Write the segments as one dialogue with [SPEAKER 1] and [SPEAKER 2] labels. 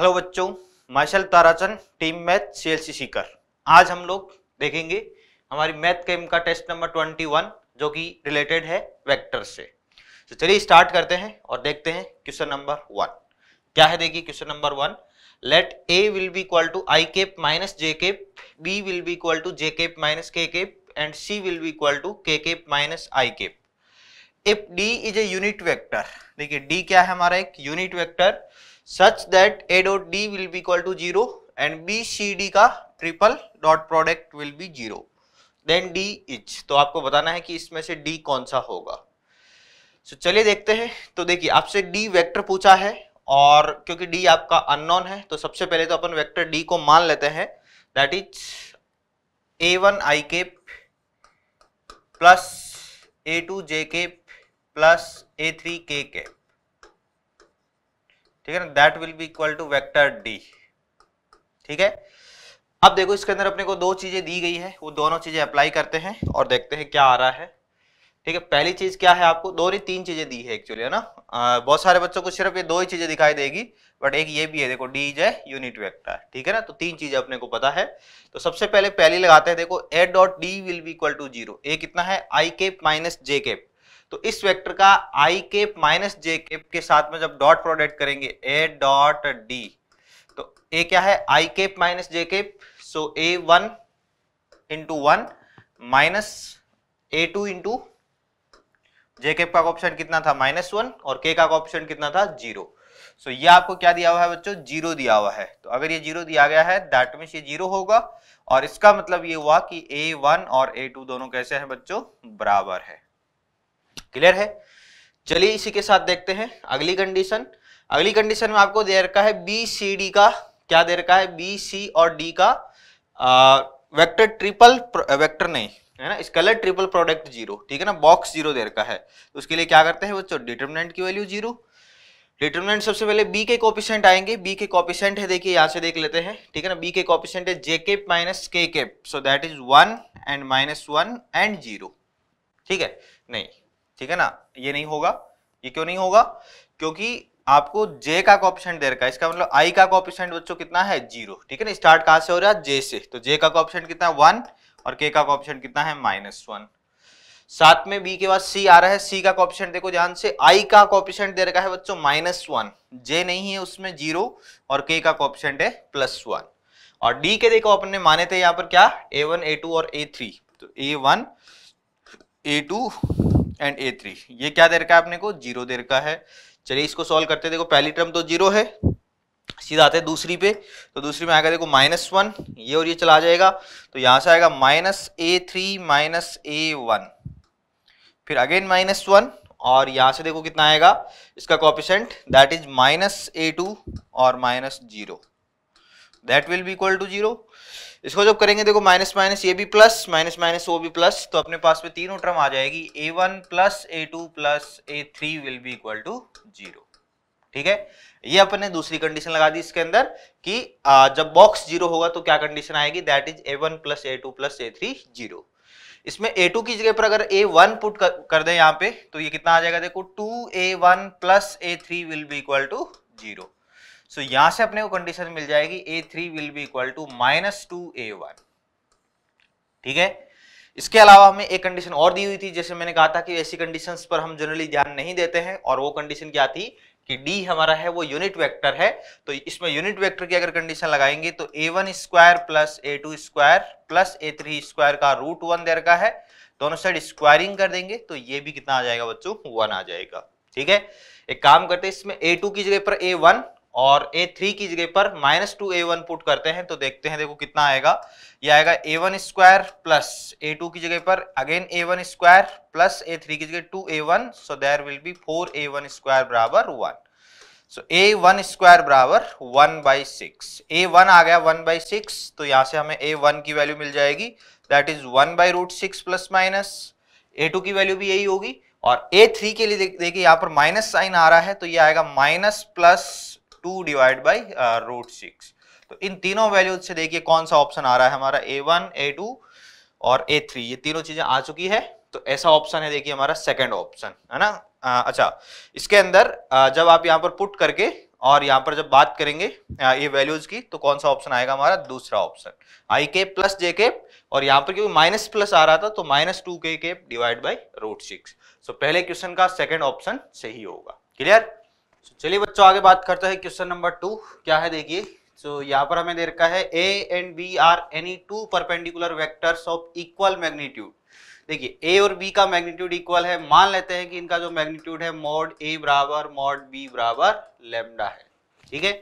[SPEAKER 1] Hello बच्चों माइशल Tarachand team math C L C Sikar आज हम लोग देखेंगे हमारी मैथ केम का टेस्ट नंबर ट्वेंटी वन जो कि रिलेटेड है वेक्टर से तो चलिए स्टार्ट करते हैं और देखते हैं क्वेश्चन नंबर वन क्या है देखिए question number one let A will be equal to I cap minus J cap B will be equal to J cap minus K cap and C will be equal to K cap minus I cap if D is a unit vector देखिए D क्या है हमारा एक unit vector such that A dot D will be equal to zero and B C D का triple dot product will be zero then D each तो आपको बताना है कि इसमें से डी कौन सा होगा सो so, चलिए देखते हैं तो देखिए आपसे डी वेक्टर पूछा है और क्योंकि डी आपका अननोन है तो सबसे पहले तो अपन वेक्टर डी को मान लेते हैं दैट इज ए वन आई के plus A two J K plus A three के कैप ठीक है ना that will be equal to vector D ठीक है अब देखो इसके अंदर अपने को दो चीजें दी गई है वो दोनों चीजें अप्लाई करते हैं और देखते हैं क्या आ रहा है ठीक है पहली चीज क्या है आपको दो नहीं तीन चीजें दी है एक्चुअली है ना बहुत सारे बच्चों को सिर्फ ये दो ही चीजें दिखाई देगी बट एक ये भी है देखो डी इज यूनिट वेक्टर ठीक है ना तो तीन चीजें अपने को पता है तो सबसे पहले पहली लगाते हैं देखो A dot D will be equal to zero कितना है I cap minus J cap तो इस वेक्टर का I cap minus J cap के साथ में जब डॉट प्रोडक्ट करेंगे ए डॉट डी तो ए क्या है I cap minus J cap so A one into one minus A two into J cap का ऑप्शन कितना था माइनस वन और के का ऑप्शन कितना था जीरो सो so, ये आपको क्या दिया हुआ है बच्चों जीरो दिया हुआ है तो अगर ये जीरो दिया गया है दैट मीन्स ये जीरो होगा और इसका मतलब ये हुआ कि ए वन और ए टू दोनों कैसे हैं बच्चों बराबर है क्लियर है चलिए इसी के साथ देखते हैं अगली कंडीशन अगली कंडीशन में आपको दे रखा है बी सी डी का क्या दे रखा है बी सी और डी का वेक्टर ट्रिपल वेक्टर नहीं है ना स्केलर ट्रिपल प्रोडक्ट जीरो ठीक है ना बॉक्स जीरो दे रखा है तो उसके लिए क्या करते हैं बच्चों डिटर्मिनेंट की वैल्यू जीरो डिटर्मिनेंट सबसे पहले बी के कॉपिशेंट आएंगे बी के कॉपिशेंट है देखिए यहाँ से देख लेते हैं ठीक है ना बी के कॉपिशेंट है जे के माइनस के के so that is one and minus one and zero ठीक है नहीं ठीक है ना ये नहीं होगा ये क्यों नहीं होगा क्योंकि आपको जे का कॉपिशेंट दे रखा है इसका मतलब आई का कॉपिशेंट बच्चों कितना है जीरो ठीक है ना स्टार्ट कहां से हो रहा है जे से तो जे का कॉपिशेंट कितना है वन और के का कॉपिशेंट कितना है माइनस वन साथ में बी के बाद सी आ रहा है सी का कॉपिशेंट देखो ध्यान से आई का कॉपिशेंट दे रखा है बच्चों माइनस वन जे नहीं है उसमें जीरो और के का कॉपिशेंट है प्लस वन और डी के देखो अपने माने थे यहां पर क्या ए वन ए टू और ए थ्री तो A one A two and A three ये क्या दे रखा है आपने को जीरो दे रखा है चलिए इसको सॉल्व करते देखो पहली टर्म तो जीरो है सीधा आते हैं दूसरी पे तो दूसरी में आएगा देखो माइनस वन ये और ये चला जाएगा तो यहाँ से आएगा minus A three minus A one फिर अगेन माइनस वन और यहाँ से देखो कितना आएगा इसका coefficient that is minus A two और minus zero that will be equal to zero इसको जब करेंगे देखो माइनस माइनस ये भी प्लस माइनस माइनस वो भी प्लस तो अपने पास में तीनों टर्म आ जाएगी A one plus A two plus A three will be equal to zero ठीक है ये अपने दूसरी कंडीशन लगा दी इसके अंदर कि जब बॉक्स जीरो होगा तो क्या कंडीशन आएगी that is A one plus A two plus A three zero इसमें ए टू की जगह पर अगर ए वन पुट कर, कर दें यहाँ पे तो ये कितना आ जाएगा देखो two A one plus A three will be equal to zero so so, यहां से अपने को कंडीशन मिल जाएगी A three will be equal to minus two A one ठीक है इसके अलावा हमें एक कंडीशन और दी हुई थी जैसे मैंने कहा था कि ऐसी कंडीशन पर हम जनरली ध्यान नहीं देते हैं और वो कंडीशन क्या थी कि डी हमारा है वो यूनिट वेक्टर है तो इसमें यूनिट वेक्टर की अगर कंडीशन लगाएंगे तो A one square plus A two square plus A three square का रूट वन देर का है दोनों साइड स्क्वायरिंग कर देंगे तो ये भी कितना आ जाएगा बच्चों वन आ जाएगा ठीक है एक काम करते हैं इसमें ए टू की जगह पर ए वन और ए थ्री की जगह पर minus two A one put करते हैं तो देखते हैं देखो कितना आएगा ये आएगा A one square plus A two की जगह पर again A one square plus A three की जगह two A one so there will be four A one square बराबर one so A one square बराबर one by six A one आ गया one by six तो यहां से हमें ए वन की वैल्यू मिल जाएगी that is one by root six plus minus A two की वैल्यू भी यही होगी और ए थ्री के लिए देखिए यहाँ पर माइनस साइन आ रहा है तो ये आएगा minus plus two divide by root six तो इन तीनों वैल्यूज से देखिए कौन सा ऑप्शन आ रहा है हमारा ए वन ए टू और ए थ्री ये तीनों चीजें आ चुकी है तो ऐसा ऑप्शन है देखिए हमारा सेकंड ऑप्शन है ना आ, अच्छा इसके अंदर आ, जब आप यहाँ पर पुट करके और यहाँ पर जब बात करेंगे ये वैल्यूज की तो कौन सा ऑप्शन आएगा हमारा दूसरा ऑप्शन आई के प्लस जे के और यहाँ पर क्योंकि माइनस प्लस आ रहा था तो माइनस टू के K divide by root six so पहले क्वेश्चन का सेकेंड ऑप्शन सही होगा क्लियर so, चलिए बच्चों आगे बात करते हैं क्वेश्चन नंबर टू क्या है देखिए सो so, यहाँ पर हमें दे रखा है A and B are any two perpendicular vectors of equal magnitude देखिए ए और बी का मैग्नीट्यूड इक्वल है मान लेते हैं कि इनका जो मैग्नीट्यूड है मॉड ए बराबर मॉड बी बराबर लेमडा है ठीक है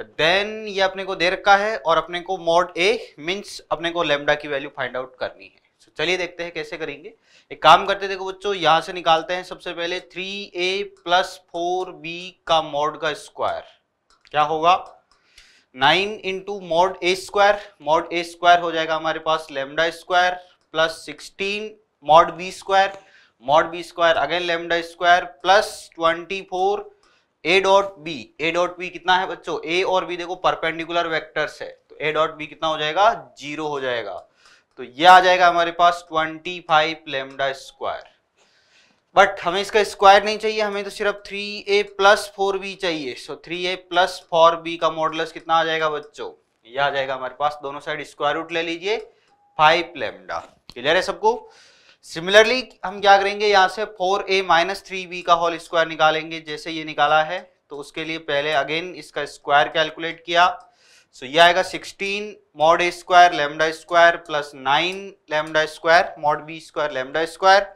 [SPEAKER 1] देन ये अपने को दे रखा है और अपने को मॉड ए मीन्स अपने को लेमडा की वैल्यू फाइंड आउट करनी है चलिए देखते हैं कैसे करेंगे एक काम करते देखो बच्चों यहां से निकालते हैं सबसे पहले थ्री ए प्लस फोर बी का मोड का स्क्वायर क्या होगा nine into mod A square mod A square हो जाएगा हमारे पास lambda square plus sixteen mod B square mod B square again lambda square plus twenty four A dot B A dot B कितना है बच्चों ए और बी देखो perpendicular vectors है तो ए डॉट बी कितना हो जाएगा जीरो हो जाएगा तो ये आ जाएगा हमारे पास twenty five lambda square but हमें इसका स्क्वायर नहीं चाहिए हमें तो सिर्फ थ्री ए प्लस फोर बी चाहिए सो थ्री ए प्लस फोर बी का मॉडलस कितना आ जाएगा बच्चों ये आ जाएगा हमारे पास दोनों साइड स्क्वायर रूट ले लीजिए फाइव लेमडा क्लियर है सबको सिमिलरली हम क्या करेंगे यहाँ से four A minus three B का होल स्क्वायर निकालेंगे जैसे ये निकाला है तो उसके लिए पहले अगेन इसका स्क्वायर कैलकुलेट किया सो ये आएगा 16 mod A square lambda square plus nine lambda square mod B square lambda square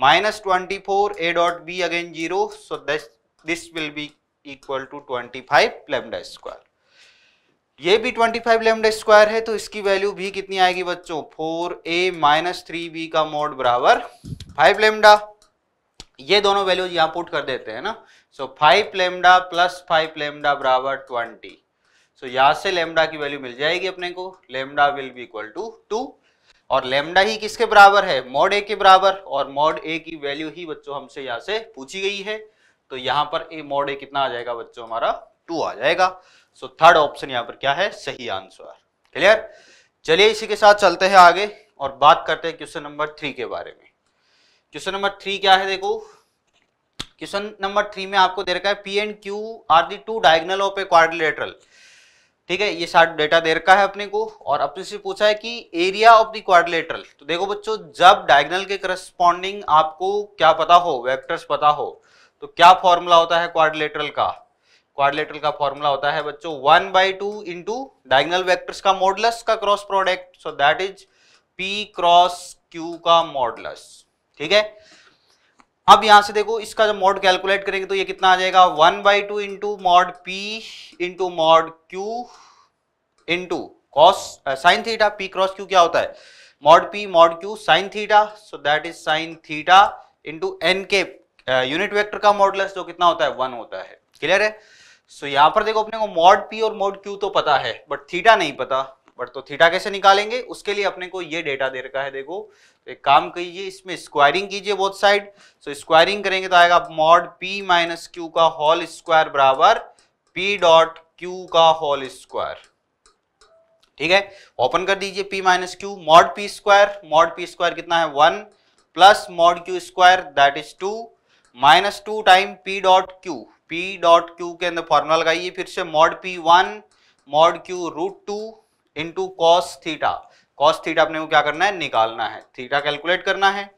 [SPEAKER 1] minus twenty four A dot B again zero so this this will be equal to twenty five lambda square ये भी twenty five lambda square है तो इसकी value भी कितनी आएगी बच्चों four A minus three B का मोड बराबर फाइव लेमडा ये दोनों वैल्यूज यहां पुट कर देते हैं ना so five lambda plus five lambda बराबर ट्वेंटी सो so, यहां से लेमडा की वैल्यू मिल जाएगी अपने को lambda will be equal to two और लेमडा ही किसके बराबर है मॉड ए के बराबर और मॉड ए की वैल्यू ही बच्चों हमसे यहाँ से पूछी गई है तो यहाँ पर ए मॉड ए कितना आ जाएगा बच्चों हमारा टू आ जाएगा सो थर्ड ऑप्शन यहाँ पर क्या है सही आंसर क्लियर चलिए इसी के साथ चलते हैं आगे और बात करते हैं क्वेश्चन नंबर थ्री के बारे में क्वेश्चन नंबर थ्री क्या है देखो क्वेश्चन नंबर थ्री में आपको दे रखा है P and Q are the two diagonal of a quadrilateral ठीक है ये सारा डेटा दे रखा है अपने को और अपने तो से पूछा है कि एरिया ऑफ द क्वाड्रिलेटरल तो देखो बच्चों जब डायगनल के करस्पॉन्डिंग आपको क्या पता हो वेक्टर्स पता हो तो क्या फॉर्मूला होता है क्वाड्रिलेटरल का क्वाड्रिलेटरल का फॉर्मूला होता है बच्चों one by two into diagonal vectors का मॉडलस का cross product so that is P cross Q का मॉडलस ठीक है अब यहां से देखो इसका जब मॉड कैलकुलेट करेंगे तो ये कितना आ जाएगा one by two into mod P into mod Q into cos sine theta P cross Q क्या होता है mod P mod Q sine theta so that is sine theta into N के यूनिट वेक्टर का modulus जो कितना होता है one होता है क्लियर है सो so, यहां पर देखो अपने को मॉड पी और मॉड क्यू तो पता है बट थीटा नहीं पता बट तो थीटा कैसे निकालेंगे उसके लिए अपने को ये डेटा दे रखा है देखो तो एक काम कीजिए इसमें स्क्वायरिंग कीजिए बोथ साइड सो स्क्वायरिंग करेंगे तो आएगा मॉड पी माइनस क्यू का होल स्क्वायर बराबर पी डॉट क्यू का होल स्क्वायर ठीक है ओपन कर दीजिए p minus Q mod P square mod P square कितना है one plus mod Q square that is two minus two time P dot Q P dot Q के अंदर formula लगाइए फिर से mod P one mod Q root two into cos theta cos theta अपने को क्या करना है निकालना है थीटा कैलकुलेट करना है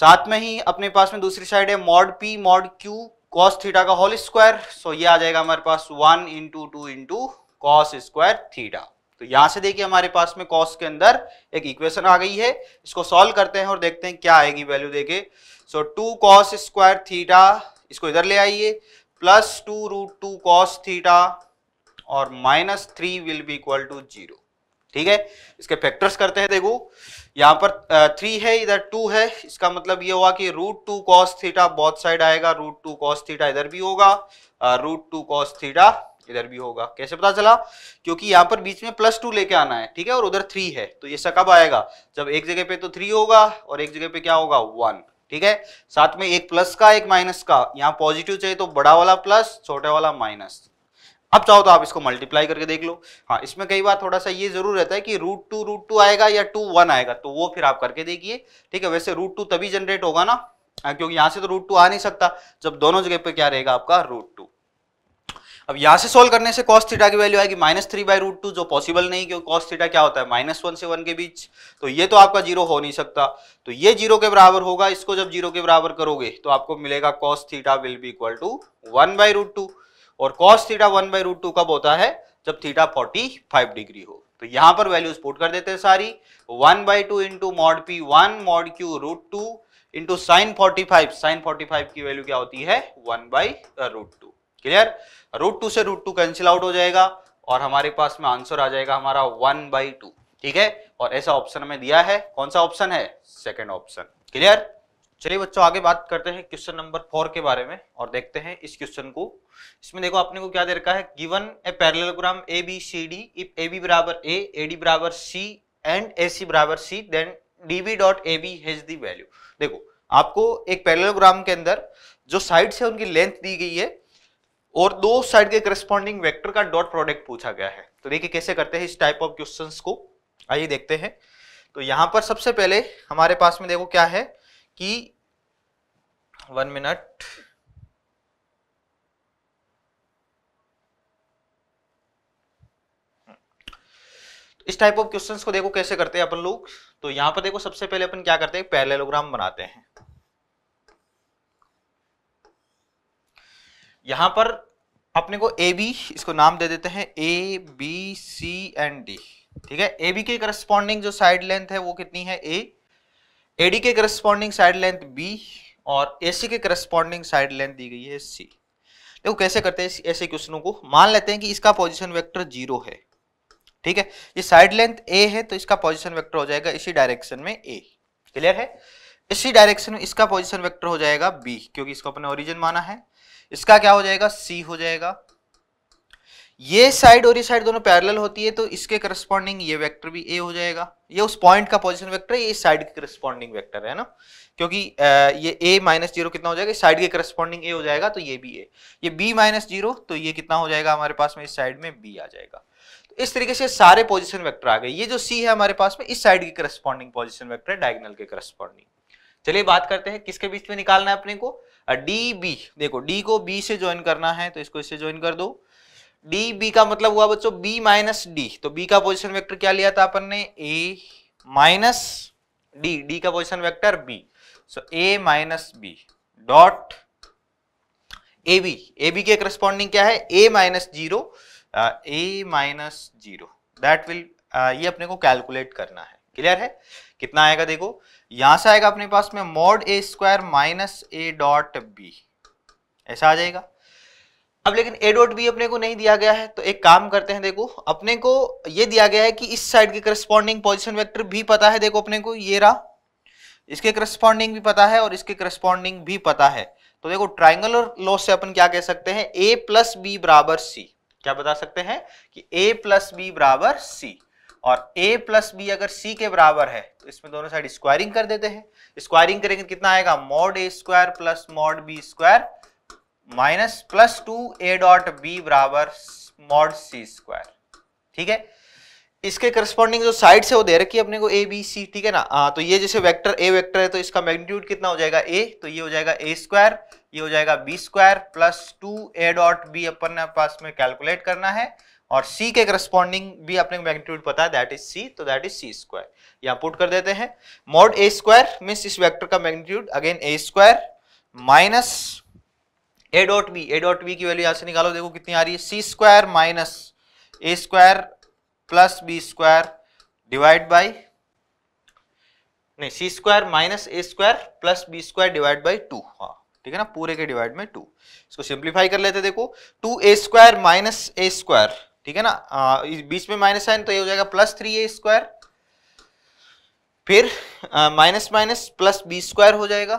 [SPEAKER 1] साथ में ही अपने पास में दूसरी साइड है mod P mod Q cos theta का होल स्क्वायर सो ये आ जाएगा हमारे पास one into two into cos square theta तो यहां से देखिए हमारे पास में कॉस के अंदर एक इक्वेशन आ गई है इसको सॉल्व करते हैं और देखते हैं क्या आएगी वैल्यू देखे so two cos square theta इसको इधर ले आइए plus two root two cos theta और minus three will be equal to zero ठीक है इसके फैक्टर्स करते हैं देखो यहाँ पर थ्री है इधर टू है इसका मतलब ये हुआ कि रूट टू कॉस थीटा बहुत साइड आएगा रूट टू कॉस थीटा इधर भी होगा रूट टू कॉस थीटा इधर भी होगा कैसे पता चला क्योंकि यहाँ पर बीच में प्लस टू लेके आना है ठीक है और उधर थ्री है तो ये सब कब आएगा जब एक जगह पे तो थ्री होगा और एक जगह पे क्या होगा वन ठीक है साथ में एक प्लस का एक माइनस का यहाँ पॉजिटिव चाहिए तो बड़ा वाला प्लस छोटा वाला माइनस अब चाहो तो आप इसको मल्टीप्लाई करके देख लो हाँ इसमें कई बार थोड़ा सा ये जरूर रहता है कि रूट टू रूट टू आएगा या टू वन आएगा तो वो फिर आप करके देखिए ठीक है वैसे रूट टू तभी जनरेट होगा ना हाँ, क्योंकि यहां से तो रूट टू आ नहीं सकता जब दोनों जगह पे क्या रहेगा आपका रूट टू अब यहां से सोल्व करने से कॉस थीटा की वैल्यू आएगी minus three by root two जो पॉसिबल नहीं क्योंकि कॉस थीटा क्या होता है माइनस वन से वन के बीच तो ये तो आपका जीरो हो नहीं सकता तो ये जीरो के बराबर होगा इसको जब जीरो के बराबर करोगे तो आपको मिलेगा cos theta will be equal to one by root two और cos theta one by root two कब होता है जब थीटा फोर्टी फाइव डिग्री हो तो यहां पर वैल्यूज पुट कर देते हैं sorry one by two into mod P one mod Q root two into sine forty five sine forty five की वैल्यू क्या होती है one by root two clear root two से रूट टू कैंसिल आउट हो जाएगा और हमारे पास में आंसर आ जाएगा हमारा वन बाई टू ठीक है और ऐसा ऑप्शन हमें दिया है कौन सा ऑप्शन है सेकेंड ऑप्शन क्लियर चलिए बच्चों आगे बात करते हैं क्वेश्चन नंबर फोर के बारे में और देखते हैं इस क्वेश्चन को इसमें देखो आपने को क्या दे रखा है given a parallelogram A B C D if A B बराबर ए ए डी बराबर सी एंड ए सी बराबर C then D B dot A B has the value देखो आपको एक पैरेललोग्राम के अंदर जो साइड्स है उनकी लेंथ दी गई है और दो साइड के करस्पॉन्डिंग वेक्टर का डॉट प्रोडक्ट पूछा गया है तो देखिए कैसे करते हैं इस टाइप ऑफ क्वेश्चंस को आइए देखते हैं तो यहाँ पर सबसे पहले हमारे पास में देखो क्या है कि वन मिनट इस टाइप ऑफ क्वेश्चंस को देखो कैसे करते हैं अपन लोग तो यहां पर देखो सबसे पहले अपन क्या करते हैं पैरेललोग्राम बनाते हैं यहां पर अपने को ए बी इसको नाम दे देते हैं A B C and D ठीक है ए बी के करस्पॉन्डिंग जो साइड लेंथ है वो कितनी है ए एडी के करस्पॉन्डिंग साइड लेंथ बी और एसी के करस्पॉन्डिंग साइड लेंथ दी गई है सी देखो कैसे करते हैं ऐसे क्वेश्चनों को मान लेते हैं कि इसका पोजिशन वैक्टर जीरो है ठीक है ये साइड लेंथ ए है तो इसका पोजिशन वैक्टर हो जाएगा इसी डायरेक्शन में ए क्लियर है इसी डायरेक्शन में इसका पोजिशन वैक्टर हो जाएगा बी क्योंकि इसको अपने ओरिजिन माना है इसका क्या हो जाएगा सी हो जाएगा ये साइड और ये साइड दोनों पैरेलल होती है तो इसके करस्पॉन्डिंग ये वेक्टर भी ए हो जाएगा ये उस पॉइंट का पोजिशन वैक्टर है ये साइड के करस्पॉन्डिंग वैक्टर है ना क्योंकि ये ए माइनस जीरो कितना हो जाएगा साइड के करस्पॉन्डिंग ए हो जाएगा तो ये भी ए ये बी माइनस जीरो तो ये कितना हो जाएगा हमारे पास में इस साइड में बी आ जाएगा तो इस तरीके से सारे पोजिशन वैक्टर आ गए ये जो सी है हमारे पास में इस साइड के करस्पॉन्डिंग पोजिशन वैक्टर है डायगनल के करस्पॉन्डिंग चलिए बात करते हैं किसके बीच में निकालना है अपने को डी बी देखो डी को बी से ज्वाइन करना है तो इसको इससे ज्वाइन कर दो डी बी का मतलब हुआ बच्चों बी माइनस डी तो बी का पोजिशन वेक्टर क्या लिया था अपन ने ए माइनस डी डी का position vector B so A minus B dot A B A B के करस्पॉन्डिंग क्या है ए minus zero A minus zero that will ये अपने को कैलकुलेट करना है क्लियर है कितना आएगा देखो यहां से आएगा अपने पास में मॉड ए स्क्वायर माइनस ए डॉट बी ऐसा आ जाएगा अब लेकिन ए डॉट बी अपने को नहीं दिया गया है तो एक काम करते हैं देखो अपने को ये दिया गया है कि इस साइड के करस्पॉन्डिंग पोजिशन वैक्टर भी पता है देखो अपने को ये रहा इसके करस्पॉन्डिंग भी पता है और इसके करस्पॉन्डिंग भी पता है तो देखो ट्राइंगुलर लॉ से अपन क्या कह सकते हैं ए प्लस बी बराबर सी क्या बता सकते हैं कि ए प्लस बी बराबर सी और ए प्लस बी अगर सी के बराबर है तो इसमें दोनों साइड स्क्वायरिंग कर देते हैं स्क्वायरिंग करेंगे तो कितना आएगा मॉड ए square plus mod B square minus plus two ए डॉट बी बराबर मॉड सी स्क्वायर ठीक है इसके करस्पॉन्डिंग जो साइड से वो दे रखी है अपने को ए बी सी ठीक है ना आ, तो ये जैसे वेक्टर ए वेक्टर है तो इसका मैग्नीट्यूड कितना हो जाएगा ए तो ये हो जाएगा ए स्क्वायर ये हो जाएगा बी स्क्वायर प्लस टू ए डॉट बी अपन ने पास में कैलकुलेट करना है और सी के करस्पॉन्डिंग भी अपने को मैग्नीट्यूड पता है दैट इज सी तो दैट इज सी स्क्वायर यहाँ पुट कर देते हैं मॉड ए स्क्वायर मीन्स इस वैक्टर का magnitude again A square minus A dot B A dot B की वैल्यू यहाँ से निकालो देखो कितनी आ रही है C square minus A square plus B square divide by नहीं C square minus A square plus B square divide by two हाँ ठीक है ना पूरे के डिवाइड में टू इसको सिंप्लीफाई कर लेते देखो two A square minus A square ठीक है ना बीच में माइनस साइन तो ये हो जाएगा प्लस थ्री ए स्क्वायर फिर minus minus plus B square हो जाएगा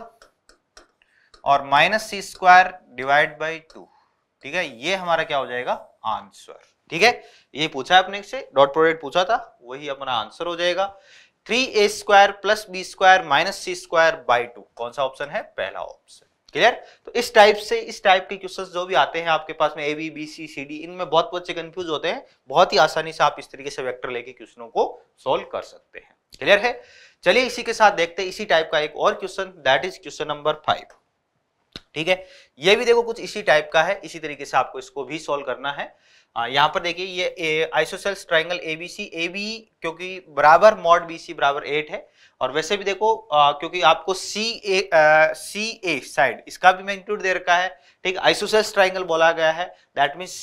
[SPEAKER 1] और minus C square divide by two ठीक है ये हमारा क्या हो जाएगा आंसर ठीक है ये पूछा है अपने से डॉट प्रोडक्ट पूछा था वही अपना आंसर हो जाएगा three A square plus B square minus C square by two कौन सा ऑप्शन है पहला ऑप्शन क्लियर तो इस टाइप से इस टाइप के क्वेश्चंस जो भी आते हैं आपके पास में A B B C C D इनमें बहुत बच्चे कंफ्यूज होते हैं बहुत ही आसानी से आप इस तरीके से वेक्टर लेके क्वेश्चनों को सॉल्व कर सकते हैं क्लियर है चलिए इसी के साथ देखते हैं इसी टाइप का एक और question that is question number five ठीक है ये भी देखो कुछ इसी टाइप का है इसी तरीके से आपको इसको भी सोल्व करना है यहाँ पर देखिए ये isosceles triangle A B C A B क्योंकि बराबर मॉड बी सी बराबर एट है और वैसे भी देखो आ, क्योंकि आपको सी ए सी ए साइड इसका भी मैग्नीट्यूड दे रखा है ठीक आइसोसेल्स ट्राइंगल बोला गया है दैट मीन्स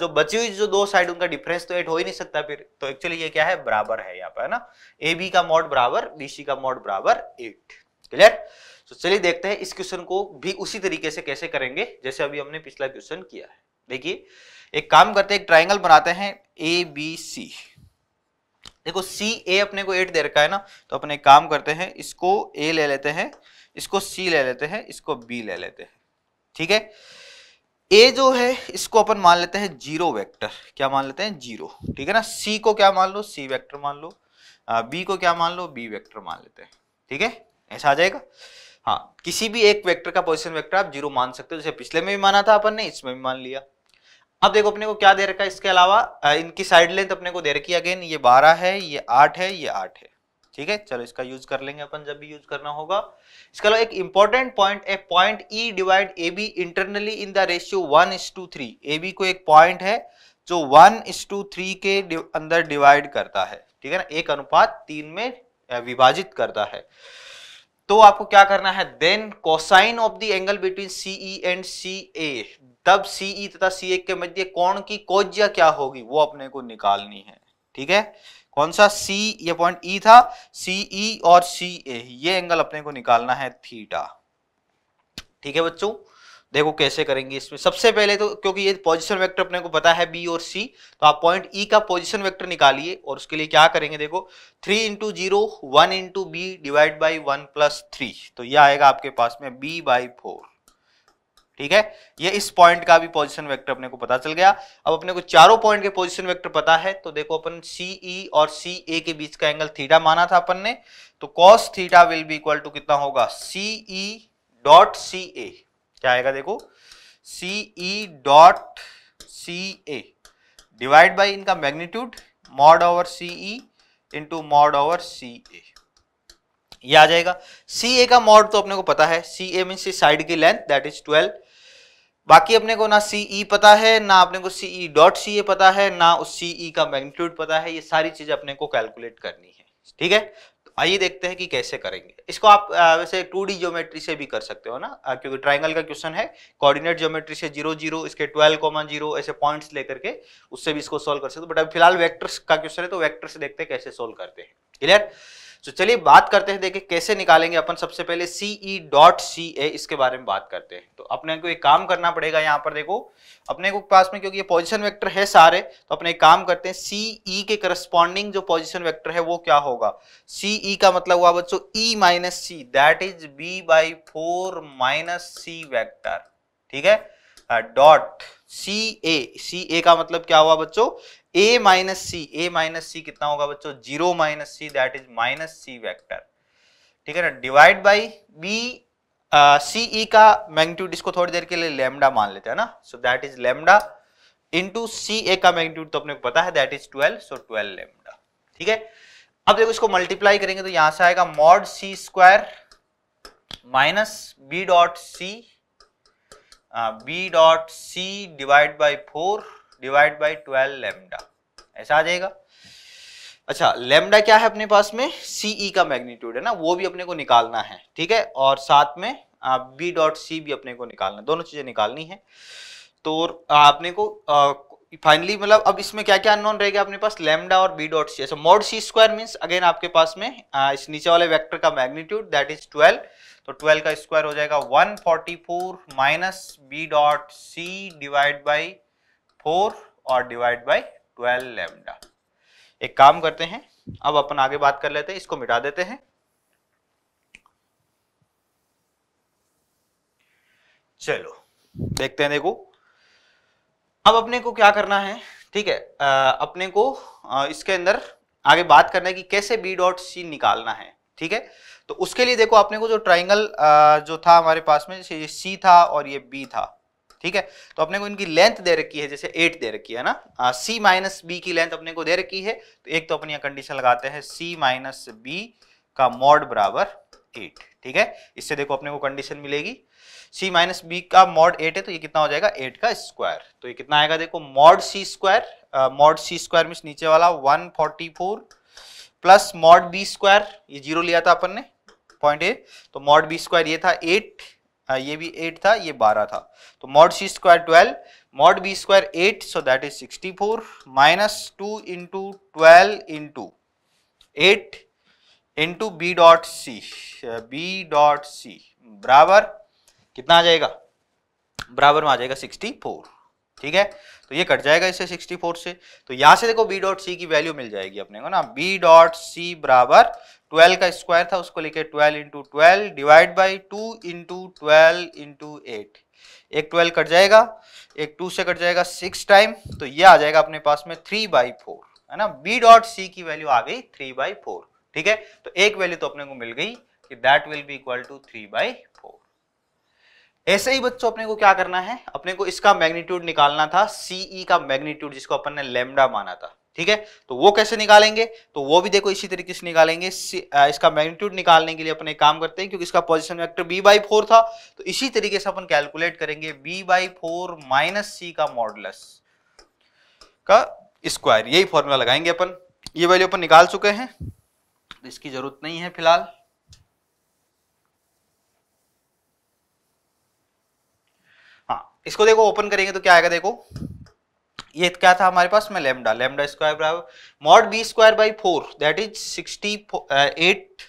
[SPEAKER 1] जो बची हुई जो दो साइड उनका डिफरेंस तो एट हो ही नहीं सकता फिर तो एक्चुअली ये क्या है बराबर है यहाँ पर है ना ए बी का मॉड बराबर बी सी का मॉड बराबर एट क्लियर तो चलिए देखते हैं इस क्वेश्चन को भी उसी तरीके से कैसे करेंगे जैसे अभी हमने पिछला क्वेश्चन किया है देखिए एक काम करते हैं एक ट्राइंगल बनाते हैं ए बी सी देखो सी ए अपने को एट दे रखा है ना तो अपने काम करते हैं इसको ए ले लेते हैं इसको सी ले लेते हैं इसको बी ले लेते हैं ठीक है ए जो है इसको अपन मान लेते हैं जीरो वेक्टर क्या मान लेते हैं जीरो ठीक है ना सी को क्या मान लो सी वेक्टर मान लो बी को क्या मान लो बी वेक्टर मान लेते हैं ठीक है ऐसा आ जाएगा हाँ किसी भी एक वेक्टर का पोजिशन वेक्टर आप जीरो मान सकते हो जैसे पिछले में भी माना था अपन ने इसमें भी मान लिया अब देखो अपने को क्या दे रखा है इसके अलावा इनकी साइड लेंथ अपने को दे रखी अगेन ये बारह है ये आठ है ये आठ है ठीक है चलो इसका यूज कर लेंगे अपन जब भी यूज करना होगा इसके अलावा एक important point A point E divide A B internally in the ratio one is to three A B को एक पॉइंट है जो वन इस टू थ्री के अंदर डिवाइड करता है ठीक है ना एक अनुपात तीन में विभाजित करता है तो आपको क्या करना है then cosine of the angle between CE and C A तब सीई e तथा सी ए के मध्य कोण की कोज्या क्या होगी वो अपने को निकालनी है ठीक है कौन सा सी ये पॉइंट ई e था सीई e और सी ए ये एंगल अपने को निकालना है थीटा ठीक है बच्चों देखो कैसे करेंगे इसमें सबसे पहले तो क्योंकि ये पोजिशन वैक्टर अपने को पता है बी और सी तो आप पॉइंट ई e का पोजिशन वैक्टर निकालिए और उसके लिए क्या करेंगे देखो three into zero one into B divide by one plus three तो ये आएगा आपके पास में बी बाई फोर ठीक है ये इस पॉइंट का भी पोजिशन वैक्टर अपने को पता चल गया अब अपने को चारों पॉइंट के पोजिशन वैक्टर पता है तो देखो अपन सीई ई e और सी ए के बीच का एंगल थीटा माना था अपन ने तो cos theta will be equal to कितना होगा सीई डॉट सी ए क्या आएगा देखो C E dot C A divide by इनका magnitude mod over C E into mod over C A ये आ जाएगा सी ए का मॉड तो अपने को पता है सी ए मीन साइड की लेंथ दैट इज ट्वेल्व बाकी अपने को ना सी ई e पता है ना अपने को सी ई डॉट सी ए पता है ना उस सी ई e का मैग्नीट्यूड पता है ये सारी चीज अपने को कैलकुलेट करनी है ठीक है आइए देखते हैं कि कैसे करेंगे इसको आप वैसे टू डी ज्योमेट्री से भी कर सकते हो ना क्योंकि ट्राइंगल का क्वेश्चन है कोऑर्डिनेट ज्योमेट्री से जीरो जीरो इसके ट्वेल्व कॉमन जीरो ऐसे पॉइंट्स लेकर के उससे भी इसको सोल्व कर सकते हो बट अब फिलहाल वैक्टर्स का क्वेश्चन है तो वैक्टर्स देखते हैं कैसे सोल्व करते हैं क्लियर तो चलिए बात करते हैं देखिए कैसे निकालेंगे अपन सबसे पहले सीई डॉट सी ए इसके बारे में बात करते हैं तो अपने को एक काम करना पड़ेगा यहाँ पर देखो अपने को पास में क्योंकि ये पोजिशन वेक्टर है सारे तो अपने एक काम करते हैं सीई e के करस्पॉन्डिंग जो पोजिशन वेक्टर है वो क्या होगा सीई e का मतलब हुआ बच्चों E minus C that is B by four minus C vector ठीक है dot uh, C A C A का मतलब क्या हुआ बच्चों A minus C A minus सी कितना होगा बच्चों zero minus C that is minus C vector ठीक है ना divide by B C E का मैग्नीट्यूड इसको थोड़ी देर के लिए लेमडा मान लेते हैं ना so that is lambda into C A का मैग्नीट्यूड तो अपने को पता है that is twelve so twelve lambda ठीक है अब देखो इसको मल्टीप्लाई करेंगे तो यहां से आएगा mod C square minus B dot C B dot C divide by four divide by twelve lambda ऐसा आ जाएगा अच्छा लेमडा क्या है अपने पास में सीई e का मैग्नीट्यूड है ना वो भी अपने को निकालना है ठीक है और साथ में बी डॉट सी भी अपने को निकालना दोनों चीजें निकालनी है तो uh, आपने को uh, फाइनली मतलब अब इसमें क्या क्या अनोन रहेगा अपने पास लेमडा और B dot C so mod सी स्क्वायर मीन्स अगेन आपके पास में आ, इस नीचे वाले वेक्टर का मैग्नीट्यूड दैट इज 12 तो 12 का स्क्वायर हो जाएगा 144 minus B dot C divide by four और डिवाइड बाई ट्वेल्व लेमडा एक काम करते हैं अब अपन आगे बात कर लेते हैं इसको मिटा देते हैं चलो देखते हैं देखो अब अपने को क्या करना है ठीक है आ, अपने को आ, इसके अंदर आगे बात करना है कि कैसे बी डॉट सी निकालना है ठीक है तो उसके लिए देखो अपने को जो ट्राइंगल जो था हमारे पास में जैसे ये सी था और ये बी था ठीक है तो अपने को इनकी लेंथ दे रखी है जैसे एट दे रखी है ना सी माइनस बी की लेंथ अपने को दे रखी है तो एक तो यहाँ कंडीशन लगाते हैं सी माइनस बी का मॉड बराबर एट ठीक है इससे देखो अपने को कंडीशन मिलेगी सी माइनस बी का मॉड एट है तो ये कितना हो जाएगा एट का स्क्वायर तो ये कितना आएगा देखो मॉड सी स्क्वायर मॉड सी स्क्वायर मीन नीचे वाला one forty four plus mod B square ये जीरो लिया था अपन ने पॉइंट ए तो मॉड बी स्क्वायर ये था एट ये भी एट था ये बारह था तो mod C square twelve mod B square eight so that is sixty four minus two into twelve into eight into B dot C B dot C बराबर कितना आ जाएगा बराबर में आ जाएगा सिक्सटी फोर ठीक है तो ये कट जाएगा इससे सिक्सटी फोर से तो यहां से देखो बी डॉट सी की वैल्यू मिल जाएगी अपने को ना बी डॉट सी बराबर ट्वेल्व का स्क्वायर था उसको लेके twelve into twelve divide by two into twelve into eight एक ट्वेल्व कट जाएगा एक टू से कट जाएगा सिक्स टाइम तो ये आ जाएगा अपने पास में थ्री बाई फोर है ना बी डॉट सी की वैल्यू आ गई थ्री बाई फोर ठीक है तो एक वैल्यू तो अपने को मिल गई कि that will be equal to three by ऐसे ही बच्चों अपने को क्या करना है अपने को इसका मैग्नीट्यूड निकालना था सीई e का मैग्नीट्यूड जिसको अपन ने लेमडा माना था ठीक है तो वो कैसे निकालेंगे तो वो भी देखो इसी तरीके से निकालेंगे इसका मैग्नीट्यूड निकालने के लिए अपने काम करते हैं क्योंकि इसका position vector B by four था तो इसी तरीके से अपन कैलकुलेट करेंगे B by four minus C का मॉडलस का स्क्वायर यही फॉर्मूला लगाएंगे अपन ये वैल्यू अपन निकाल चुके हैं तो इसकी जरूरत नहीं है फिलहाल इसको देखो ओपन करेंगे तो क्या आएगा देखो ये क्या था हमारे पास में लेमडा लेमडा स्क्वायर बराबर mod B square by four that is sixty eight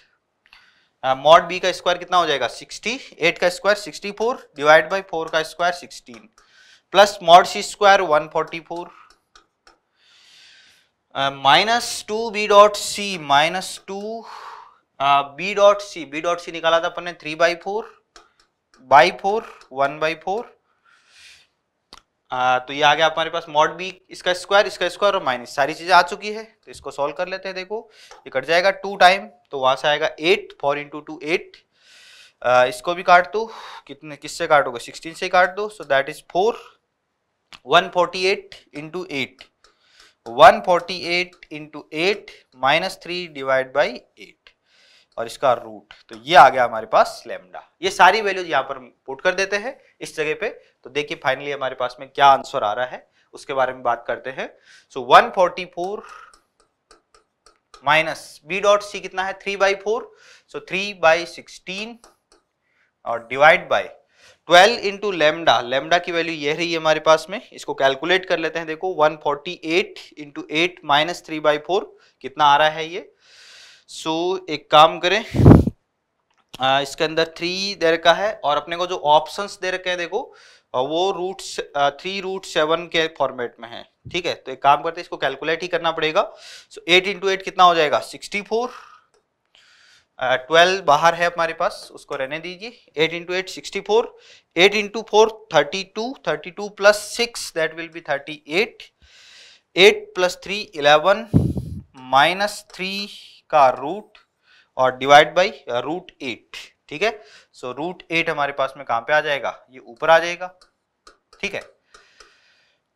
[SPEAKER 1] mod B का स्क्वायर कितना हो जाएगा सिक्सटी एट का square sixty four divide by four का स्क्वायर सिक्सटीन प्लस मॉड सी square one forty four minus two B dot C minus two B dot C B dot C निकाला था अपन ने three by four by four one by four आ, तो ये आ गया हमारे पास मॉड बी इसका स्क्वायर इसका स्क्वायर और माइनस सारी चीज़ें आ चुकी है तो इसको सॉल्व कर लेते हैं देखो ये कट जाएगा टू टाइम तो वहां से आएगा eight four into two eight इसको भी काट दो कितने किससे काटोगे सिक्सटीन से काट दो so that is four one forty eight into eight one forty eight into eight minus three divide by eight और इसका रूट तो ये आ गया हमारे पास लेमडा ये सारी वैल्यूज यहाँ पर पुट कर देते हैं इस जगह पे तो देखिए फाइनली हमारे पास में क्या आंसर आ रहा है उसके बारे में बात करते हैं so one forty four minus B dot C कितना है three by four so three by sixteen और divide by 12 into lambda lambda की वैल्यू यह रही है हमारे पास में इसको कैलकुलेट कर लेते हैं देखो 148 forty eight into eight minus three by four कितना आ रहा है ये सो so, एक काम करें आ, इसके अंदर थ्री दे रखा है और अपने को जो ऑप्शंस दे रखे हैं देखो और वो रूट थ्री रूट सेवन के फॉर्मेट में है ठीक है तो एक काम करते हैं इसको कैलकुलेट ही करना पड़ेगा सो एट इंटू एट कितना हो जाएगा सिक्सटी फोर ट्वेल्व बाहर है हमारे पास उसको रहने दीजिए eight into eight sixty four eight into four thirty two thirty two plus six that will be thirty eight eight plus three eleven minus three का रूट और डिवाइड बाई रूट एट ठीक है सो रूट एट हमारे पास में कहां पे आ जाएगा ये ऊपर आ जाएगा ठीक है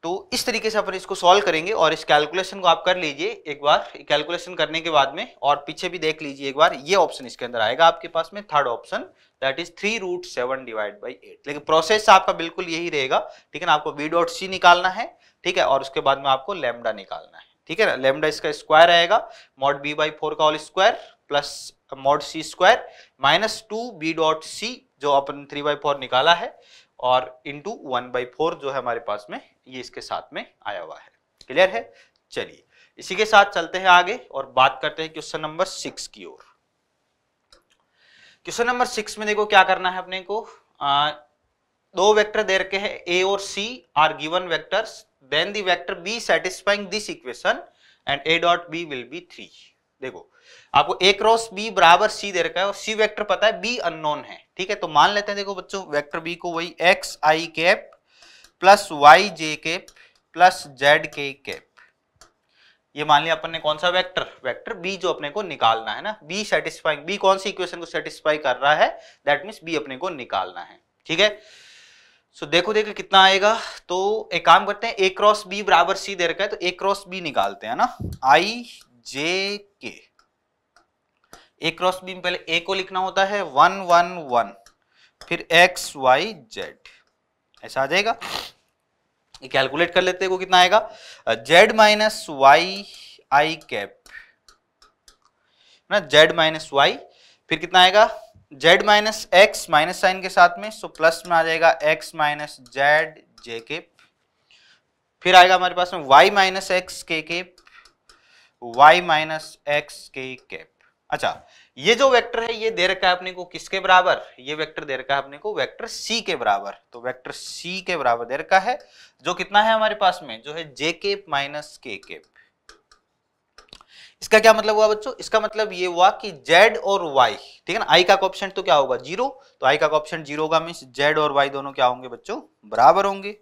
[SPEAKER 1] तो इस तरीके से अपन इसको सॉल्व करेंगे और इस कैलकुलेशन को आप कर लीजिए एक बार कैलकुलेशन करने के बाद में और पीछे भी देख लीजिए एक बार ये ऑप्शन इसके अंदर आएगा आपके पास में third option that is three root seven divide by eight लेकिन प्रोसेस आपका बिल्कुल यही रहेगा ठीक है ना आपको बी डॉट सी निकालना है ठीक है और उसके बाद में आपको लेमडा निकालना है ठीक है ना लेमडा इसका स्क्वायर आएगा मॉड बी बाई फोर का ऑल स्क्वायर प्लस मॉड सी square minus two B dot C जो अपन थ्री बाई फोर निकाला है और इंटू वन बाई फोर जो है हमारे पास में ये इसके साथ में आया हुआ है क्लियर है चलिए इसी के साथ चलते हैं आगे और बात करते हैं क्वेश्चन नंबर सिक्स की ओर क्वेश्चन नंबर सिक्स में देखो क्या करना है अपने को आ, दो वेक्टर दे रखे हैं ए और C are given vectors then the vector B satisfying this equation and A dot B will be three देखो आपको ए क्रॉस बी बराबर सी दे रखा है और सी वेक्टर पता है बी अननोन है ठीक है तो मान लेते हैं देखो बच्चों वेक्टर बी को वही X I cap plus Y J cap plus Z के कैप ये मान लिया अपन ने कौन सा वेक्टर वेक्टर बी जो अपने को निकालना है ना बी सेटिस्फाइंग बी कौन सी इक्वेशन को सेटिस्फाई कर रहा है दैट मीन्स बी अपने को निकालना है ठीक है सो so, देखो देखो कितना आएगा तो एक काम करते हैं ए क्रॉस बी बराबर सी दे रखा है तो ए क्रॉस बी निकालते हैं ना आई जे के ए क्रॉस बी में पहले ए को लिखना होता है वन वन वन फिर एक्स वाई जेड ऐसा आ जाएगा ये कैलकुलेट कर लेते हैं वो कितना आएगा Z minus Y I cap ना जेड माइनस वाई फिर कितना आएगा Z minus X minus sign के साथ में सो प्लस में आ जाएगा एक्स माइनस जेड जे के फिर आएगा हमारे पास में वाई माइनस एक्स के के y minus X K cap अच्छा ये जो वेक्टर है ये दे रखा है अपने को किसके बराबर ये वेक्टर दे रखा है अपने को वेक्टर c के बराबर तो वेक्टर c के बराबर दे रखा है जो कितना है हमारे पास में जो है J cap minus K cap इसका क्या मतलब हुआ बच्चों इसका मतलब ये हुआ कि z और y ठीक है ना i का ऑप्शन तो क्या होगा जीरो तो i का ऑप्शन जीरो होगा मीन्स z और y दोनों क्या होंगे बच्चों बराबर होंगे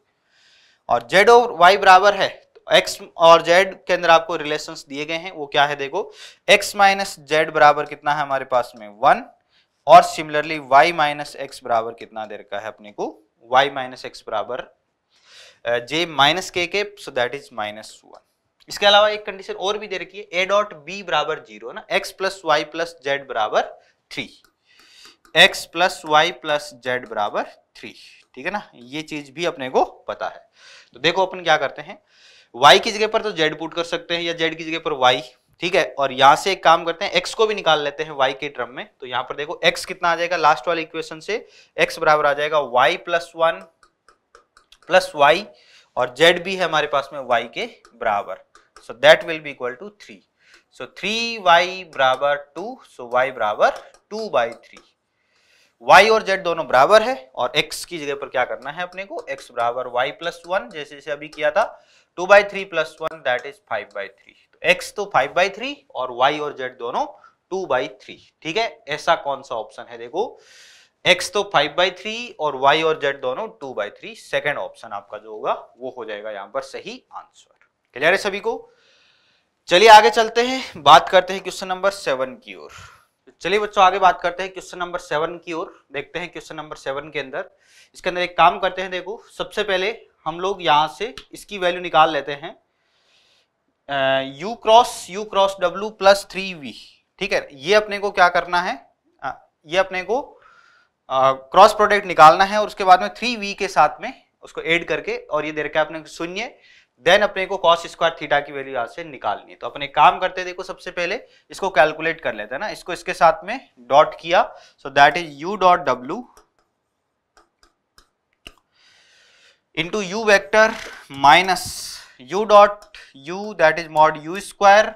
[SPEAKER 1] और z और y बराबर है एक्स और जेड के अंदर आपको रिलेशन दिए गए हैं वो क्या है देखो एक्स माइनस जेड बराबर कितना है हमारे पास में वन और सिमिलरली वाई माइनस एक्स बराबर कितना दे रखा है अपने को वाई माइनस एक्स बराबर जे माइनस के के so that is minus one इसके अलावा एक कंडीशन और भी दे रखी है ए डॉट बी बराबर जीरो ना X plus Y plus Z बराबर three X plus Y plus Z बराबर थ्री ठीक है ना ये चीज भी अपने को पता है तो देखो अपन क्या करते हैं वाई की जगह पर तो जेड पुट कर सकते हैं या जेड की जगह पर वाई ठीक है और यहां से एक काम करते हैं एक्स को भी निकाल लेते हैं वाई के ट्रम में तो यहां पर देखो एक्स कितना आ जाएगा लास्ट वाले इक्वेशन से एक्स बराबर आ जाएगा Y plus one plus Y और जेड भी है हमारे पास में वाई के बराबर so that will be equal to three so three Y बराबर टू सो वाई बराबर टू बाई थ्री y और z दोनों बराबर है और x की जगह पर क्या करना है अपने को x बराबर y प्लस वन जैसे जैसे अभी किया था two by three plus one that is five by three X तो, तो फाइव बाई थ्री और वाई और जेड दोनों टू बाई थ्री ठीक है ऐसा कौन सा ऑप्शन है देखो एक्स तो फाइव बाई थ्री और वाई और जेड दोनों two by three second option आपका जो होगा वो हो जाएगा यहाँ पर सही आंसर क्लियर है सभी को चलिए आगे चलते हैं बात करते हैं क्वेश्चन नंबर सेवन की ओर चलिए बच्चों आगे बात करते हैं क्वेश्चन नंबर सेवन की ओर देखते हैं क्वेश्चन नंबर सेवन के अंदर इसके अंदर एक काम करते हैं देखो सबसे पहले हम लोग यहाँ से इसकी वैल्यू निकाल लेते हैं U cross U cross W plus three V ठीक है ये अपने को क्या करना है आ, ये अपने को क्रॉस प्रोडक्ट निकालना है और उसके बाद में थ्री वी के साथ में उसको ऐड करके और ये दे रखा है अपने शून्य देन अपने को कॉस स्क्वायर थीटा की वैल्यू यहाँ से निकालनी है तो अपने काम करते देखो सबसे पहले इसको कैलकुलेट कर लेते हैं ना इसको इसके साथ में डॉट किया so that is U dot W into u vector minus u dot u that is mod u square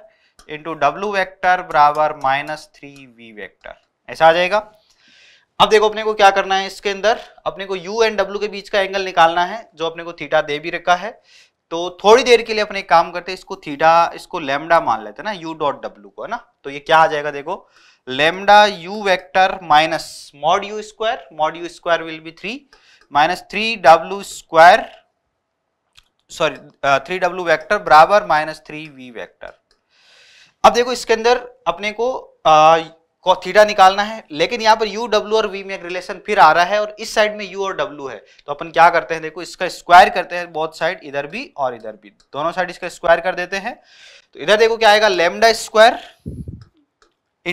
[SPEAKER 1] into w vector बराबर माइनस थ्री वी वैक्टर ऐसा आ जाएगा अब देखो अपने को क्या करना है इसके अंदर अपने को u एंड w के बीच का एंगल निकालना है जो अपने को थीटा दे भी रखा है तो थोड़ी देर के लिए अपने काम करते हैं इसको थीटा इसको लेमडा मान लेते हैं ना u डॉट डब्ल्यू को है ना तो ये क्या आ जाएगा देखो lambda u vector minus mod U square mod U square will be three minus three W square sorry three W vector बराबर माइनस थ्री वी वैक्टर अब देखो इसके अंदर अपने को थीटा निकालना है लेकिन यहाँ पर यू डब्ल्यू और वी में एक रिलेशन फिर आ रहा है और इस साइड में यू और डब्ल्यू है तो अपन क्या करते हैं देखो इसका स्क्वायर करते हैं बहुत साइड इधर भी और इधर भी दोनों साइड इसका स्क्वायर कर देते हैं तो इधर देखो क्या आएगा lambda square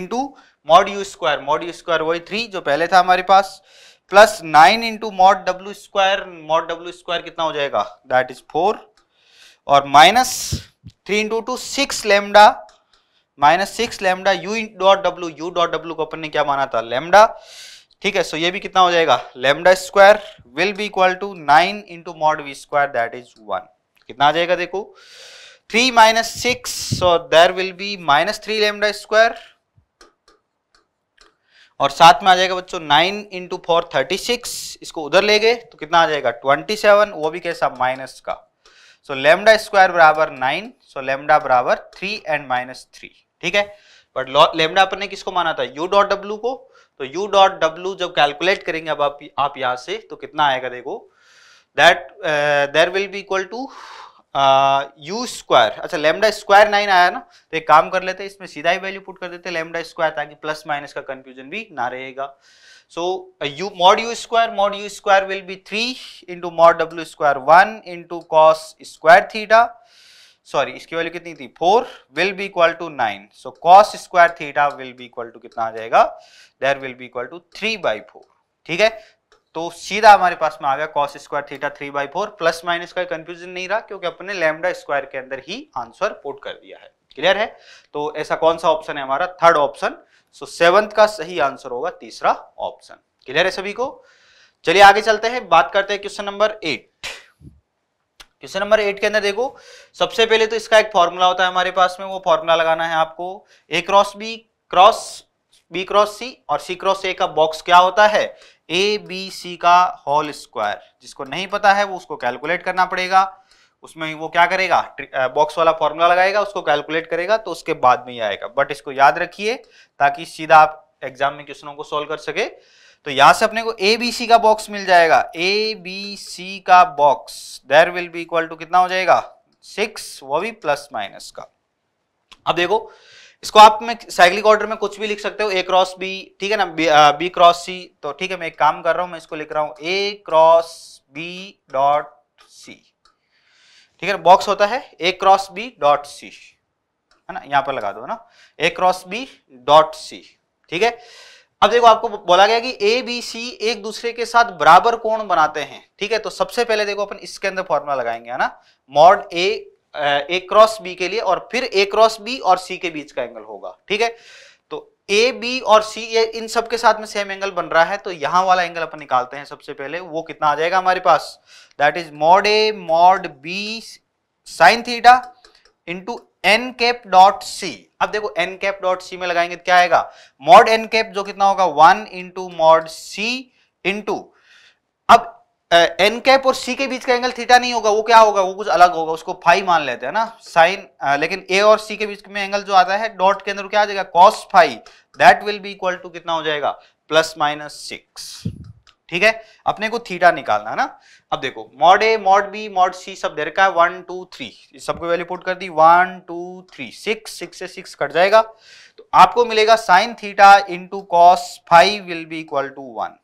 [SPEAKER 1] into mod U square mod U square वही थ्री जो पहले था हमारे पास plus nine into mod W square mod W square कितना हो जाएगा दैट इज फोर और minus three into two six lambda minus six lambda U dot W U dot W को अपन ने क्या माना था लेमडा ठीक है सो ये भी कितना हो जाएगा lambda square will be equal to nine into mod V square that is one कितना आ जाएगा देखो three minus six so there will be minus three lambda square और साथ में आ जाएगा बच्चों nine into four thirty six इसको उधर ले गए तो कितना आ जाएगा ट्वेंटी सेवन वो भी कैसा माइनस का सो लेमडा स्क्वायर बराबर नाइन सो लेमडा बराबर थ्री एंड माइनस थ्री ठीक है बट लेमडा अपन ने किसको माना था यू डॉट डब्ल्यू को तो यू डॉट डब्ल्यू जब कैलकुलेट करेंगे अब आप आप यहां से तो कितना आएगा देखो that there will be equal to U square अच्छा लेमडा स्क्वायर नाइन आया ना तो एक काम कर लेते हैं इसमें सीधा ही वैल्यू पुट कर देते हैं लेमडा स्क्वायर ताकि प्लस माइनस का कंफ्यूजन भी ना रहेगा so U mod U square mod U square will be three into mod W square one into cos square theta sorry इसकी वैल्यू कितनी थी four will be equal to nine so cos square theta will be equal to कितना आ जाएगा there will be equal to three by four ठीक है तो सीधा हमारे पास में आ गया cos square theta three by four plus minus का कंफ्यूजन नहीं रहा क्योंकि अपने लेमडा स्क्वायर के अंदर ही आंसर पुट कर दिया है क्लियर है तो ऐसा कौन सा ऑप्शन है हमारा थर्ड ऑप्शन सो सेवंथ का सही आंसर होगा तीसरा ऑप्शन क्लियर है सभी को चलिए आगे चलते हैं बात करते हैं question number eight question number eight के अंदर देखो सबसे पहले तो इसका एक फॉर्मूला होता है हमारे पास में वो फॉर्मूला लगाना है आपको A cross B cross B cross C और सी क्रॉस ए का बॉक्स क्या होता है ए बी सी का होल स्क्वायर जिसको नहीं पता है वो उसको कैलकुलेट करना पड़ेगा उसमें वो क्या करेगा बॉक्स वाला फॉर्मूला लगाएगा उसको कैलकुलेट करेगा तो उसके बाद में ही आएगा बट इसको याद रखिए ताकि सीधा आप एग्जाम में क्वेश्चनों को सोल्व कर सके तो यहां से अपने को ए बी सी का बॉक्स मिल जाएगा ए बी सी का box there will be equal to कितना हो जाएगा सिक्स वो भी प्लस माइनस का अब देखो इसको आप में साइक्लिक ऑर्डर में कुछ भी लिख सकते हो ए क्रॉस बी ठीक है ना बी क्रॉस सी तो ठीक है मैं एक काम कर रहा हूं मैं इसको लिख रहा हूं A cross B dot C ठीक है ना बॉक्स होता है A cross B dot C है ना यहां पर लगा दो ना A cross B dot C ठीक है अब देखो आपको बोला गया कि ए बी सी एक दूसरे के साथ बराबर कोण बनाते हैं ठीक है तो सबसे पहले देखो अपन इसके अंदर फॉर्मूला लगाएंगे है ना mod A A cross B के लिए और फिर ए क्रॉस बी और सी के बीच का एंगल होगा ठीक है तो ए बी और सी ए इन सब के साथ में सेम एंगल बन रहा है तो यहां वाला एंगल अपन निकालते हैं सबसे पहले वो कितना आ जाएगा हमारे पास that is mod A mod B sine theta into N cap dot C अब देखो एन कैप डॉट सी में लगाएंगे तो क्या आएगा मॉड एन कैप जो कितना होगा one into mod C into अब एन कैप और सी के बीच का एंगल थीटा नहीं होगा वो क्या होगा वो कुछ अलग होगा उसको फाई मान लेते हैं ना साइन लेकिन ए और सी के बीच में एंगल जो आता है डॉट के अंदर क्या आ जाएगा cos phi that will be equal to कितना हो जाएगा प्लस माइनस सिक्स ठीक है अपने को थीटा निकालना है ना अब देखो mod A mod B mod C सब दे रखा है वन टू थ्री सबको वैल्यू पुट कर दी one two three six six से सिक्स कट जाएगा तो आपको मिलेगा sine theta into cos five will be equal to one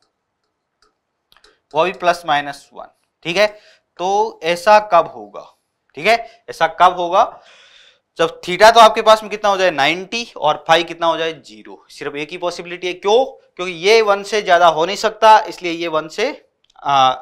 [SPEAKER 1] वो भी प्लस माइनस वन ठीक है तो ऐसा कब होगा ठीक है ऐसा कब होगा जब थीटा तो आपके पास में कितना हो जाए 90 और फाइव कितना हो जाए जीरो सिर्फ एक ही पॉसिबिलिटी है क्यों क्योंकि ये वन से ज्यादा हो नहीं सकता इसलिए ये वन से आ,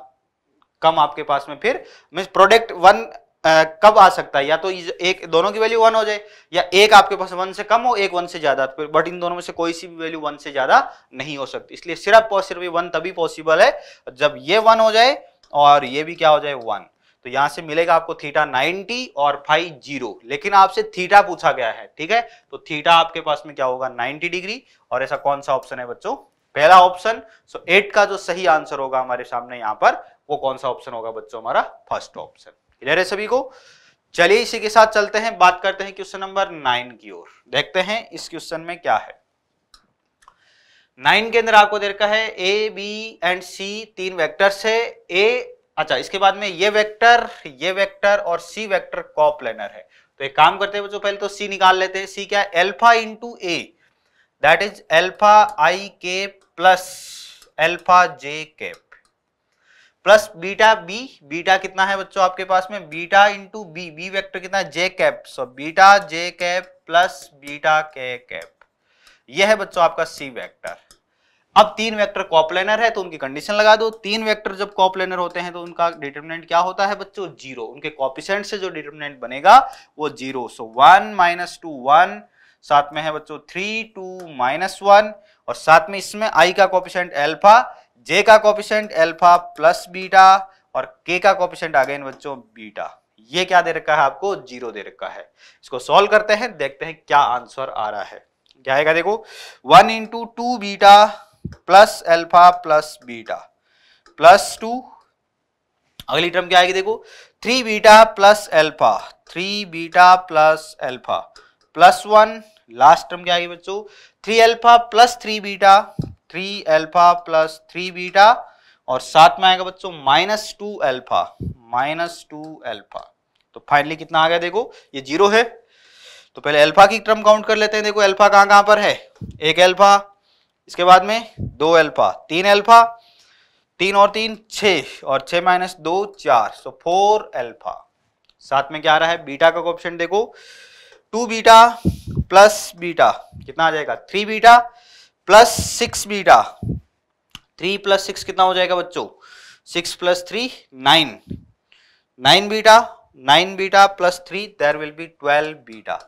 [SPEAKER 1] कम आपके पास में फिर मीन प्रोडक्ट वन आ, कब आ सकता है या तो एक दोनों की वैल्यू वन हो जाए या एक आपके पास वन से कम हो एक वन से ज्यादा बट तो इन दोनों में से कोई सी भी वैल्यू वन से ज्यादा नहीं हो सकती इसलिए सिर्फ और सिर्फ वन तभी पॉसिबल है जब ये वन हो जाए और ये भी क्या हो जाए वन तो यहां से मिलेगा आपको थीटा 90 और फाइव जीरो लेकिन आपसे थीटा पूछा गया है ठीक है तो थीटा आपके पास में क्या होगा 90 डिग्री और ऐसा कौन सा ऑप्शन है बच्चों पहला ऑप्शन सो एट का जो सही आंसर होगा हमारे सामने यहाँ पर वो कौन सा ऑप्शन होगा बच्चों हमारा फर्स्ट ऑप्शन क्लियर है सभी को चलिए इसी के साथ चलते हैं बात करते हैं क्वेश्चन नंबर नाइन की ओर देखते हैं इस क्वेश्चन में क्या है नाइन के अंदर आपको दे रखा है ए बी एंड सी तीन वेक्टर्स है ए अच्छा इसके बाद में ये वेक्टर ये वेक्टर और सी वेक्टर कॉप्लेनर है तो एक काम करते हैं बच्चों पहले तो सी निकाल लेते हैं सी क्या alpha into A that is alpha I के plus alpha J cap plus beta B beta कितना है बच्चों आपके पास में beta into B B vector कितना J cap so beta J cap plus beta K cap यह है बच्चों आपका सी वेक्टर अब तीन वेक्टर कॉपलेनर है तो उनकी कंडीशन लगा दो तीन वेक्टर जब कॉपलेनर होते हैं तो उनका डिटर्मिनेंट क्या होता है बच्चों जीरो उनके कॉपिशेंट से जो डिटर्मिनेंट बनेगा वो zero so one minus two one साथ में है बच्चों थ्री टू माइनस वन और साथ में इसमें आई का कॉपिशेंट एल्फा जे का कॉपिशेंट एल्फा प्लस बीटा और के का कॉपिशेंट आ इन बच्चों बीटा ये क्या दे रखा है आपको जीरो दे रखा है इसको सॉल्व करते हैं देखते हैं क्या आंसर आ रहा है क्या आएगा देखो one into two beta plus alpha plus beta plus two अगली टर्म क्या आएगी देखो three beta plus alpha three beta plus alpha plus one last term क्या आएगी बच्चों three alpha plus three beta three alpha plus three beta और साथ में आएगा बच्चों minus two alpha minus two alpha तो फाइनली कितना आ गया देखो ये जीरो है तो पहले एल्फा की टर्म काउंट कर लेते हैं देखो एल्फा कहां कहां पर है एक एल्फा इसके बाद में दो एल्फा तीन एल्फा तीन और तीन छ और छ माइनस दो चार सो फोर एल्फा साथ में क्या आ रहा है बीटा का ऑप्शन देखो टू बीटा प्लस बीटा कितना आ जाएगा three beta plus six beta three plus six कितना हो जाएगा बच्चों six plus three nine nine beta nine beta plus three there will be twelve beta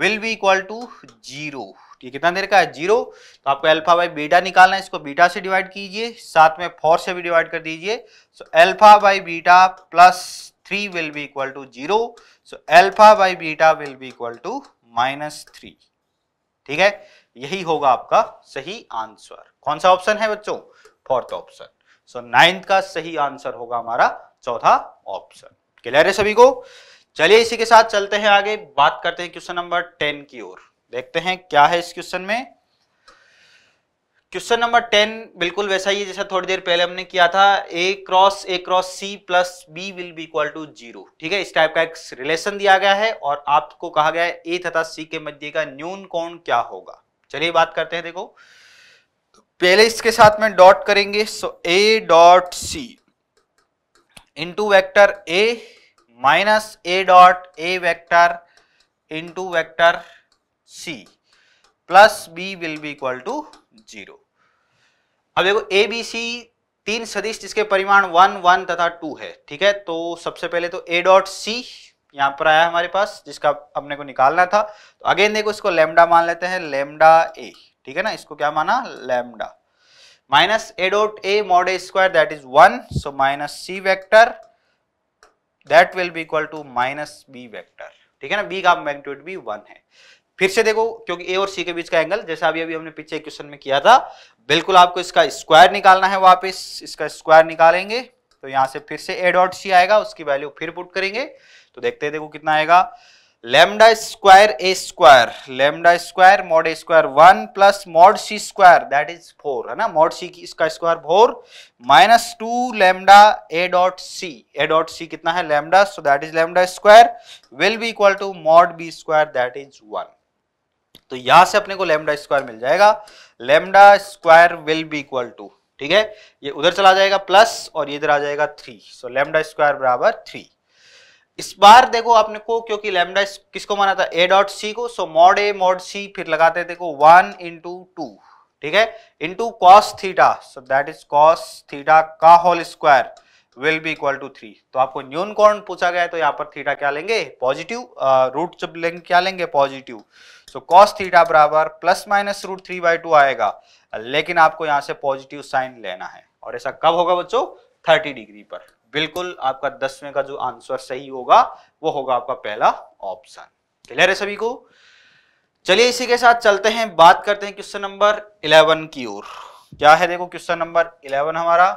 [SPEAKER 1] will be equal to zero ये कितना देर का है जीरो तो आपको अल्फा बाई बीटा निकालना है इसको बीटा से डिवाइड कीजिए साथ में फोर से भी डिवाइड कर दीजिए so alpha by beta plus three will be equal to zero so alpha by beta will be equal to minus three ठीक है यही होगा आपका सही आंसर कौन सा ऑप्शन है बच्चों फोर्थ ऑप्शन सो नाइन्थ का सही आंसर होगा हमारा चौथा ऑप्शन क्लियर है सभी को चलिए इसी के साथ चलते हैं आगे बात करते हैं क्वेश्चन नंबर टेन की ओर देखते हैं क्या है इस क्वेश्चन में क्वेश्चन नंबर टेन बिल्कुल वैसा ही है जैसा थोड़ी देर पहले हमने किया था A cross A cross C plus B will be equal to zero ठीक है इस टाइप का एक रिलेशन दिया गया है और आपको कहा गया है ए तथा सी के मध्य का न्यून कोण क्या होगा चलिए बात करते हैं देखो पहले इसके साथ में डॉट करेंगे so A dot C into vector A minus A dot A vector into vector C plus B will be equal to zero अब देखो ए बी सी तीन सदिश जिसके परिमाण वन वन तथा टू है ठीक है तो सबसे पहले तो ए डॉट सी यहाँ पर आया हमारे पास जिसका अपने को निकालना था तो अगेन देखो इसको लेमडा मान लेते हैं लेमडा ए ठीक है ना इसको क्या माना lambda minus A dot A mod A square that is one so minus C vector that will be equal to minus B vector ठीक है ना बी का मैग्नीट्यूड भी वन है फिर से देखो क्योंकि ए और सी के बीच का एंगल जैसा अभी अभी हमने पीछे क्वेश्चन में किया था बिल्कुल आपको इसका स्क्वायर निकालना है वापस इसका स्क्वायर निकालेंगे तो यहां से फिर से ए डॉट सी आएगा उसकी वैल्यू फिर पुट करेंगे तो देखते हैं देखो कितना आएगा lambda square A square lambda square mod A square one plus mod C square that is four है ना मॉड सी इसका square four minus two lambda A dot C A dot C कितना है lambda so that is lambda square will be equal to mod B square that is one तो यहां से अपने को लेमडा स्क्वायर मिल जाएगा lambda square will be equal to ठीक है ये उधर चला जाएगा प्लस और इधर आ जाएगा थ्री सो लेमडा स्क्वायर बराबर थ्री इस बार देखो आपने को क्योंकि लैमडा किसको माना था ए डॉट सी को सो मॉड ए मॉड सी फिर लगाते देखो वन इंटू टू ठीक है into cos theta so that is cos theta का whole square will be equal to three तो आपको न्यून कौन पूछा गया है तो यहाँ पर थीटा क्या लेंगे पॉजिटिव रूट जब लेंगे क्या लेंगे पॉजिटिव सो कॉस थीटा बराबर plus minus root three by two आएगा लेकिन आपको यहाँ से पॉजिटिव साइन लेना है और ऐसा कब होगा बच्चों थर्टी डिग्री पर बिल्कुल आपका दसवें का जो आंसर सही होगा वो होगा आपका पहला ऑप्शन क्लियर है सभी को चलिए इसी के साथ चलते हैं बात करते हैं क्वेश्चन नंबर इलेवन की ओर क्या है देखो क्वेश्चन नंबर इलेवन हमारा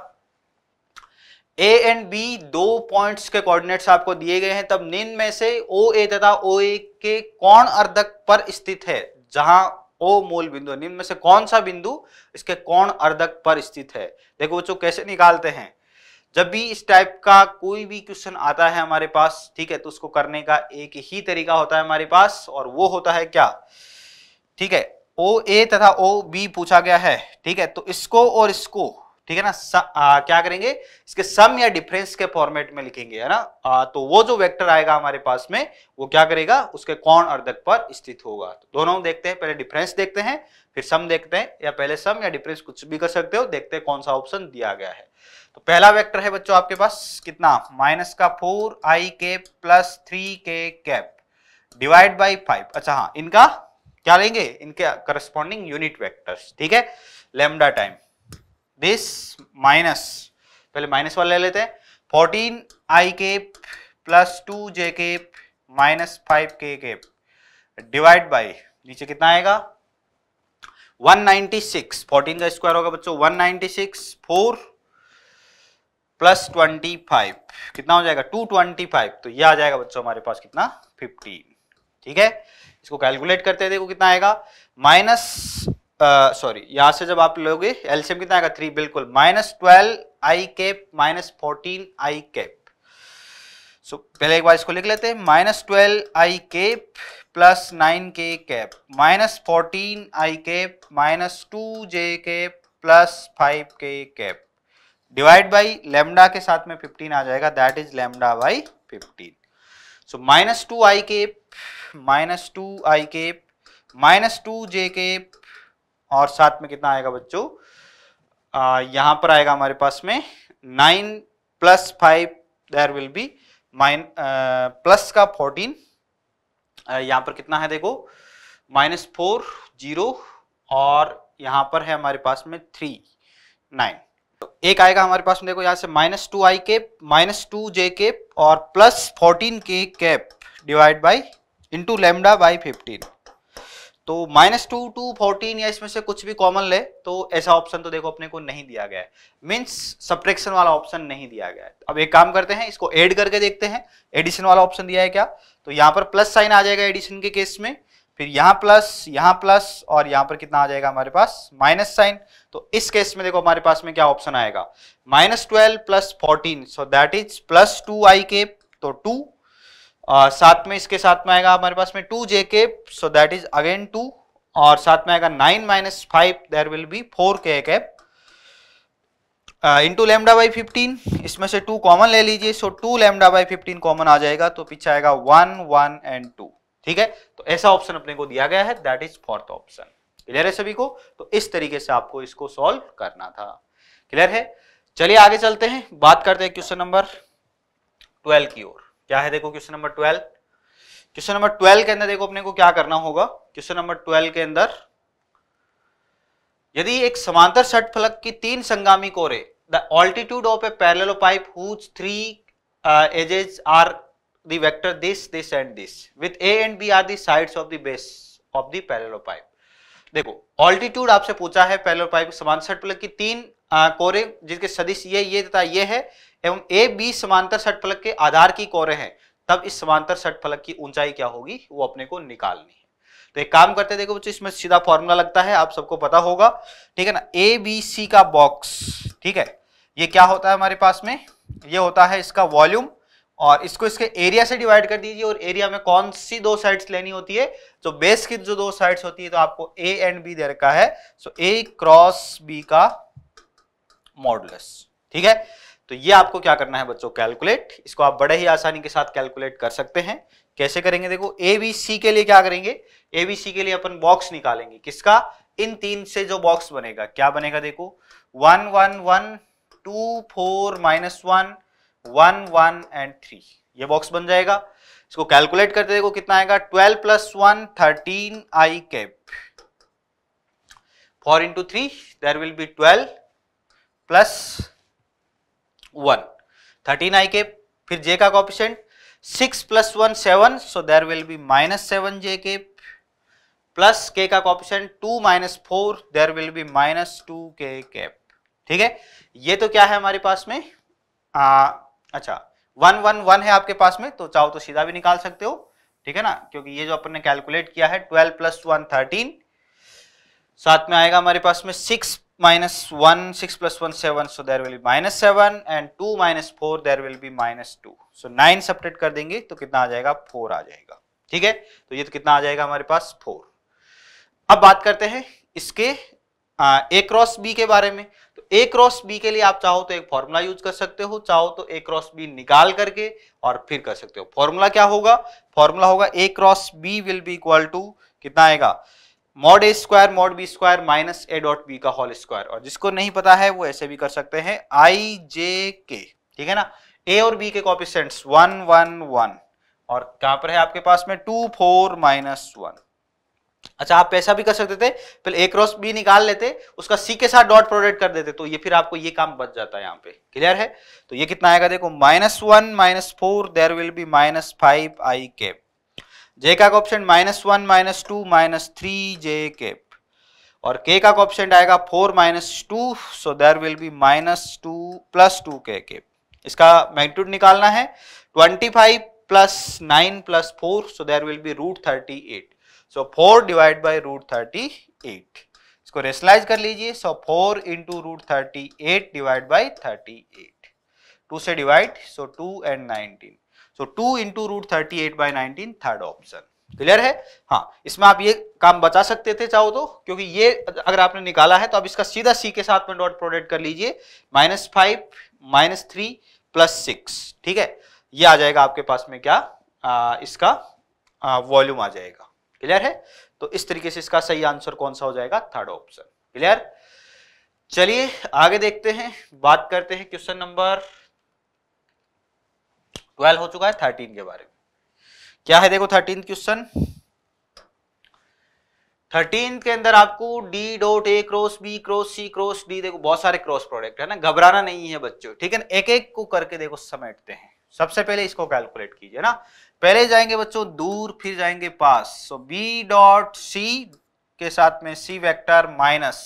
[SPEAKER 1] ए एंड बी दो पॉइंट्स के कोऑर्डिनेट्स आपको दिए गए हैं तब निम्न में से ओ ए तथा ओ ए के कौन अर्धक पर स्थित है जहां ओ मूल बिंदु निम्न में से कौन सा बिंदु इसके कौन अर्धक पर स्थित है देखो बच्चों कैसे निकालते हैं जब भी इस टाइप का कोई भी क्वेश्चन आता है हमारे पास ठीक है तो उसको करने का एक ही तरीका होता है हमारे पास और वो होता है क्या ठीक है ओ ए तथा ओ बी पूछा गया है ठीक है तो इसको और इसको ठीक है ना स, आ, क्या करेंगे इसके सम या डिफरेंस के फॉर्मेट में लिखेंगे है ना आ, तो वो जो वेक्टर आएगा हमारे पास में वो क्या करेगा उसके कौन अर्धक पर स्थित होगा तो दोनों देखते हैं पहले डिफरेंस देखते हैं फिर सम देखते हैं या पहले सम या डिफरेंस कुछ भी कर सकते हो देखते हैं कौन सा ऑप्शन दिया गया है तो पहला वेक्टर है बच्चों आपके पास कितना माइनस का फोर आई के प्लस थ्री के कैप डिवाइड बाई फाइव अच्छा हाँ इनका क्या लेंगे इनके करस्पॉन्डिंग यूनिट वेक्टर्स ठीक है लेमडा टाइम दिस माइनस पहले माइनस वाला ले लेते हैं फोर्टीन आई के प्लस टू जे के माइनस फाइव के के डिवाइड बाई नीचे कितना आएगा 196 14 का स्क्वायर होगा बच्चों 196 4 प्लस ट्वेंटी फाइव कितना हो जाएगा टू ट्वेंटी फाइव तो ये आ जाएगा बच्चों हमारे पास कितना फिफ्टीन ठीक है इसको कैलकुलेट करते देखो कितना आएगा माइनस सॉरी यहां से जब आप लोगे एलसीएम कितना आएगा थ्री बिल्कुल minus twelve I cap minus fourteen I cap so पहले एक बार इसको लिख लेते हैं minus twelve I cap plus nine K cap minus fourteen I cap minus two J cap plus five K cap divide by lambda के साथ में फिफ्टीन आ जाएगा that is lambda by fifteen so minus two I cap minus two I cap minus two J cap और साथ में कितना आएगा बच्चों यहाँ पर आएगा हमारे पास में nine plus five there will be mine plus का फोर्टीन यहाँ पर कितना है देखो माइनस फोर जीरो और यहाँ पर है हमारे पास में थ्री नाइन एक आएगा हमारे पास देखो यहाँ से माइनस टू आई के माइनस टू जे के और plus fourteen K cap divide by into lambda by fifteen तो माइनस टू टू फोर्टीन या इसमें से कुछ भी कॉमन ले तो ऐसा ऑप्शन तो देखो अपने को नहीं दिया गया है मीन्स सप्रेक्शन वाला ऑप्शन नहीं दिया गया है अब एक काम करते हैं इसको एड करके देखते हैं एडिशन वाला ऑप्शन दिया है क्या तो यहाँ पर प्लस साइन आ जाएगा एडिशन के केस में फिर यहां प्लस यहाँ प्लस और यहाँ पर कितना आ जाएगा हमारे पास माइनस साइन तो इस केस में देखो हमारे पास में क्या ऑप्शन आएगा minus twelve plus fourteen so that is plus two I K तो टू साथ में इसके साथ में आएगा हमारे पास में two J K so that is again two और साथ में आएगा nine minus five there will be four K cap into lambda by fifteen इसमें से टू कॉमन ले लीजिए so two lambda by fifteen common आ जाएगा तो पीछे आएगा वन वन एंड टू ठीक है तो ऐसा ऑप्शन अपने को दिया गया है that is fourth option clear है सभी को तो इस तरीके से आपको इसको सॉल्व करना था क्लियर है चलिए आगे चलते हैं बात करते हैं क्वेश्चन नंबर ट्वेल्व की ओर क्या है देखो question number twelve question number twelve के अंदर देखो अपने को क्या करना होगा क्वेश्चन नंबर ट्वेल्व के अंदर यदि एक समांतर सट फलक की तीन संगामी कोरे the altitude of a parallelepiped whose three edges are the vector this this and this with a and b are the sides of the base of the parallel pipe देखो ऑल्टीट्यूड आपसे पूछा है parallel pipe समांतर plug की तीन आ, कोरे जिसके सदिश ये ये तथा ये है एवं ए बी समांतर सट के आधार की कोरे हैं तब इस समांतर सट की ऊंचाई क्या होगी वो अपने को निकालनी है तो एक काम करते हैं देखो बच्चों इसमें सीधा फॉर्मूला लगता है आप सबको पता होगा ठीक है ना ए बी सी का बॉक्स ठीक है ये क्या होता है हमारे पास में ये होता है इसका वॉल्यूम और इसको इसके एरिया से डिवाइड कर दीजिए और एरिया में कौन सी दो साइड्स लेनी होती है तो बेस की जो दो साइड्स होती है तो आपको ए एंड बी दे रखा है सो ए क्रॉस बी का मॉडलस ठीक है तो ये आपको क्या करना है बच्चों कैलकुलेट इसको आप बड़े ही आसानी के साथ कैलकुलेट कर सकते हैं कैसे करेंगे देखो ए बी सी के लिए क्या करेंगे ए बी सी के लिए अपन बॉक्स निकालेंगे किसका इन तीन से जो बॉक्स बनेगा क्या बनेगा देखो one one one two four minus one one one and three ये बॉक्स बन जाएगा इसको कैलकुलेट करते देखो कितना आएगा twelve plus one thirteen I cap four into three there will be twelve plus one thirteen I cap फिर J का coefficient six plus one seven so there will be minus seven J K plus K का coefficient two minus four there will be minus two K cap ठीक है ये तो क्या है हमारे पास में अच्छा वन वन वन है आपके पास में तो चाहो तो सीधा भी निकाल सकते हो ठीक है ना क्योंकि ये जो अपन ने कैलकुलेट किया है ट्वेल्व प्लस वन थर्टीन साथ में आएगा हमारे पास में six minus one six plus one seven so there will be minus seven and two minus four there will be minus two so nine separate कर देंगे तो कितना आ जाएगा फोर आ जाएगा ठीक है तो ये तो कितना आ जाएगा हमारे पास फोर अब बात करते हैं इसके ए क्रॉस बी के बारे में ए क्रॉस बी के लिए आप चाहो तो एक फॉर्मूला यूज कर सकते हो चाहो तो ए क्रॉस बी निकाल करके और फिर कर सकते हो फॉर्मूला क्या होगा फॉर्मूला होगा A cross B will be equal to कितना आएगा मॉड ए square mod B square minus ए डॉट बी का होल स्क्वायर और जिसको नहीं पता है वो ऐसे भी कर सकते हैं आई जे के ठीक है ना ए और बी के कॉपिशेंट वन वन वन और कहां पर है आपके पास में टू फोर माइनस वन अच्छा आप ऐसा भी कर सकते थे पहले ए क्रॉस बी निकाल लेते उसका सी के साथ डॉट प्रोडक्ट कर देते तो ये फिर आपको ये काम बच जाता है यहाँ पे क्लियर है तो ये कितना आएगा देखो minus one minus four there will be minus five I cap J का option minus one minus two minus three J cap और के का ऑप्शन आएगा four minus two so there will be minus two plus two K cap इसका magnitude निकालना है twenty five plus nine plus four so there will be root thirty eight so four divide by root thirty eight इसको rationalise कर लीजिए so four into root thirty eight divide by thirty eight two से divide so two and nineteen so two into root thirty eight by nineteen third option clear है हाँ इसमें आप ये काम बचा सकते थे चाहो तो क्योंकि ये अगर आपने निकाला है तो आप इसका सीधा सी के साथ में डॉट प्रोडक्ट कर लीजिए minus five minus three plus six ठीक है ये आ जाएगा आपके पास में क्या आ, इसका वॉल्यूम आ जाएगा क्लियर है तो इस तरीके से इसका सही आंसर कौन सा हो जाएगा थर्ड ऑप्शन क्लियर चलिए आगे देखते हैं बात करते हैं क्वेश्चन नंबर ट्वेल्व हो चुका है थर्टीन के बारे में क्या है देखो थर्टीन क्वेश्चन थर्टीन के अंदर आपको D dot A cross B cross C cross D देखो बहुत सारे क्रॉस प्रोडक्ट है ना घबराना नहीं है बच्चों ठीक है ना एक एक को करके देखो समेटते हैं सबसे पहले इसको कैलकुलेट कीजिए ना पहले जाएंगे बच्चों दूर फिर जाएंगे पास सो बी डॉट सी के साथ में C vector minus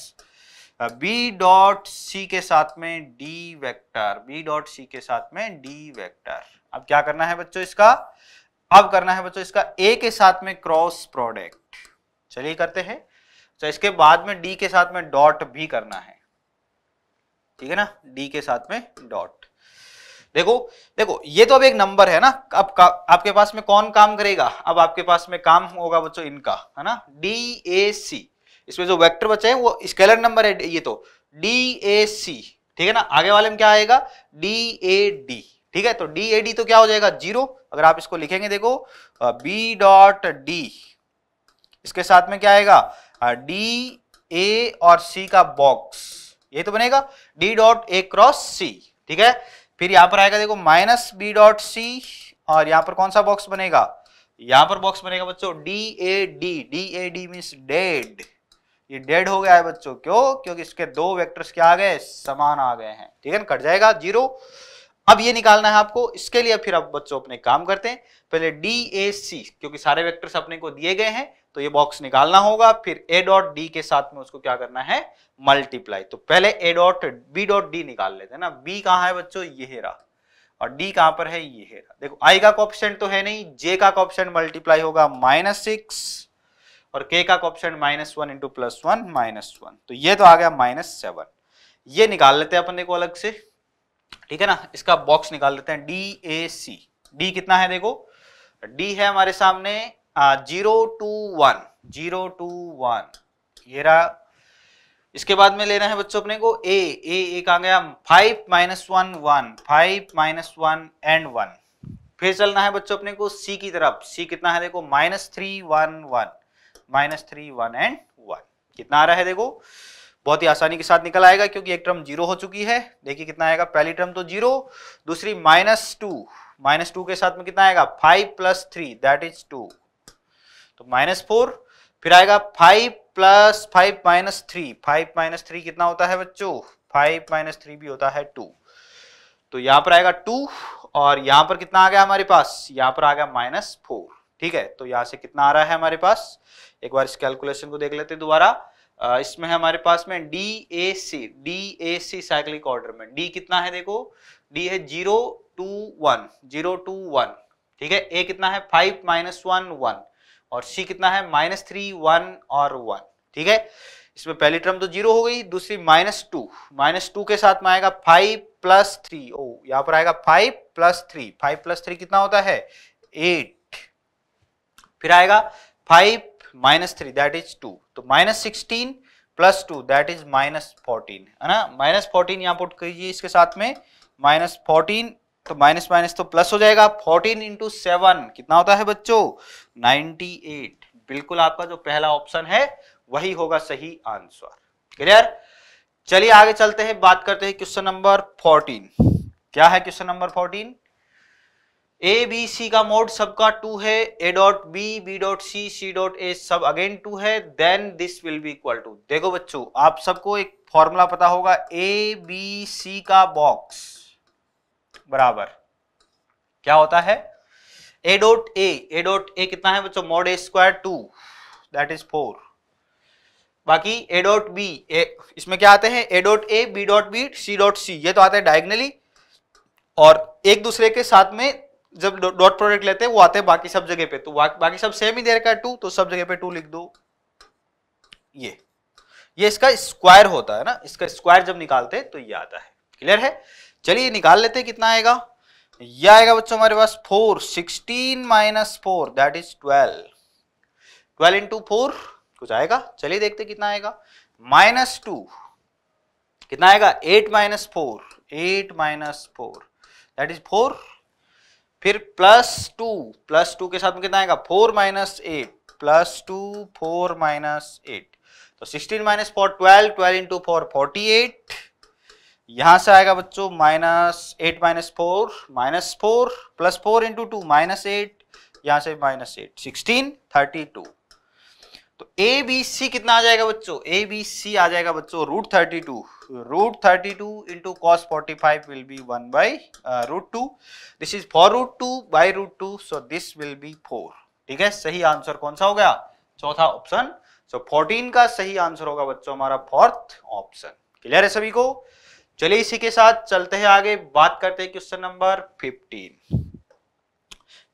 [SPEAKER 1] B dot C के साथ में D vector B dot C के साथ में डी वेक्टर अब क्या करना है बच्चों इसका अब करना है बच्चों इसका ए के साथ में क्रॉस प्रोडक्ट चलिए करते हैं तो इसके बाद में डी के साथ में डॉट भी करना है ठीक है ना डी के साथ में डॉट देखो देखो ये तो अब एक नंबर है ना अब आपके पास में कौन काम करेगा अब आपके पास में काम होगा बच्चों तो इनका है ना डी ए सी इसमें जो वेक्टर बचे हैं वो स्केलर नंबर है ये तो डी ए सी ठीक है ना आगे वाले में क्या आएगा डी ए डी ठीक है तो डी ए डी तो क्या हो जाएगा जीरो अगर आप इसको लिखेंगे देखो बी डॉट डी इसके साथ में क्या आएगा डी ए और सी का बॉक्स ये तो बनेगा D dot A cross C ठीक है फिर यहां पर आएगा देखो माइनस बी डॉट सी और यहां पर कौन सा बॉक्स बनेगा यहां पर बॉक्स बनेगा बच्चों D A D D A D means dead ये डेड हो गया है बच्चों क्यों क्योंकि इसके दो वेक्टर्स क्या आ गए समान आ गए हैं ठीक है ना कट जाएगा जीरो अब ये निकालना है आपको इसके लिए फिर आप बच्चों अपने काम करते हैं पहले डी ए सी क्योंकि सारे वेक्टर्स अपने को दिए गए हैं तो ये बॉक्स निकालना होगा फिर ए डॉट डी के साथ में उसको क्या करना है मल्टीप्लाई तो पहले A dot B dot D निकाल लेते हैं ना बी कहा है बच्चों ये रहा और डी कहां पर है ये रहा देखो आई का ऑप्शन तो है नहीं जे का ऑप्शन मल्टीप्लाई होगा माइनस सिक्स और के का option minus one into plus one minus one तो ये तो आ गया माइनस सेवन ये निकाल लेते हैं अपन देखो अलग से ठीक है ना इसका बॉक्स निकाल लेते हैं डी ए सी डी कितना है देखो डी है हमारे सामने zero two one zero two one ये रहा इसके बाद में लेना है बच्चों अपने को ए ए एक आ गया five minus one one five minus one and one फिर चलना है बच्चों अपने को सी की तरफ सी कितना है देखो minus three one one minus three one and one कितना आ रहा है देखो बहुत ही आसानी के साथ निकल आएगा क्योंकि एक टर्म जीरो हो चुकी है देखिए कितना आएगा पहली टर्म तो जीरो दूसरी माइनस टू माइनस टू के साथ में कितना आएगा five plus three that is two तो माइनस फोर फिर आएगा five plus five minus three five minus three कितना होता है बच्चों फाइव माइनस थ्री भी होता है टू तो यहां पर आएगा टू और यहां पर कितना आ गया हमारे पास यहां पर आ गया माइनस फोर ठीक है तो यहां से कितना आ रहा है हमारे पास एक बार इस कैलकुलेशन को देख लेते हैं दोबारा इसमें हमारे पास में D A C D A C cyclic order में डी कितना है देखो डी है zero two one zero two one ठीक है ए कितना है फाइव माइनस वन वन और सी कितना है माइनस थ्री वन और वन ठीक है इसमें पहली टर्म तो जीरो हो गई दूसरी माइनस टू माइनस टू के साथ में आएगा फाइव प्लस थ्री ओ यहां पर आएगा five plus three five plus three कितना होता है एट फिर आएगा five minus three that is two तो minus sixteen plus two that is minus fourteen है ना माइनस फोर्टीन यहां पुट कीजिए इसके साथ में माइनस फोर्टीन तो माइनस माइनस तो प्लस हो जाएगा फोर्टीन इंटू सेवन कितना होता है बच्चों नाइनटी एट बिल्कुल आपका जो पहला ऑप्शन है वही होगा सही आंसर क्लियर चलिए आगे चलते हैं बात करते हैं क्वेश्चन नंबर फोर्टीन क्या है question number fourteen A B C का मोड सबका टू है A dot B B dot C C dot A सब अगेन टू है then this will be equal to देखो बच्चों आप सबको एक फॉर्मूला पता होगा ए बी सी का बॉक्स बराबर क्या होता है A dot A A dot ए कितना है बच्चों mod A square two that is four बाकी ए डॉट बी इसमें क्या आते हैं A dot A B dot B C dot C ये तो आते हैं डायगनली और एक दूसरे के साथ में जब डॉट प्रोडक्ट लेते हैं वो आते हैं बाकी सब जगह पे तो बाकी सब सेम ही दे रखा है टू तो सब जगह पे टू लिख दो ये ये इसका स्क्वायर होता है ना इसका स्क्वायर जब निकालते हैं तो ये आता है क्लियर है चलिए निकाल लेते कितना आएगा ये आएगा बच्चों हमारे पास four sixteen minus four that is twelve twelve into four कुछ आएगा चलिए देखते कितना आएगा माइनस टू कितना आएगा eight minus four eight minus four that is four फिर प्लस टू प्लस टू के साथ में कितना आएगा four minus eight plus two four minus eight तो sixteen minus four twelve twelve into four forty eight यहां से आएगा बच्चों minus eight minus four minus four plus four into two minus eight यहां से minus eight sixteen thirty two तो A B C कितना आ जाएगा बच्चों ए बी सी आ जाएगा बच्चों root thirty two root thirty two into cos forty five will be one by root two this is four root two by root two so this will be four ठीक है सही answer कौन सा हो गया चौथा ऑप्शन सो फोर्टीन का सही आंसर होगा बच्चों हमारा फोर्थ ऑप्शन क्लियर है सभी को चलिए इसी के साथ चलते हैं आगे बात करते हैं क्वेश्चन नंबर 15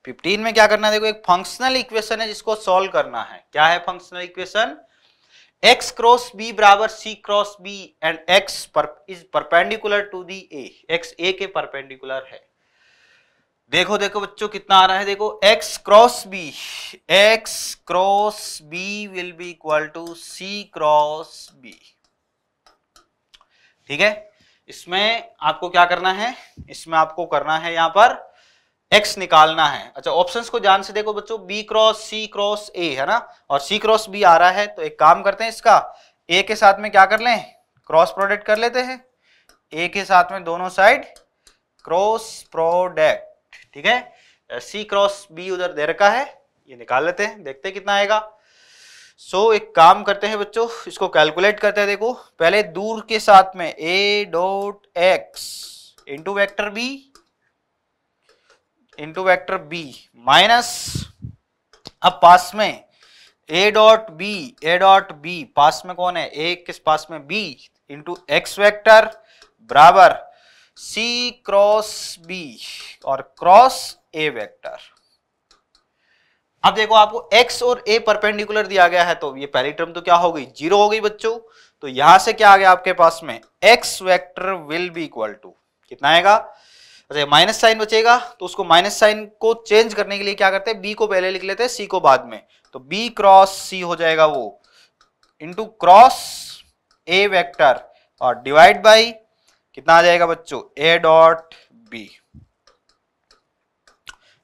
[SPEAKER 1] 15 में क्या करना है देखो एक फंक्शनल इक्वेशन है जिसको सॉल्व करना है क्या है functional equation x cross b बराबर c cross b and x पर, is perpendicular to the a x a के परपेंडिकुलर है देखो देखो बच्चों कितना आ रहा है देखो x cross b x cross b will be equal to c cross b ठीक है इसमें आपको क्या करना है इसमें आपको करना है यहाँ पर एक्स निकालना है अच्छा ऑप्शंस को ध्यान से देखो बच्चों B cross C cross A है ना और सी क्रॉस बी आ रहा है तो एक काम करते हैं इसका ए के साथ में क्या कर लें क्रॉस प्रोडक्ट कर लेते हैं ए के साथ में दोनों साइड क्रॉस प्रोडक्ट ठीक है सी क्रॉस बी उधर दे रखा है ये निकाल लेते हैं देखते हैं कितना आएगा सो so, एक काम करते हैं बच्चों इसको कैलकुलेट करते हैं देखो पहले दूर के साथ में A dot X into vector B into vector B minus अब पास में A dot B A dot B पास में कौन है ए किस पास में बी इंटू एक्स वैक्टर बराबर सी क्रॉस बी और क्रॉस ए वैक्टर अब देखो आपको x और a परपेंडिकुलर दिया गया है तो ये पहली टर्म तो क्या हो गई जीरो हो गई बच्चों तो यहां से क्या आ गया आपके पास में x vector will be equal to कितना आएगा अच्छा माइनस साइन बचेगा तो उसको माइनस साइन को चेंज करने के लिए क्या करते हैं बी को पहले लिख लेते हैं सी को बाद में तो बी क्रॉस सी हो जाएगा वो इंटू क्रॉस ए वेक्टर और डिवाइड बाई कितना आ जाएगा बच्चों ए डॉट बी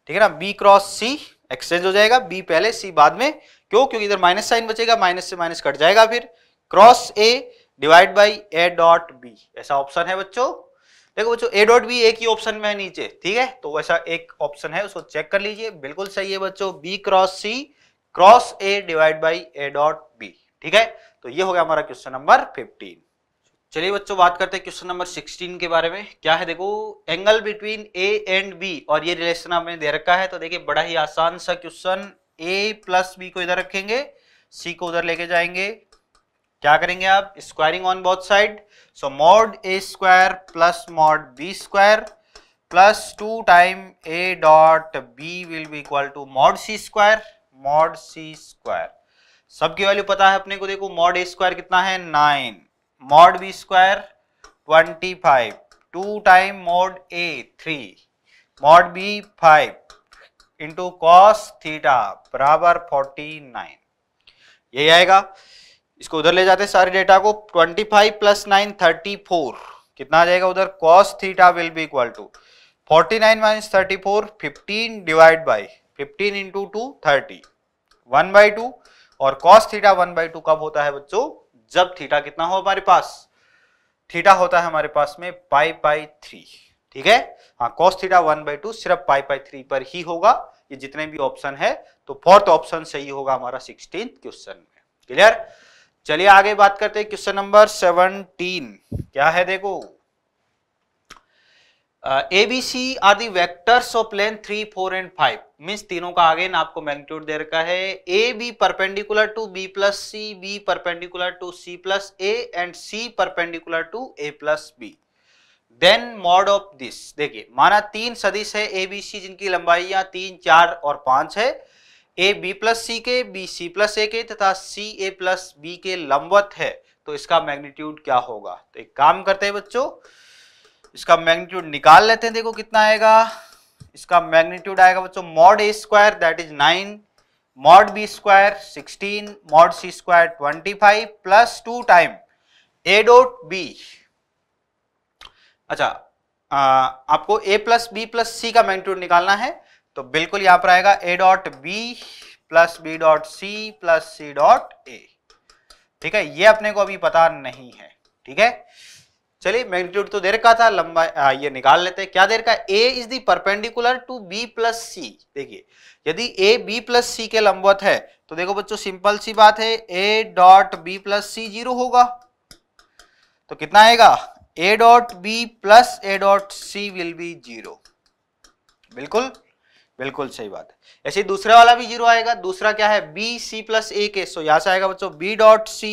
[SPEAKER 1] ठीक है ना बी क्रॉस सी एक्सचेंज हो जाएगा बी पहले सी बाद में क्यों क्योंकि इधर माइनस साइन बचेगा माइनस से माइनस कट जाएगा फिर cross A divide by A dot B ऐसा ऑप्शन है बच्चों देखो बच्चों ए डॉट बी एक ही ऑप्शन में है नीचे ठीक है तो वैसा एक ऑप्शन है उसको चेक कर लीजिए बिल्कुल सही है बच्चों B cross C cross A divide by A dot B ठीक है तो ये हो गया हमारा क्वेश्चन नंबर फिफ्टीन चलिए बच्चों बात करते हैं क्वेश्चन नंबर 16 के बारे में क्या है देखो angle between A and B और ये रिलेशन आपने दे रखा है तो देखिए बड़ा ही आसान सा क्वेश्चन ए प्लस बी को इधर रखेंगे सी को उधर लेके जाएंगे क्या करेंगे आप squaring on both side so mod A square plus mod B square plus two time A dot B will be equal to mod C square mod C square सबकी वैल्यू पता है अपने को देखो मॉड ए स्क्वायर कितना है nine mod B square twenty five two time mod A three mod B five into cos theta बराबर forty nine यही आएगा इसको उधर ले जाते सारे डेटा को twenty five plus nine thirty four कितना आ जाएगा उधर cos theta will be equal to forty nine minus thirty four fifteen divide by fifteen into two thirty one by two और cos theta one by to कब होता है बच्चों जब थीटा कितना हो हमारे पास थीटा होता है हमारे पास में पाई पाई थ्री ठीक है हाँ cos theta one by two सिर्फ पाई पाई थ्री पर ही होगा ये जितने भी ऑप्शन है तो फोर्थ ऑप्शन सही होगा हमारा सिक्सटीन क्वेश्चन में क्लियर चलिए आगे बात करते हैं क्वेश्चन नंबर सेवनटीन क्या है देखो A B C are the vectors of plane three four and five means तीनों का अगेन आपको मैग्नीट्यूड दे रखा है ए B perpendicular to B plus C B perpendicular to C plus A and C perpendicular to A plus B then mod of this देखिए माना तीन सदिश है ए बी सी जिनकी लंबाइयां तीन चार और पांच है ए बी प्लस सी के बी सी प्लस ए के तथा सी ए प्लस बी के लंबत है तो इसका मैग्नीट्यूड क्या होगा तो एक काम करते हैं बच्चों इसका मैग्नीट्यूड निकाल लेते हैं देखो कितना आएगा इसका मैग्नीट्यूड आएगा बच्चों mod A square that is nine mod B square sixteen mod C square twenty five plus two time A dot B अच्छा आ, आपको ए प्लस बी प्लस सी का मैग्नीट्यूड निकालना है तो बिल्कुल यहां पर आएगा A dot B plus B dot C plus C dot ए ठीक है ये अपने को अभी पता नहीं है ठीक है चलिए मैग्नीट्यूड तो दे रखा था लंबा आ, ये निकाल लेते हैं क्या दे रखा है A is the perpendicular to B plus C देखिए यदि ए बी प्लस सी के लंबवत है तो देखो बच्चों सिंपल सी बात है A dot B plus C zero होगा तो कितना आएगा A dot B plus A dot C will be zero बिल्कुल बिल्कुल सही बात है ऐसे दूसरा वाला भी जीरो आएगा दूसरा क्या है बी सी प्लस ए के सो यहां से आएगा बच्चों B dot C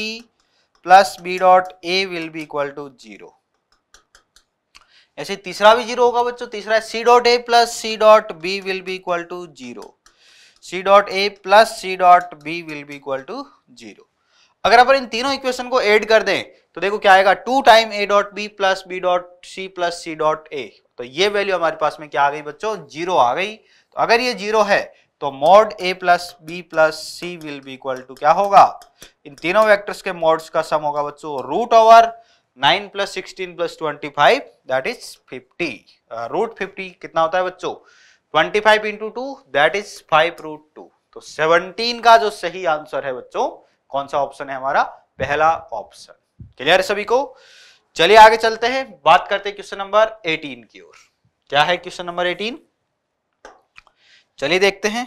[SPEAKER 1] plus B dot A will be equal to zero ऐसे तीसरा भी जीरो होगा बच्चों तीसरा C dot A plus C dot B will be equal to zero C dot A plus C dot B will be equal to zero अगर अपन इन तीनों equation को ऐड कर दें तो देखो क्या आएगा two time A dot B plus B dot C plus C dot A तो ये वैल्यू हमारे पास में क्या आ गई बच्चों जीरो आ गई तो अगर ये जीरो है तो mod A plus B plus C will be equal to क्या होगा इन तीनों वेक्टर्स के मॉड्स का सम होगा बच्चों root over nine plus sixteen plus twenty five that is fifty root fifty कितना होता है बच्चों twenty five into two that is five root two तो सेवनटीन का जो सही आंसर है बच्चों कौन सा ऑप्शन है हमारा पहला ऑप्शन क्लियर है सभी को चलिए आगे चलते हैं बात करते हैं क्वेश्चन नंबर 18 की ओर क्या है क्वेश्चन नंबर 18 चलिए देखते हैं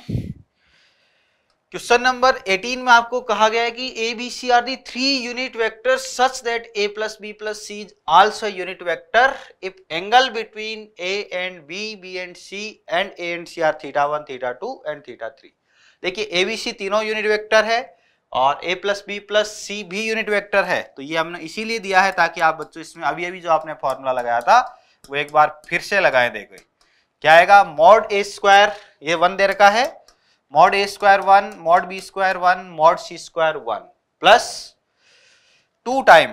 [SPEAKER 1] क्वेश्चन नंबर 18 में आपको कहा गया है कि A B C are the three unit vector such that A plus B plus C is also unit vector if angle between A and B B and C and A and C are theta one theta two and theta three देखिए A B C तीनों unit vector है और A plus B plus C भी unit vector है तो ये हमने इसीलिए दिया है ताकि आप बच्चों इसमें अभी अभी जो आपने फॉर्मूला लगाया था वो एक बार फिर से लगाए देखे क्या आएगा मॉड ए स्क्वायर ये वन दे रखा है mod A square one mod B square one mod C square one plus two time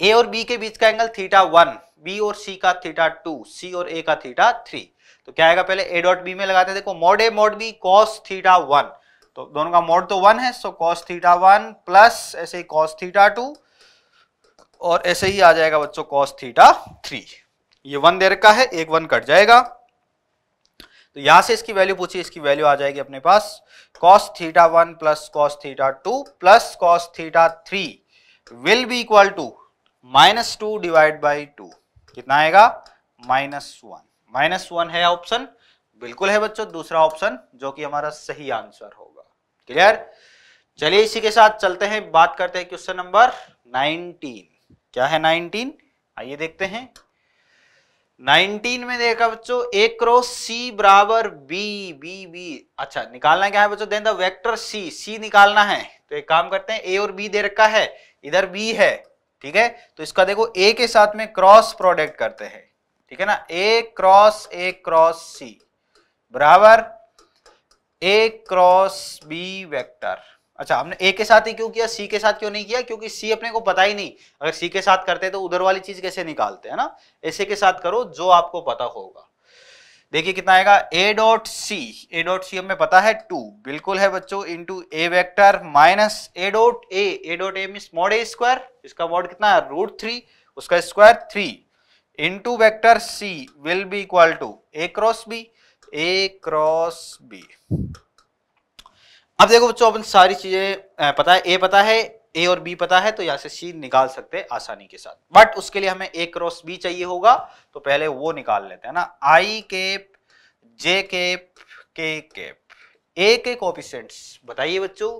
[SPEAKER 1] A और बी के बीच का एंगल थीटा वन बी और सी का थीटा टू सी और ए का थीटा थ्री तो क्या आएगा पहले ए डॉट बी में लगाते हैं देखो mod A mod B cos theta one तो दोनों का मोड तो वन है so cos theta one plus ऐसे ही कॉस थीटा टू और ऐसे ही आ जाएगा बच्चों कॉस थीटा थ्री ये वन दे रखा है एक वन कट जाएगा तो यहां से इसकी वैल्यू पूछिए इसकी वैल्यू आ जाएगी अपने पास cos theta one plus cos theta two plus cos theta three will be equal to minus two divide by two कितना आएगा माइनस वन माइनस वन है ऑप्शन बिल्कुल है बच्चों दूसरा ऑप्शन जो कि हमारा सही आंसर होगा क्लियर चलिए इसी के साथ चलते हैं बात करते हैं क्वेश्चन नंबर 19 क्या है 19 आइए देखते हैं 19 में देखा बच्चों एक क्रॉस सी बराबर बी बी बी अच्छा निकालना क्या है बच्चों then the vector C C निकालना है तो एक काम करते हैं ए और बी दे रखा है इधर बी है ठीक है तो इसका देखो ए के साथ में क्रॉस प्रोडक्ट करते हैं ठीक है ना ए क्रॉस ए क्रॉस सी बराबर ए क्रॉस बी वेक्टर अच्छा हमने ए के साथ ही क्यों किया सी के साथ क्यों नहीं किया क्योंकि सी अपने को पता ही नहीं अगर सी के साथ करते तो उधर वाली चीज कैसे निकालते है ना ऐसे के साथ करो जो आपको पता होगा देखिए कितना आएगा A dot C A dot सी हमें पता है टू बिल्कुल है बच्चों into A vector minus A dot A A dot A mean mod A square इसका मॉड कितना है रूट थ्री उसका square three into vector C will be equal to A cross B A cross B अब देखो बच्चों अपन सारी चीजें पता है ए पता है ए और बी पता है तो यहाँ से सी निकाल सकते हैं आसानी के साथ बट उसके लिए हमें ए क्रॉस बी चाहिए होगा तो पहले वो निकाल लेते हैं ना I cap J cap K cap A के कॉपिशेंट्स बताइए बच्चों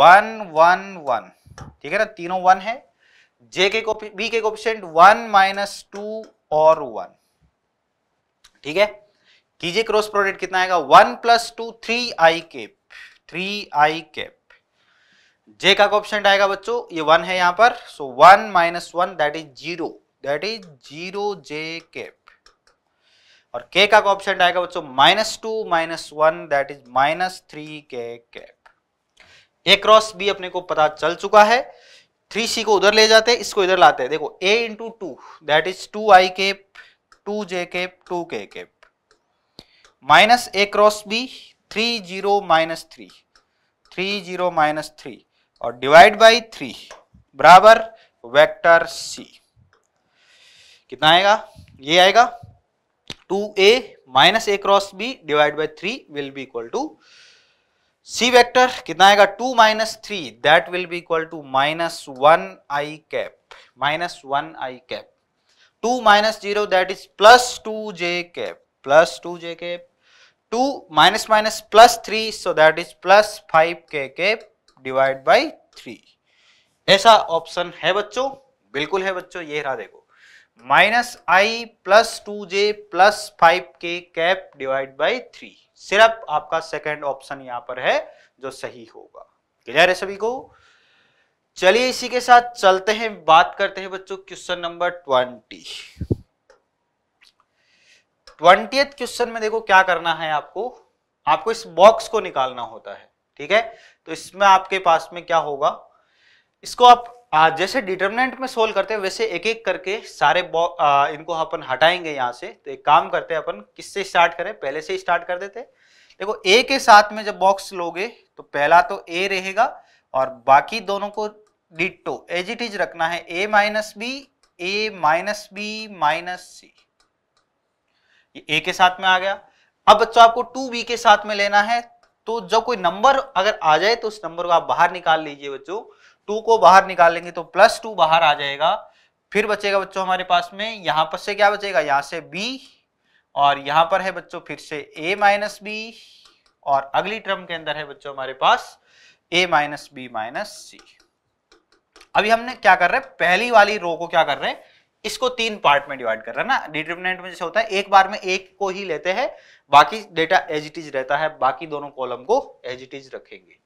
[SPEAKER 1] वन वन वन ठीक है ना तीनों वन है जे के कॉपी बी के कॉपिशेंट वन माइनस टू और वन ठीक है कीजिए क्रॉस प्रोडक्ट कितना आएगा one plus two three I cap three I cap J का ऑप्शन आएगा बच्चों ये वन है यहां पर so one minus one that is zero that is zero J cap और के का ऑप्शन आएगा बच्चों minus two minus one that is minus three के कैप ए क्रॉस बी अपने को पता चल चुका है थ्री सी को उधर ले जाते हैं इसको इधर लाते हैं देखो A into two that is two I cap two J cap two K cap minus A cross B three zero minus three three zero minus three और डिवाइड बाई थ्री बराबर वेक्टर सी कितना आएगा ये आएगा two A minus A cross B divide by three will be equal to C vector कितना आएगा two minus three that will be equal to minus one I cap minus one I cap two minus zero that is plus two J cap plus two J cap 2 minus minus plus 3 so that is plus 5 kk divide by 3 ऐसा option है बच्चों बिल्कुल है बच्चों ये रहा देखो minus I plus two J plus five K cap divide by three सिर्फ आपका सेकंड ऑप्शन यहाँ पर है जो सही होगा क्लियर है सभी को चलिए इसी के साथ चलते हैं बात करते हैं बच्चों question number twenty twenty question में देखो क्या करना है आपको आपको इस बॉक्स को निकालना होता है ठीक है तो इसमें आपके पास में क्या होगा इसको आप आ, जैसे डिटर्मिनेंट में सोल्व करते हैं वैसे एक एक करके सारे आ, इनको अपन हटाएंगे यहाँ से तो एक काम करते हैं अपन किससे स्टार्ट करें पहले से स्टार्ट कर देते देखो ए के साथ में जब बॉक्स लोगे तो पहला तो ए रहेगा और बाकी दोनों को डिटो एज इट इज रखना है ए minus B A minus B minus C ये ए के साथ में आ गया अब बच्चों आपको टू बी के साथ में लेना है तो जब कोई नंबर अगर आ जाए तो उस नंबर को आप बाहर निकाल लीजिए बच्चों टू को बाहर निकाल लेंगे तो प्लस टू बाहर आ जाएगा फिर बचेगा बच्चों हमारे पास में यहां पर से क्या बचेगा यहां से बी और यहां पर है बच्चों फिर से ए माइनस बी और अगली टर्म के अंदर है बच्चों हमारे पास A minus B minus C अभी हमने क्या कर रहे हैं पहली वाली रो को क्या कर रहे हैं इसको तीन पार्ट में डिवाइड कर रहा है ना डिटर्मिनेंट में जैसे होता है एक बार में एक को ही लेते हैं बाकी डेटा एज इट इज रहता है बाकी दोनों कॉलम को एज इट इज रखेंगे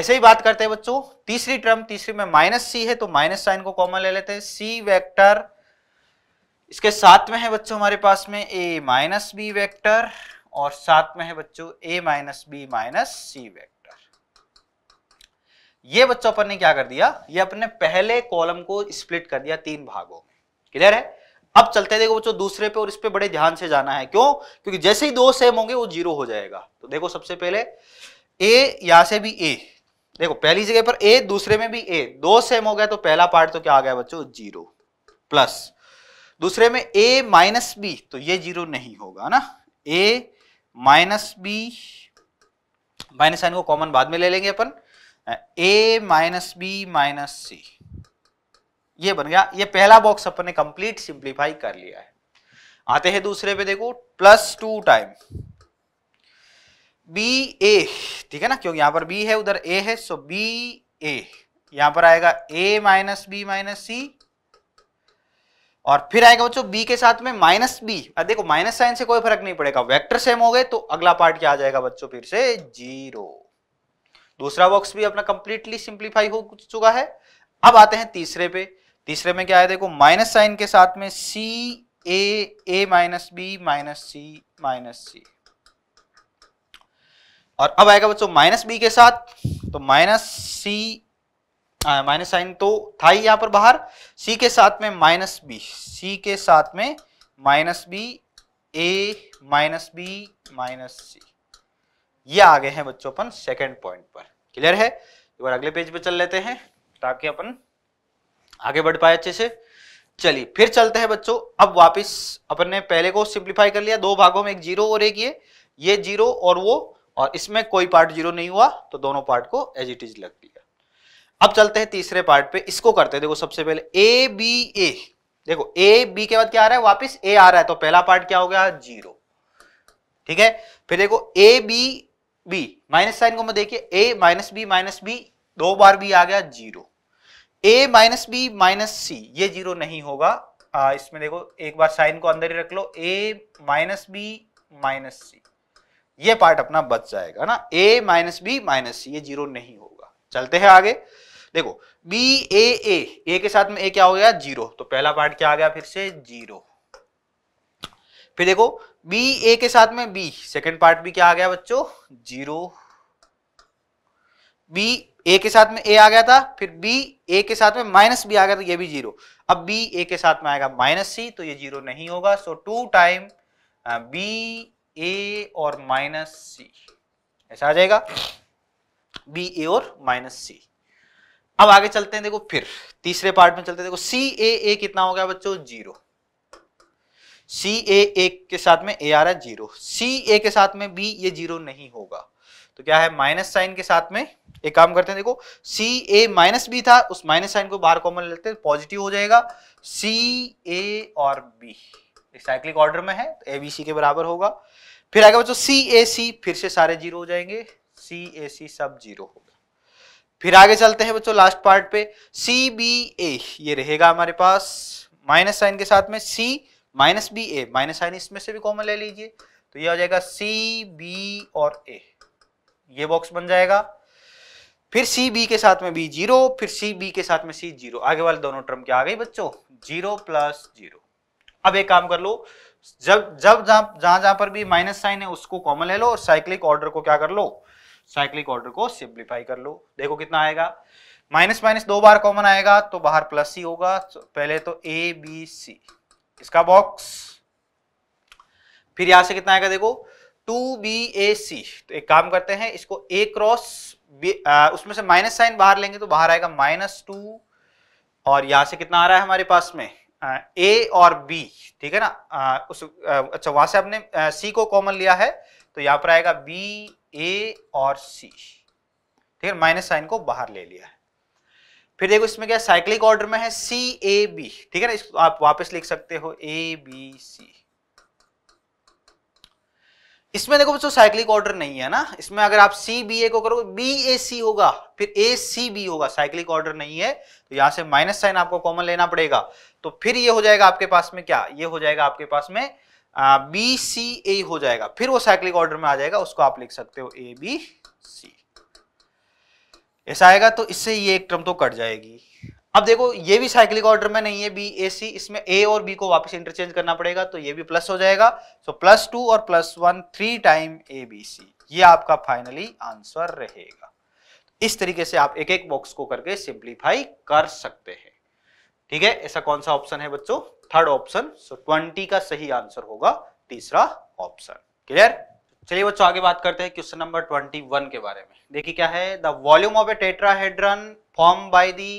[SPEAKER 1] ऐसे ही बात करते हैं बच्चों तीसरी टर्म तीसरी में माइनस सी है तो माइनस साइन को कॉमन ले लेते हैं सी वेक्टर इसके साथ में है बच्चों हमारे पास में ए माइनस बी वैक्टर और साथ में है बच्चों A minus B minus C vector ये बच्चों अपन ने क्या कर दिया ये अपने पहले कॉलम को स्प्लिट कर दिया तीन भागों में क्लियर है अब चलते देखो बच्चों दूसरे पे और इस पे बड़े ध्यान से जाना है क्यों क्योंकि जैसे ही दो सेम होंगे वो जीरो हो जाएगा तो देखो सबसे पहले ए यहां से भी ए देखो पहली जगह पर ए दूसरे में भी ए दो सेम हो गया तो पहला पार्ट तो क्या आ गया बच्चों जीरो प्लस दूसरे में ए माइनस बी तो ये जीरो नहीं होगा ना ए माइनस बी माइनस साइन को कॉमन बाद में ले लेंगे अपन A minus B minus C ये बन गया ये पहला बॉक्स अपन ने कंप्लीट सिंप्लीफाई कर लिया है आते हैं दूसरे पे देखो plus two time B A ठीक है ना क्योंकि यहां पर बी है उधर ए है सो बी ए यहां पर आएगा A minus B minus C और फिर आएगा बच्चों बी के साथ में माइनस बी देखो माइनस साइन से कोई फर्क नहीं पड़ेगा वेक्टर सेम हो गए तो अगला पार्ट क्या आ जाएगा बच्चों फिर से जीरो दूसरा बॉक्स भी अपना कंप्लीटली सिंप्लीफाई हो चुका है अब आते हैं तीसरे पे तीसरे में क्या है देखो माइनस साइन के साथ में C A A minus B minus C minus C और अब आएगा बच्चों माइनस बी के साथ तो माइनस सी माइनस साइन तो था ही यहां पर बाहर सी के साथ में माइनस बी सी के साथ में minus B A minus B minus C ये आ गए हैं बच्चों अपन सेकंड पॉइंट पर क्लियर है एक बार अगले पेज पे चल लेते हैं ताकि अपन आगे बढ़ पाए अच्छे से चलिए फिर चलते हैं बच्चों अब वापस अपन ने पहले को सिंप्लीफाई कर लिया दो भागों में एक जीरो और एक ये ये जीरो और वो और इसमें कोई पार्ट जीरो नहीं हुआ तो दोनों पार्ट को एज इट इज लग दिया अब चलते हैं तीसरे पार्ट पे इसको करते हैं देखो सबसे पहले ए बी ए देखो ए बी के बाद क्या आ रहा है वापस ए आ रहा है तो पहला पार्ट क्या हो गया जीरो ठीक है फिर देखो ए बी बी माइनस साइन को मैं देखिए A minus B minus B दो बार बी आ गया zero A minus B minus C ये जीरो नहीं होगा आ, इसमें देखो एक बार साइन को अंदर ही रख लो A minus B minus C ये पार्ट अपना बच जाएगा ना ए माइनस बी माइनस सी ये जीरो नहीं होगा चलते हैं आगे देखो बी ए ए ए के साथ में ए क्या हो गया जीरो तो पहला पार्ट क्या आ गया फिर से जीरो फिर देखो बी ए के साथ में बी सेकेंड पार्ट भी क्या आ गया बच्चों जीरो बी ए के साथ में ए आ गया था फिर बी ए के साथ में माइनस बी आ गया था ये भी जीरो अब बी ए के साथ में आएगा माइनस सी तो ये जीरो नहीं होगा सो टू टाइम बी ए और माइनस सी ऐसा आ जाएगा बी ए और माइनस सी अब आगे चलते हैं देखो फिर तीसरे पार्ट में चलते हैं देखो सी ए ए कितना हो गया बच्चों जीरो सी ए ए के साथ में ए आ रहा है जीरो सी ए के साथ में बी ये जीरो नहीं होगा तो क्या है माइनस साइन के साथ में एक काम करते हैं देखो सी ए माइनस बी था उस माइनस साइन को बाहर कॉमन लेते हैं पॉजिटिव हो जाएगा सी ए और बी साइक्लिक ऑर्डर में है तो ए बी सी के बराबर होगा फिर आएगा बच्चों सी ए सी फिर से सारे जीरो हो जाएंगे सी ए सी सब जीरो होगा फिर आगे चलते हैं बच्चों लास्ट पार्ट पे सी बी ए ये रहेगा हमारे पास माइनस साइन के साथ में C minus B A minus sign इसमें से भी कॉमन ले लीजिए तो ये हो जाएगा सी बी और ए ये बॉक्स बन जाएगा फिर सी बी के साथ में बी जीरो फिर सी बी के साथ में सी जीरो आगे वाले दोनों टर्म क्या आ गई बच्चों जीरो प्लस जीरो अब एक काम कर लो जब जब जहां जहां पर भी माइनस साइन है उसको कॉमन ले लो और साइक्लिक ऑर्डर को क्या कर लो साइक्लिक ऑर्डर को सिंप्लीफाई कर लो देखो कितना आएगा माइनस माइनस दो बार कॉमन आएगा तो बाहर प्लस ही होगा तो पहले तो ए बी सी इसका बॉक्स फिर यहां से कितना आएगा देखो टू बी ए सी तो एक काम करते हैं इसको ए क्रॉस उसमें से माइनस साइन बाहर लेंगे तो बाहर आएगा माइनस टू और यहां से कितना आ रहा है हमारे पास में ए और बी ठीक है ना आ, उस आ, अच्छा वहां से आपने सी को कॉमन लिया है तो यहां पर आएगा बी ए और सी ठीक है माइनस साइन को बाहर ले लिया है फिर देखो इसमें क्या साइक्लिक ऑर्डर में है सी ए बी ठीक है ना इसको आप वापस लिख सकते हो ए बी सी इसमें देखो बच्चों साइक्लिक ऑर्डर नहीं है ना इसमें अगर आप सी बी ए को करोगे बी ए सी होगा फिर ए सी बी होगा साइक्लिक ऑर्डर नहीं है तो यहां से माइनस साइन आपको कॉमन लेना पड़ेगा तो फिर ये हो जाएगा आपके पास में क्या ये हो जाएगा आपके पास में बी सी ए हो जाएगा फिर वो साइक्लिक ऑर्डर में आ जाएगा उसको आप लिख सकते हो ए बी सी ऐसा आएगा तो इससे ये एक टर्म तो कट जाएगी अब देखो ये भी साइक्लिक ऑर्डर में नहीं है बी ए सी इसमें ए और बी को वापस इंटरचेंज करना पड़ेगा तो ये भी प्लस हो जाएगा सो प्लस टू और plus one three time A B C ये आपका फाइनली आंसर रहेगा इस तरीके से आप एक एक बॉक्स को करके सिंप्लीफाई कर सकते हैं ठीक है ऐसा कौन सा ऑप्शन है बच्चों थर्ड ऑप्शन सो ट्वेंटी का सही आंसर होगा तीसरा ऑप्शन क्लियर चलिए बच्चों आगे बात करते हैं क्वेश्चन नंबर ट्वेंटी वन के बारे में देखिए क्या है the volume of a tetrahedron form by the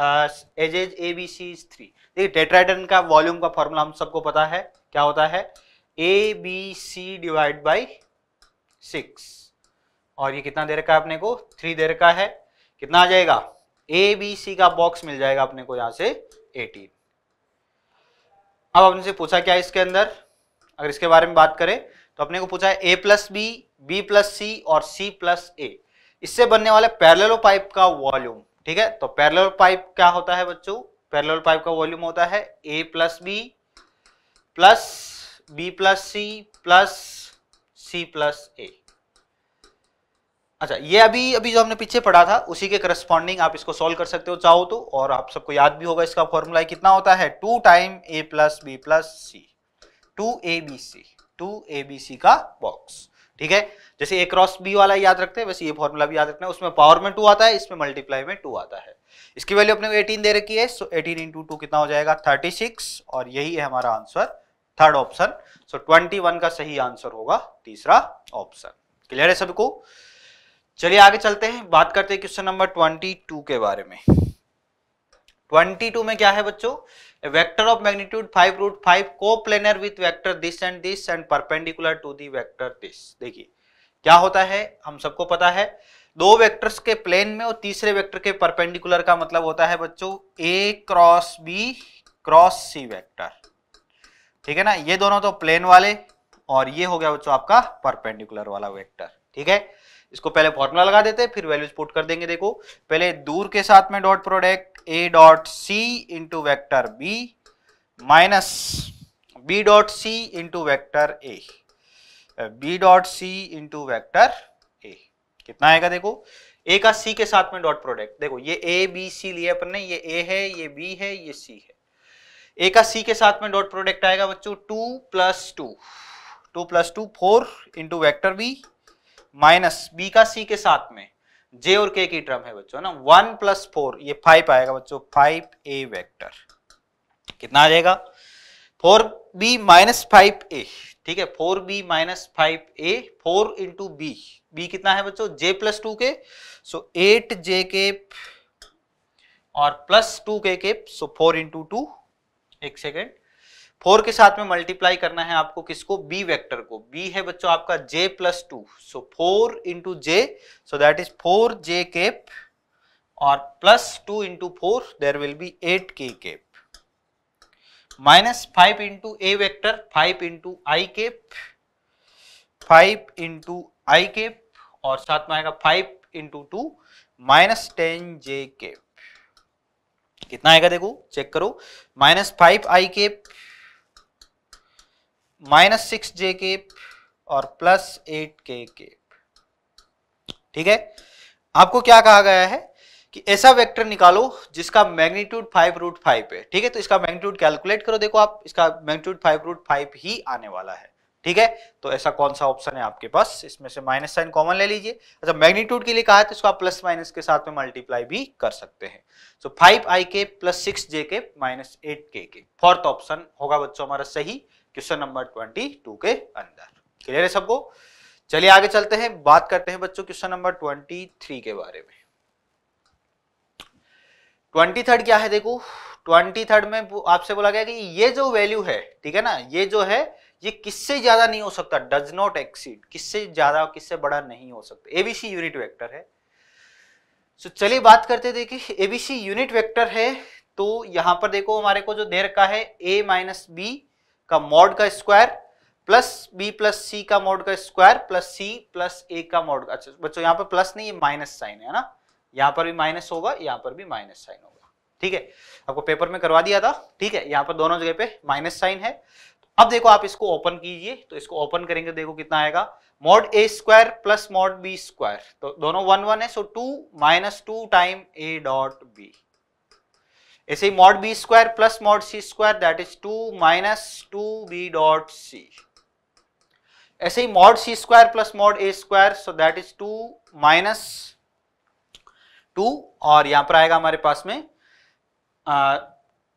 [SPEAKER 1] edge edge A B C is three देखिए टेट्राइडन का वॉल्यूम का फॉर्मूला हम सबको पता है क्या होता है A B c divide by six और ये कितना दे रखा है अपने को थ्री दे रखा है कितना आ जाएगा ए बी सी का बॉक्स मिल जाएगा अपने को यहां से एटीन अब आपने से पूछा क्या इसके अंदर अगर इसके बारे में बात करें तो अपने को पूछा है a plus b b plus c और सी प्लस ए इससे बनने वाले पैरेललो पाइप का वॉल्यूम ठीक है तो पैरल पाइप क्या होता है बच्चों पैरल पाइप का वॉल्यूम होता है a plus B plus B plus c plus c plus a अच्छा ये अभी अभी जो हमने पीछे पढ़ा था उसी के करस्पॉन्डिंग आप इसको सॉल्व कर सकते हो चाहो तो और आप सबको याद भी होगा इसका फॉर्मूला कितना होता है two time a plus B plus c two a B c two a B C का बॉक्स ठीक है जैसे ए क्रॉस बी वाला याद रखते हैं वैसे ये फॉर्मूला भी याद रखना है उसमें पावर में टू आता है इसमें मल्टीप्लाई में टू आता है इसकी वैल्यू अपने एटीन दे रखी है सो एटीन इंटू टू कितना हो जाएगा थर्टी सिक्स और यही है हमारा answer third option so twenty one का सही आंसर होगा तीसरा ऑप्शन क्लियर है सबको चलिए आगे चलते हैं बात करते हैं क्वेश्चन नंबर ट्वेंटी टू के बारे में ट्वेंटी टू में क्या है बच्चों vector of magnitude five root five को planar with vector this and this and perpendicular to the vector this देखिए क्या होता है हम सबको पता है दो वेक्टर्स के प्लेन में और तीसरे वेक्टर के परपेंडिकुलर का मतलब होता है बच्चों a cross B cross c vector ठीक है ना ये दोनों तो प्लेन वाले और ये हो गया बच्चों आपका परपेंडिकुलर वाला वेक्टर ठीक है इसको पहले फॉर्मूला लगा देते हैं फिर वैल्यूज पुट कर देंगे देखो पहले दूर के साथ में dot product a dot C into vector B minus B dot C into vector a B dot C into vector a कितना आएगा देखो ए का सी के साथ में डॉट प्रोडक्ट देखो ये ए बी सी लिया अपन ने ये ए है ये बी है ये सी है ए का सी के साथ में डॉट प्रोडक्ट आएगा बच्चों two plus two two plus two four into vector B minus B का सी के साथ में जे और के की टर्म है बच्चों ना वन प्लस फोर ये फाइव आएगा बच्चों फाइव ए वैक्टर कितना आ जाएगा four b minus five a ठीक है four b minus five a four into B b कितना है बच्चों जे प्लस टू के सो एट जे के और प्लस टू के के सो फोर इंटू टू एक सेकेंड फोर के साथ में मल्टीप्लाई करना है आपको किसको बी वेक्टर को बी है बच्चों आपका j plus two so four into j so that is four j cap और plus two into four there will be eight k cap minus five into A vector five into i cap five into i cap और साथ में आएगा five into two minus ten j cap कितना आएगा देखो check करो minus five i cap minus six j cap और plus eight k cap ठीक है आपको क्या कहा गया है कि ऐसा वेक्टर निकालो जिसका मैग्नीट्यूड फाइव रूट फाइव है ठीक है तो इसका मैग्नीट्यूड कैलकुलेट करो देखो आप इसका मैग्नीट्यूड फाइव रूट फाइव ही आने वाला है ठीक है तो ऐसा कौन सा ऑप्शन है आपके पास इसमें से माइनस साइन कॉमन ले लीजिए अच्छा मैग्नीट्यूड के लिए कहा है तो इसको आप प्लस माइनस के साथ में मल्टीप्लाई भी कर सकते हैं सो तो फाइव आई के प्लस सिक्स जे के माइनस एट के के फोर्थ ऑप्शन होगा बच्चों हमारा सही क्वेश्चन नंबर ट्वेंटी टू के अंदर क्लियर है सबको चलिए आगे चलते हैं बात करते हैं बच्चों क्वेश्चन नंबर ट्वेंटी थ्री के बारे में ट्वेंटी थर्ड क्या है देखो ट्वेंटी थर्ड में आपसे बोला गया कि ये जो वैल्यू है ठीक है ना ये जो है ये किससे ज्यादा नहीं हो सकता डज नॉट एक्सीड किससे ज्यादा किससे बड़ा नहीं हो सकता एबीसी यूनिट वेक्टर है सो चलिए बात करते देखिए एबीसी यूनिट वेक्टर है तो यहां पर देखो हमारे को जो देर का है ए माइनस बी का मॉड का स्क्वायर प्लस बी प्लस सी का मॉड का square plus c plus a का मॉड अच्छा बच्चों यहाँ पर प्लस नहीं ये माइनस साइन है ना यहाँ पर भी माइनस होगा यहाँ पर भी माइनस साइन होगा ठीक है आपको पेपर में करवा दिया था ठीक है यहाँ पर दोनों जगह पे माइनस साइन है अब देखो आप इसको ओपन कीजिए तो इसको ओपन करेंगे देखो कितना आएगा मॉड ए square plus mod B square तो दोनों वन वन है so two minus two time ए डॉट बी ऐसे ही mod B square plus mod C square that is two minus two B dot c ऐसे ही mod C square plus mod A square so that is two minus two और यहां पर आएगा हमारे पास में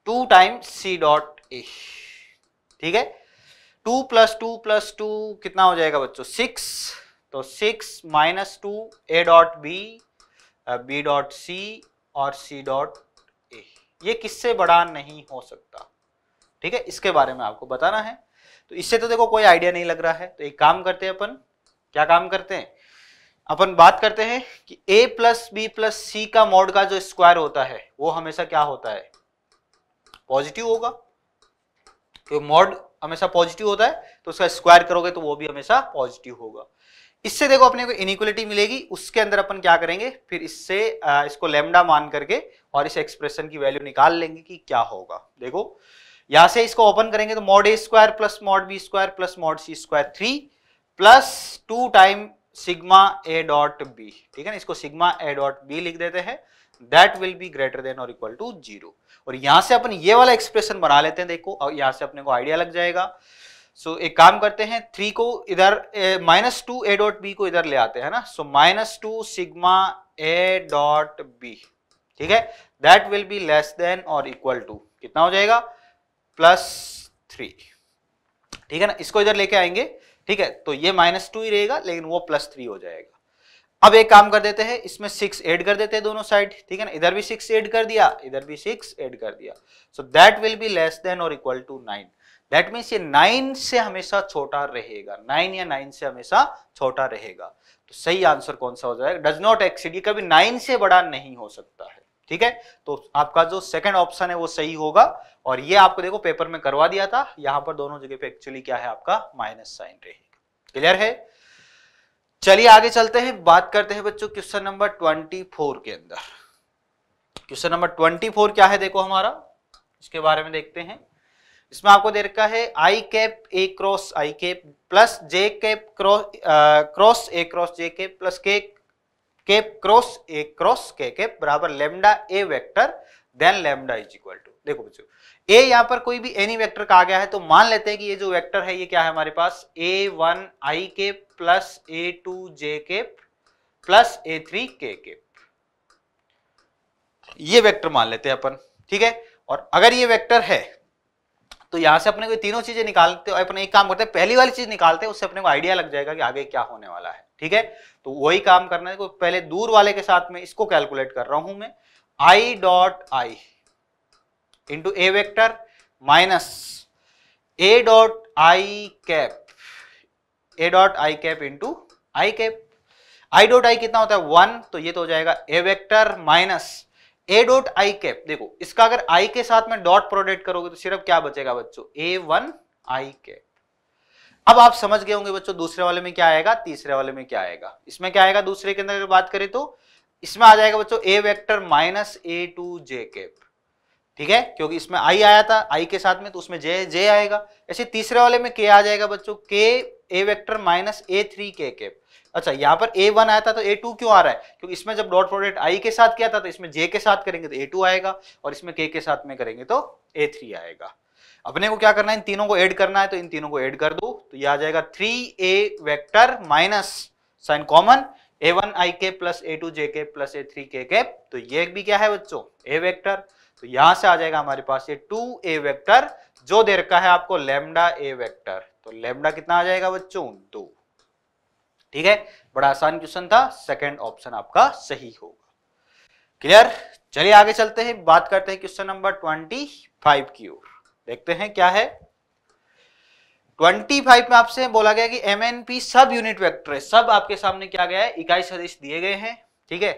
[SPEAKER 1] टू टाइम सी डॉट ए ठीक है to plus two plus two कितना हो जाएगा बच्चों सिक्स तो सिक्स माइनस टू ए dot B B dot c और सी डॉट ये किससे बड़ा नहीं हो सकता ठीक है इसके बारे में आपको बताना है तो इससे तो देखो कोई आइडिया नहीं लग रहा है तो एक काम करते हैं अपन क्या काम करते हैं अपन बात करते हैं कि a प्लस बी प्लस सी का मोड का जो स्क्वायर होता है वो हमेशा क्या होता है पॉजिटिव होगा क्योंकि तो मोड हमेशा पॉजिटिव होता है तो उसका स्क्वायर करोगे तो वो भी हमेशा पॉजिटिव होगा इससे देखो अपने को इनिक्वलिटी मिलेगी उसके अंदर अपन क्या करेंगे फिर इससे आ, इसको लेमडा मान करके और इस एक्सप्रेशन की वैल्यू निकाल लेंगे कि क्या होगा देखो यहां से इसको ओपन करेंगे तो mod A square plus mod B square plus mod C square three plus two time sigma a dot B ठीक है ना इसको सिग्मा ए डॉट बी लिख देते हैं that will be greater than और इक्वल टू जीरो और यहां से अपन ये वाला एक्सप्रेशन बना लेते हैं देखो और यहां से अपने को आइडिया लग जाएगा सो so, एक काम करते हैं थ्री को इधर माइनस टू ए डॉट बी को इधर ले आते हैं ना so minus two sigma a dot B ठीक है that will be less than और इक्वल टू कितना हो जाएगा प्लस थ्री ठीक है ना इसको इधर लेके आएंगे ठीक है तो ये माइनस टू ही रहेगा लेकिन वो प्लस थ्री हो जाएगा अब एक काम कर देते हैं इसमें सिक्स एड कर देते हैं दोनों साइड ठीक है ना इधर भी सिक्स एड कर दिया इधर भी सिक्स एड कर दिया so that will be less than और equal to nine that means ये नाइन से हमेशा छोटा रहेगा नाइन या नाइन से हमेशा छोटा रहेगा तो सही आंसर कौन सा हो जाएगा डज नॉट एक्सीड ये कभी नाइन से बड़ा नहीं हो सकता है ठीक है तो आपका जो सेकंड ऑप्शन है वो सही होगा और ये आपको देखो पेपर में करवा दिया था यहां पर दोनों जगह पे एक्चुअली क्या है आपका माइनस साइन रहेगा क्लियर है चलिए आगे चलते हैं बात करते हैं बच्चों क्वेश्चन नंबर ट्वेंटी फोर के अंदर क्वेश्चन नंबर ट्वेंटी फोर क्या है देखो हमारा इसके बारे में देखते हैं इसमें आपको दे रखा है i cap A cross i cap plus j cap cross cross A cross j cap plus k cap cross A cross k cap बराबर lambda a vector then lambda is equal to देखो बच्चों ए यहाँ पर कोई भी any vector आ गया है तो मान लेते हैं कि ये जो वेक्टर है ये क्या है हमारे पास ए वन आई के plus A two J K plus A three के के ये वेक्टर मान लेते हैं अपन ठीक है और अगर ये वेक्टर है तो यहाँ से अपने को तीनों चीजें निकालते अपने एक काम करते हैं पहली वाली चीज निकालते हैं उससे अपने को आइडिया लग जाएगा कि आगे क्या होने वाला है ठीक है तो वही काम करना है पहले दूर वाले के साथ में इसको कैलकुलेट कर रहा हूं मैं i dot i into a vector minus A dot i cap a dot i cap into i cap i dot i कितना होता है वन तो ये तो हो जाएगा a vector minus A dot i cap देखो इसका अगर आई के साथ में डॉट प्रोडक्ट करोगे तो सिर्फ क्या बचेगा बच्चों ए वन आई कैप अब आप समझ गए होंगे बच्चों दूसरे वाले में क्या आएगा तीसरे वाले में क्या आएगा इसमें क्या आएगा दूसरे के अंदर अगर बात करें तो इसमें आ जाएगा बच्चों a vector minus A two J cap ठीक है क्योंकि इसमें आई आया था आई के साथ में तो उसमें जे जे आएगा ऐसे तीसरे वाले में के आ जाएगा बच्चों के a vector minus A three के कैप अच्छा यहाँ पर ए वन आया था तो ए टू क्यों आ रहा है क्योंकि इसमें जब डॉट प्रोडक्ट आई के साथ किया था तो इसमें जे के साथ करेंगे तो ए टू आएगा और इसमें के के साथ में करेंगे तो ए थ्री आएगा अपने को क्या करना है इन तीनों को ऐड करना है तो इन तीनों को ऐड कर दो तो ये आ जाएगा three a vector minus sign common a one आई के plus A two J K plus A three के के तो ये भी क्या है बच्चों ए वेक्टर तो यहां से आ जाएगा हमारे पास ये टू ए वेक्टर जो दे रखा है आपको लेमडा ए वेक्टर तो लेमडा कितना आ जाएगा बच्चों दो ठीक है बड़ा आसान क्वेश्चन था सेकेंड ऑप्शन आपका सही होगा क्लियर चलिए आगे चलते हैं बात करते हैं क्वेश्चन नंबर ट्वेंटी फाइव की ओर देखते हैं क्या है ट्वेंटी फाइव में आपसे बोला गया कि एम एन पी सब यूनिट वैक्टर है सब आपके सामने क्या गया है इकाई सदिश दिए गए हैं ठीक है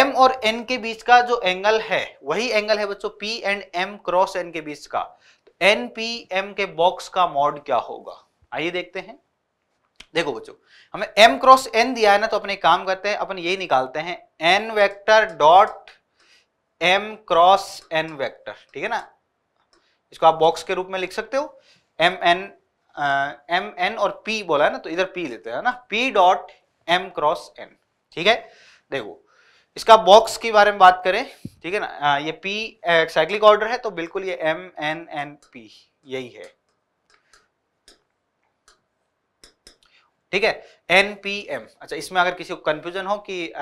[SPEAKER 1] एम और एन के बीच का जो एंगल है वही एंगल है बच्चों p and m cross n के बीच का तो एन पी एम के बॉक्स का मॉड क्या होगा आइए देखते हैं देखो बच्चों हमें m क्रॉस n दिया है ना तो अपने काम करते हैं अपन यही निकालते हैं n vector dot m cross n vector ठीक है ना इसको आप बॉक्स के रूप में लिख सकते हो एम एन एम एन और p बोला है ना तो इधर p लेते हैं ना p dot m cross n ठीक है देखो इसका बॉक्स के बारे में बात करें ठीक है ना ये पी साइक्लिक ऑर्डर है तो बिल्कुल ये एम एन एन पी यही है ठीक है एन पी एम अच्छा इसमें अगर किसी को कंफ्यूजन हो कि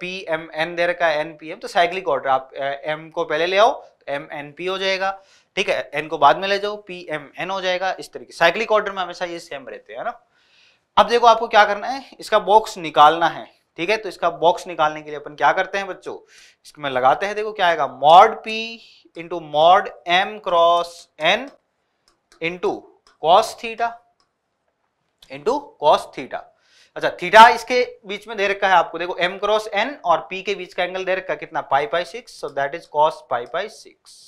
[SPEAKER 1] पी एम एन दे रखा है एन पी एम तो साइक्लिक ऑर्डर आप एम को पहले ले आओ तो एम एन पी हो जाएगा ठीक है एन को बाद में ले जाओ पी एम एन हो जाएगा इस तरीके साइक्लिक ऑर्डर में हमेशा ये सेम रहते हैं ना अब देखो आपको क्या करना है इसका बॉक्स निकालना है ठीक है तो इसका बॉक्स निकालने के लिए अपन क्या करते हैं बच्चों इसमें लगाते हैं देखो क्या आएगा mod P into mod m cross n into cos theta into cos theta अच्छा थीटा इसके बीच में दे रखा है आपको देखो एम क्रॉस एन और पी के बीच का एंगल दे रखा है कितना pi pi six so that is cos pi pi six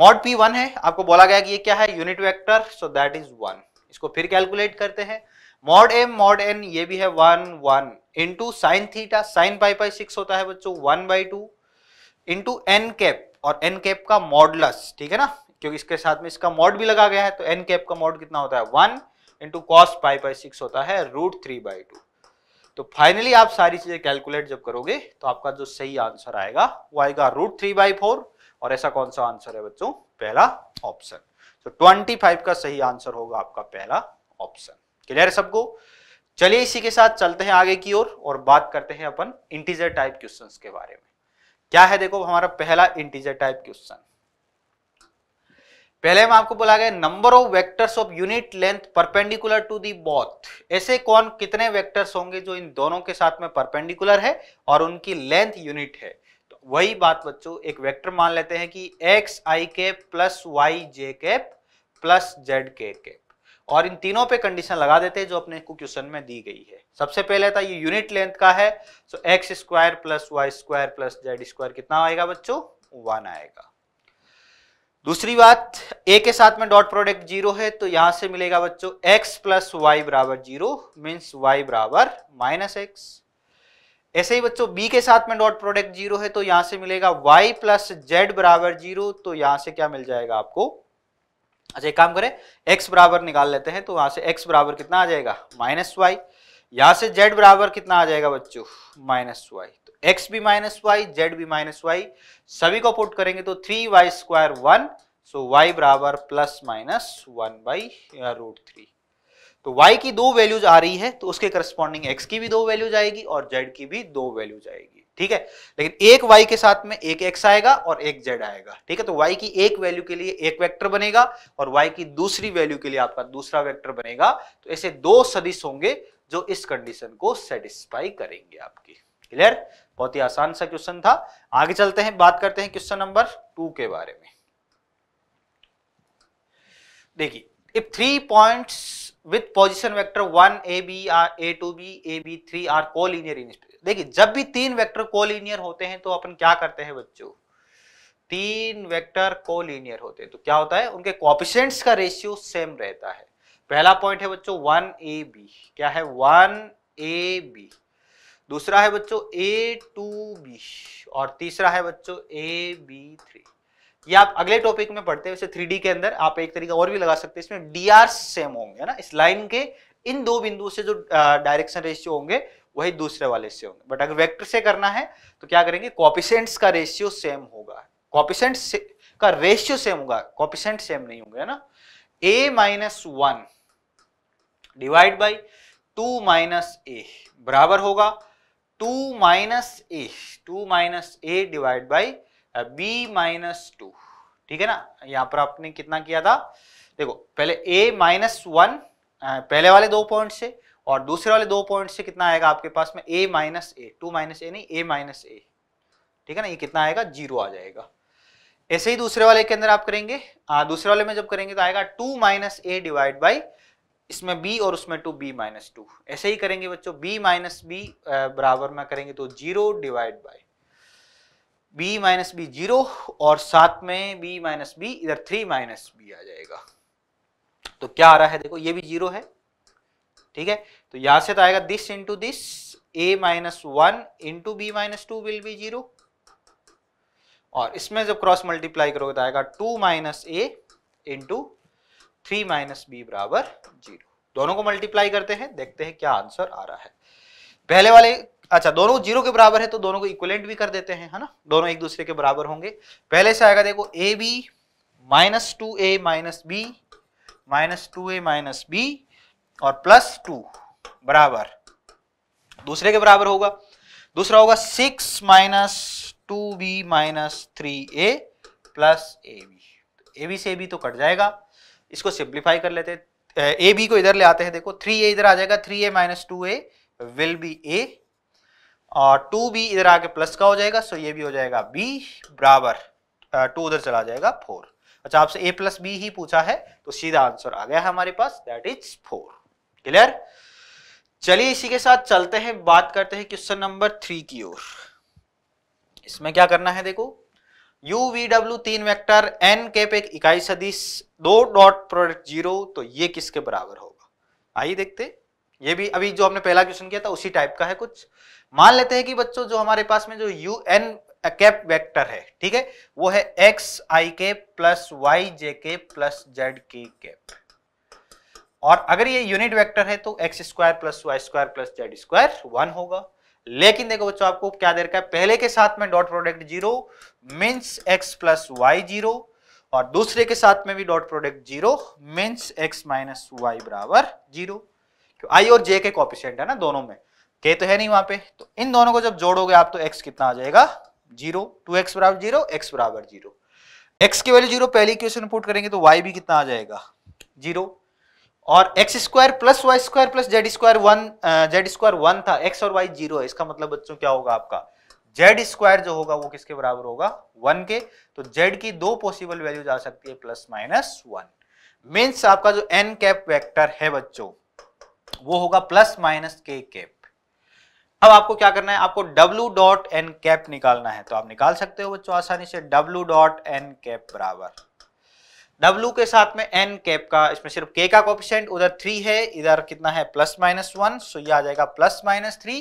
[SPEAKER 1] mod P one है आपको बोला गया कि ये क्या है unit vector so that is one इसको फिर कैलकुलेट करते हैं मॉड एम मॉड एन ये भी है one one into sine theta sine pi pi six होता है बच्चों one by two into N cap और एन कैप का मॉडलस ठीक है ना क्योंकि इसके साथ में इसका मॉड भी लगा गया है तो एन कैप का मॉड कितना होता है one into cos five by six होता है रूट थ्री बाई टू तो फाइनली आप सारी चीजें कैलकुलेट जब करोगे तो आपका जो सही आंसर आएगा वो आएगा रूट थ्री बाई फोर और ऐसा कौन सा आंसर है बच्चों पहला ऑप्शन तो ट्वेंटी फाइव का सही आंसर होगा आपका पहला ऑप्शन क्लियर सबको चलिए इसी के साथ चलते हैं आगे की ओर और, बात करते हैं अपन इंटीजर टाइप क्वेश्चन के बारे में क्या है देखो हमारा पहला इंटीजर टाइप क्वेश्चन पहले हम आपको बोला गया number of vectors of unit length perpendicular to the both ऐसे कौन कितने वेक्टर्स होंगे जो इन दोनों के साथ में परपेंडिकुलर है और उनकी लेंथ यूनिट है तो वही बात बच्चों एक वेक्टर मान लेते हैं कि एक्स आई के प्लस वाई जे कैप प्लस जेड के कैप और इन तीनों पे कंडीशन लगा देते हैं जो अपने को क्वेश्चन में दी गई है सबसे पहले था ये यूनिट लेंथ का है so x square plus Y square plus Z square कितना आएगा बच्चों वन आएगा दूसरी बात ए के साथ में डॉट प्रोडक्ट जीरो है तो यहां से मिलेगा बच्चों एक्स प्लस वाई बराबर जीरो मीन्स वाई बराबर माइनस एक्स ऐसे ही बच्चों बी के साथ में डॉट प्रोडक्ट जीरो है तो यहां से मिलेगा वाई प्लस जेड बराबर जीरो तो यहां से क्या मिल जाएगा आपको अच्छा एक काम करें एक्स बराबर निकाल लेते हैं तो यहां से एक्स बराबर कितना आ जाएगा माइनस वाई यहां से जेड बराबर कितना आ जाएगा बच्चों minus y x b minus y z b minus y सभी को पुट करेंगे तो three y square one so Y बराबर plus minus one by root three तो y की दो वैल्यूज आ रही है तो उसके करस्पॉन्डिंग x की भी दो वैल्यूज आएगी और z की भी दो वैल्यूज आएगी ठीक है लेकिन एक y के साथ में एक x आएगा और एक z आएगा ठीक है तो y की एक वैल्यू के लिए एक वेक्टर बनेगा और y की दूसरी वैल्यू के लिए आपका दूसरा वेक्टर बनेगा तो ऐसे दो सदिश होंगे जो इस कंडीशन को सेटिस्फाई करेंगे आपकी क्लियर बहुत ही आसान सा क्वेश्चन था आगे चलते हैं बात करते हैं क्वेश्चन नंबर टू के बारे में देखिए if three points with position vector one a b are a two b A b three are collinear in देखिए जब भी तीन वेक्टर कोलिनियर होते हैं तो अपन क्या करते हैं बच्चों तीन वेक्टर कोलिनियर होते हैं तो क्या होता है उनके कॉपिशेंट्स का रेशियो सेम रहता है पहला पॉइंट है बच्चों वन ए बी क्या है वन ए बी दूसरा है बच्चों ए टू बी और तीसरा है बच्चों ए बी थ्री ये आप अगले टॉपिक में पढ़ते हैं वैसे थ्री के अंदर आप एक तरीका और भी लगा सकते हैं इसमें डी आर सेम होंगे ना इस लाइन के इन दो बिंदुओं से जो डायरेक्शन रेशियो होंगे वही दूसरे वाले से होंगे बट अगर वेक्टर से करना है तो क्या करेंगे कॉपिसेंट्स का रेशियो सेम होगा कॉपिसेंट्स से, का रेशियो सेम होगा कॉपिसेंट सेम नहीं होंगे ना ए minus one divide by two minus a बराबर होगा two minus A two minus a divide by b minus two ठीक है ना यहाँ पर आपने कितना किया था देखो पहले ए माइनस वन पहले वाले दो पॉइंट से और दूसरे वाले दो पॉइंट से कितना आएगा आपके पास में a minus A two minus a नहीं ए माइनस ए ठीक है ना ये कितना आएगा जीरो आ जाएगा ऐसे ही दूसरे वाले के अंदर आप करेंगे आ, दूसरे वाले में जब करेंगे तो आएगा two minus a divide by इसमें b और उसमें टू बी माइनस टू ऐसे ही करेंगे बच्चों b माइनस बी बराबर में करेंगे तो zero divide by b minus b zero और साथ में b माइनस बी इधर थ्री माइनस बी आ जाएगा तो क्या आ रहा है देखो ये भी जीरो है ठीक है तो यहां से तो आएगा this into this a minus one into b minus two will be zero और इसमें जब क्रॉस मल्टीप्लाई करोगे तो आएगा two minus a into three minus b बराबर जीरो दोनों को मल्टीप्लाई करते हैं देखते हैं क्या आंसर आ रहा है पहले वाले अच्छा दोनों जीरो के बराबर है तो दोनों को इक्वलेंट भी कर देते हैं है ना दोनों एक दूसरे के बराबर होंगे पहले से आएगा देखो ए बी माइनस टू ए माइनस बी माइनस टू ए माइनस बी और प्लस टू बराबर दूसरे के बराबर होगा दूसरा होगा six minus two b minus three A plus a B A b से ए बी तो कट जाएगा इसको सिंप्लीफाई कर लेते ए बी को इधर ले आते हैं देखो थ्री ए इधर आ जाएगा three a minus two a will be ए और टू बी इधर आके प्लस का हो जाएगा सो ये भी हो जाएगा बी बराबर टू उधर चला जाएगा फोर अच्छा आपसे ए प्लस बी ही पूछा है तो सीधा आंसर आ गया हमारे पास दैट इज फोर क्लियर चलिए इसी के साथ चलते हैं बात करते हैं क्वेश्चन नंबर थ्री की ओर इसमें क्या करना है देखो यू वी डब्ल्यू तीन वेक्टर एन कैप एक इकाई सदिश दो डॉट प्रोडक्ट जीरो तो ये किसके बराबर होगा आइए देखते ये भी अभी जो हमने पहला क्वेश्चन किया था उसी टाइप का है कुछ मान लेते हैं कि बच्चों जो हमारे पास में जो यू एन कैप वेक्टर है ठीक है वो है एक्स आई के प्लस वाई जे के प्लस जेड के कैप और अगर ये यूनिट वेक्टर है तो X square plus Y square plus Z square one होगा लेकिन देखो बच्चों आपको क्या दे रखा है पहले के साथ में dot product zero means X plus Y zero और दूसरे के साथ में भी dot product zero means X minus Y बराबर जीरो आई और जे के कॉपिशेंट है ना दोनों में के तो है नहीं वहां पे तो इन दोनों को जब जोड़ोगे आप तो एक्स कितना आ जाएगा जीरो टू एक्स बराबर जीरो एक्स बराबर जीरो एक्स की वैल्यू जीरो पहली इक्वेशन में पुट करेंगे तो वाई भी कितना आ जाएगा जीरो और X square plus Y square plus Z square one Z square one था एक्स और वाई जीरो है इसका मतलब बच्चों क्या होगा आपका जेड स्क्वायर जो होगा वो किसके बराबर होगा वन के तो जेड की दो पॉसिबल वैल्यू जा सकती है प्लस माइनस वन मीन्स आपका जो एन कैप वेक्टर है बच्चों वो होगा प्लस माइनस के कैप अब आपको क्या करना है आपको डब्ल्यू डॉट एन कैप निकालना है तो आप निकाल सकते हो बच्चों आसानी से डब्ल्यू डॉट एन कैप बराबर W के साथ में n कैप का इसमें सिर्फ k का कॉपिशेंट उधर थ्री है इधर कितना है प्लस माइनस वन सो ये आ जाएगा प्लस माइनस थ्री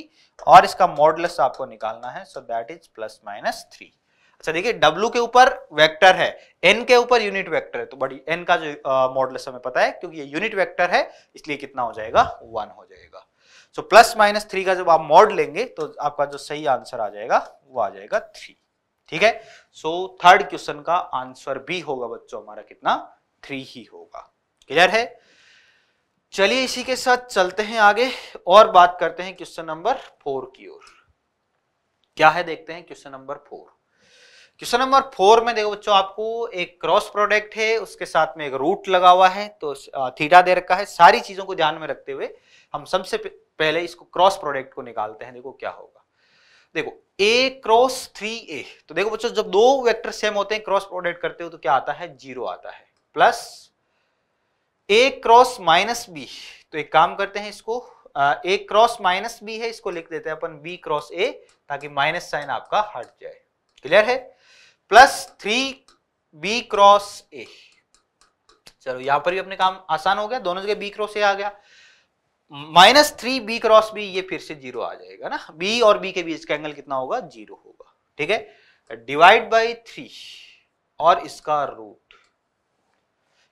[SPEAKER 1] और इसका मॉडलस आपको निकालना है so that is plus minus three अच्छा देखिए W के ऊपर वेक्टर है n के ऊपर यूनिट वेक्टर है तो बड़ी n का जो मॉडलस uh, हमें पता है क्योंकि ये यूनिट वेक्टर है इसलिए कितना हो जाएगा वन हो जाएगा सो प्लस माइनस थ्री का जब आप मॉड लेंगे तो आपका जो सही आंसर आ जाएगा वो आ जाएगा थ्री ठीक है सो थर्ड क्वेश्चन का आंसर भी होगा बच्चों हमारा कितना थ्री ही होगा क्लियर है चलिए इसी के साथ चलते हैं आगे और बात करते हैं क्वेश्चन नंबर फोर की ओर क्या है देखते हैं question number four question number four में देखो बच्चों आपको एक क्रॉस प्रोडक्ट है उसके साथ में एक रूट लगा हुआ है तो थीटा दे रखा है सारी चीजों को ध्यान में रखते हुए हम सबसे पहले इसको क्रॉस प्रोडक्ट को निकालते हैं देखो क्या होगा देखो ए क्रॉस थ्री ए तो देखो बच्चों जब दो वेक्टर सेम होते हैं क्रॉस प्रोडक्ट करते हो तो क्या आता है जीरो आता है plus A cross minus B तो एक काम करते हैं इसको ए क्रॉस माइनस बी है इसको लिख देते हैं अपन बी क्रॉस ए ताकि माइनस साइन आपका हट जाए क्लियर है plus three B cross A चलो यहां पर भी अपने काम आसान हो गया दोनों जगह बी क्रॉस ए आ गया minus three B cross B ये फिर से जीरो आ जाएगा ना बी और बी के बीच का एंगल कितना होगा जीरो होगा ठीक है डिवाइड बाई थ्री और इसका रूट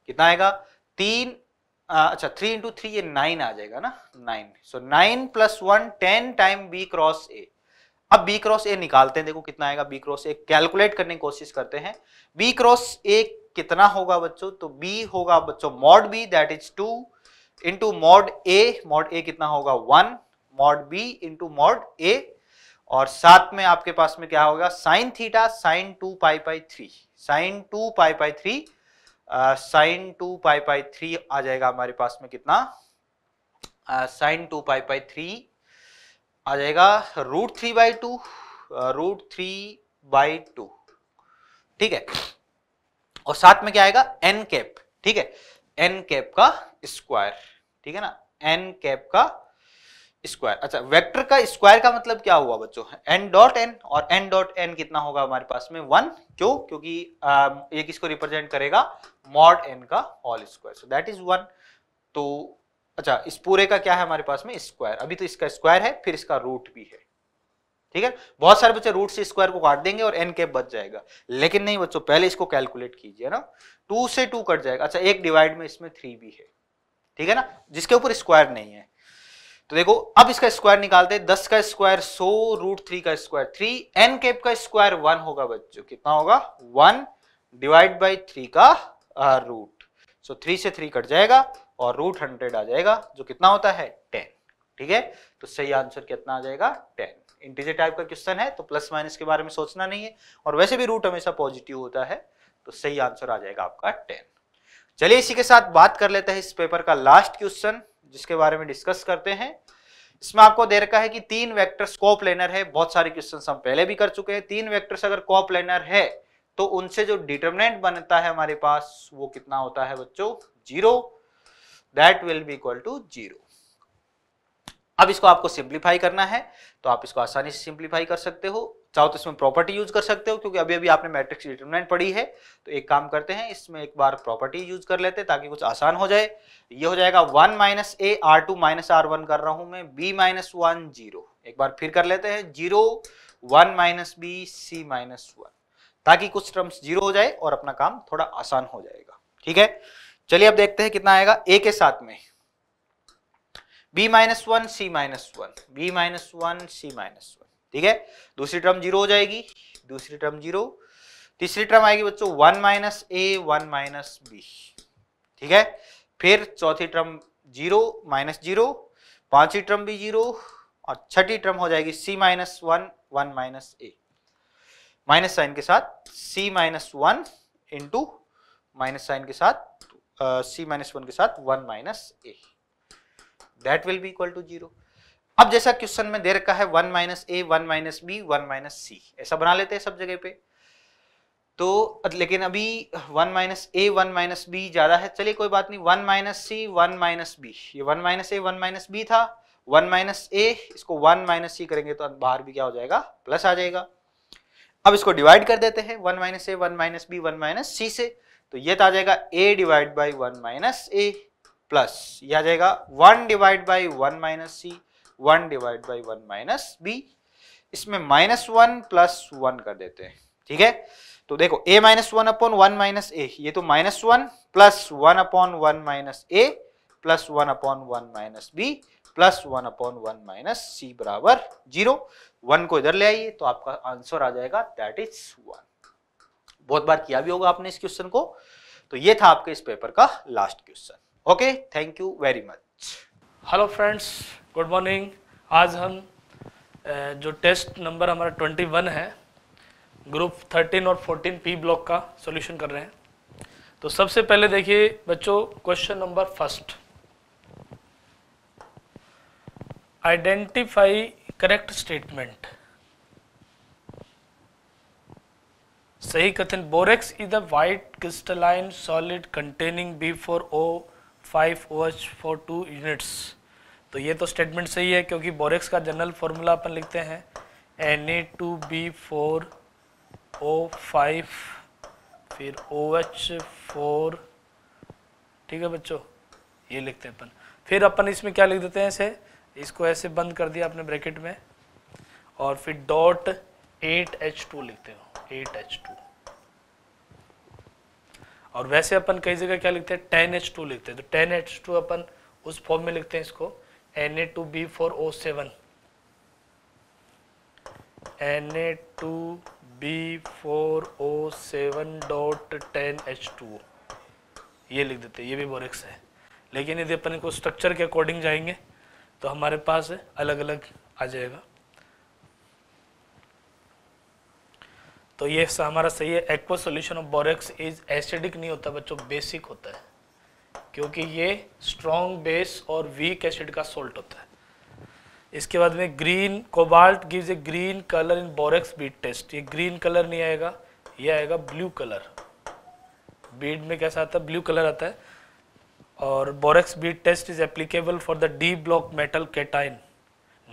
[SPEAKER 1] कितना आएगा तीन आ, अच्छा थ्री इंटू थ्री ये नाइन आ जाएगा ना nine so nine plus one ten time B cross A अब बी क्रॉस ए निकालते हैं देखो कितना आएगा बी क्रॉस ए कैलकुलेट करने की कोशिश करते हैं बी क्रॉस ए कितना होगा बच्चों तो बी होगा बच्चों mod B that is two into mod A mod A कितना होगा one mod B into mod A और साथ में आपके पास में क्या होगा sine theta sine two pi pi three sine two pi pi three sine two pi pi three आ जाएगा हमारे पास में कितना sine two pi pi three आ जाएगा root three by two root three by two ठीक है और साथ में क्या आएगा एन कैप ठीक है एन कैप का स्क्वायर ठीक है ना एन कैप का स्क्वायर अच्छा वेक्टर का स्क्वायर का मतलब क्या हुआ बच्चों एन डॉट एन और एन डॉट एन कितना होगा हमारे पास में वन क्यों क्योंकि ये किसको रिप्रेजेंट करेगा मॉड एन का all square so that is one तो अच्छा इस पूरे का क्या है हमारे पास में स्क्वायर अभी तो इसका स्क्वायर है फिर इसका रूट भी है ठीक है बहुत सारे बच्चे रूट से स्क्वायर को काट देंगे और एन कैप बच जाएगा लेकिन नहीं बच्चों पहले इसको कैलकुलेट कीजिए ना टू से टू कट जाएगा अच्छा एक डिवाइड में इसमें थ्री भी है ठीक है ना जिसके ऊपर स्क्वायर नहीं है तो देखो अब इसका स्क्वायर निकालते दस का स्क्वायर सो रूट थ्री का स्क्वायर थ्री एन केप का स्क्वायर वन होगा बच्चों कितना होगा वन डिवाइड बाई थ्री का रूट सो थ्री से थ्री कट जाएगा और रूट हंड्रेड आ जाएगा जो कितना होता है टेन ठीक है तो सही आंसर कितना आ जाएगा टेन इंटीजर टाइप का क्वेश्चन है तो प्लस माइनस के बारे में सोचना नहीं है और वैसे भी रूट हमेशा पॉजिटिव होता है तो सही आंसर आ जाएगा आपका टेन चलिए इसी के साथ बात कर लेते हैं इस पेपर का लास्ट क्वेश्चन जिसके बारे में डिस्कस करते हैं इसमें आपको दे रखा है कि तीन वेक्टर स्कोप लेनर है बहुत सारे क्वेश्चन हम पहले भी कर चुके हैं तीन वेक्टर्स अगर कॉप लेनर है तो उनसे जो डिटर्मिनेंट बनता है हमारे पास वो कितना होता है बच्चों zero that will be equal to zero अब इसको आपको सिंप्लीफाई करना है तो आप इसको आसानी से सिंप्लीफाई कर सकते हो चाहो तो इसमें प्रॉपर्टी यूज कर सकते हो क्योंकि अभी अभी आपने मैट्रिक्स डिटर्मिनेंट पढ़ी है तो एक काम करते हैं इसमें एक बार प्रॉपर्टी यूज कर लेते हैं ताकि कुछ आसान हो जाए ये हो जाएगा one minus A R two minus R one कर रहा हूं मैं बी माइनस वन जीरो एक बार फिर कर लेते हैं zero one minus B C minus one ताकि कुछ टर्म्स जीरो हो जाए और अपना काम थोड़ा आसान हो जाएगा ठीक है चलिए अब देखते हैं कितना आएगा ए के साथ में B minus one C minus one B minus one C minus one ठीक है दूसरी टर्म जीरो हो जाएगी दूसरी टर्म जीरो तीसरी टर्म आएगी बच्चों one minus A one minus B ठीक है फिर चौथी टर्म जीरो माइनस जीरो पांचवी टर्म भी जीरो और छठी टर्म हो जाएगी C minus one one minus A minus sign के साथ C minus one into minus sign के साथ सी माइनस वन के साथ one minus A that will be equal to zero अब जैसा क्वेश्चन में दे रखा है one minus A one minus B one minus C ऐसा बना लेते हैं सब जगह पे तो लेकिन अभी one minus A one minus B ज़्यादा है चलिए कोई बात नहीं one minus C one minus B ये one minus A one minus B था वन माइनस ए इसको वन माइनस सी करेंगे तो बाहर भी क्या हो जाएगा प्लस आ जाएगा अब इसको डिवाइड कर देते हैं one minus A one minus B one minus C से तो ये तो आ जाएगा A divide by one minus A plus यह आ जाएगा one divide by one minus C one divide by one minus B इसमें माइनस वन प्लस वन कर देते हैं ठीक है तो देखो a minus one upon one minus A ये तो minus one plus one upon one minus A plus one upon one minus B plus one upon one minus C बराबर जीरो वन को इधर ले आइए तो आपका आंसर आ जाएगा दैट इज वन बहुत बार किया भी होगा आपने इस क्वेश्चन को तो ये था आपके इस पेपर का last question okay thank you very much
[SPEAKER 2] hello friends good morning आज हम जो टेस्ट नंबर हमारा 21 है ग्रुप 13 और 14 पी ब्लॉक का सॉल्यूशन कर रहे हैं तो सबसे पहले देखिए बच्चों question number first identify correct statement सही कथन borax is the white crystalline solid containing B four O five O H four two units तो ये तो स्टेटमेंट सही है क्योंकि बोरेक्स का जनरल फार्मूला अपन लिखते हैं N A two B four O five फिर ओ एच फोर ठीक है बच्चों ये लिखते हैं अपन फिर अपन इसमें क्या लिख देते हैं इसे इसको ऐसे बंद कर दिया अपने ब्रैकेट में और फिर डॉट एट एच टू लिखते हो एट एच टू और वैसे अपन कई जगह क्या लिखते हैं टेन एच टू लिखते हैं तो टेन एच टू अपन उस फॉर्म में लिखते हैं इसको N A two B four O seven N A two B four O seven dot ten H two ये लिख देते हैं ये भी बोरिक्स है लेकिन यदि अपन को स्ट्रक्चर के अकॉर्डिंग जाएंगे तो हमारे पास अलग अलग आ जाएगा तो ये हमारा सही है aqua solution of borax is acidic नहीं होता बच्चों बेसिक होता है क्योंकि ये स्ट्रॉन्ग बेस और वीक एसिड का सोल्ट होता है इसके बाद में green cobalt gives a green colour in borax bead test ये ग्रीन कलर नहीं आएगा ये आएगा ब्लू कलर बीट में कैसा आता है ब्लू कलर आता है और borax bead test is applicable for the D block metal cation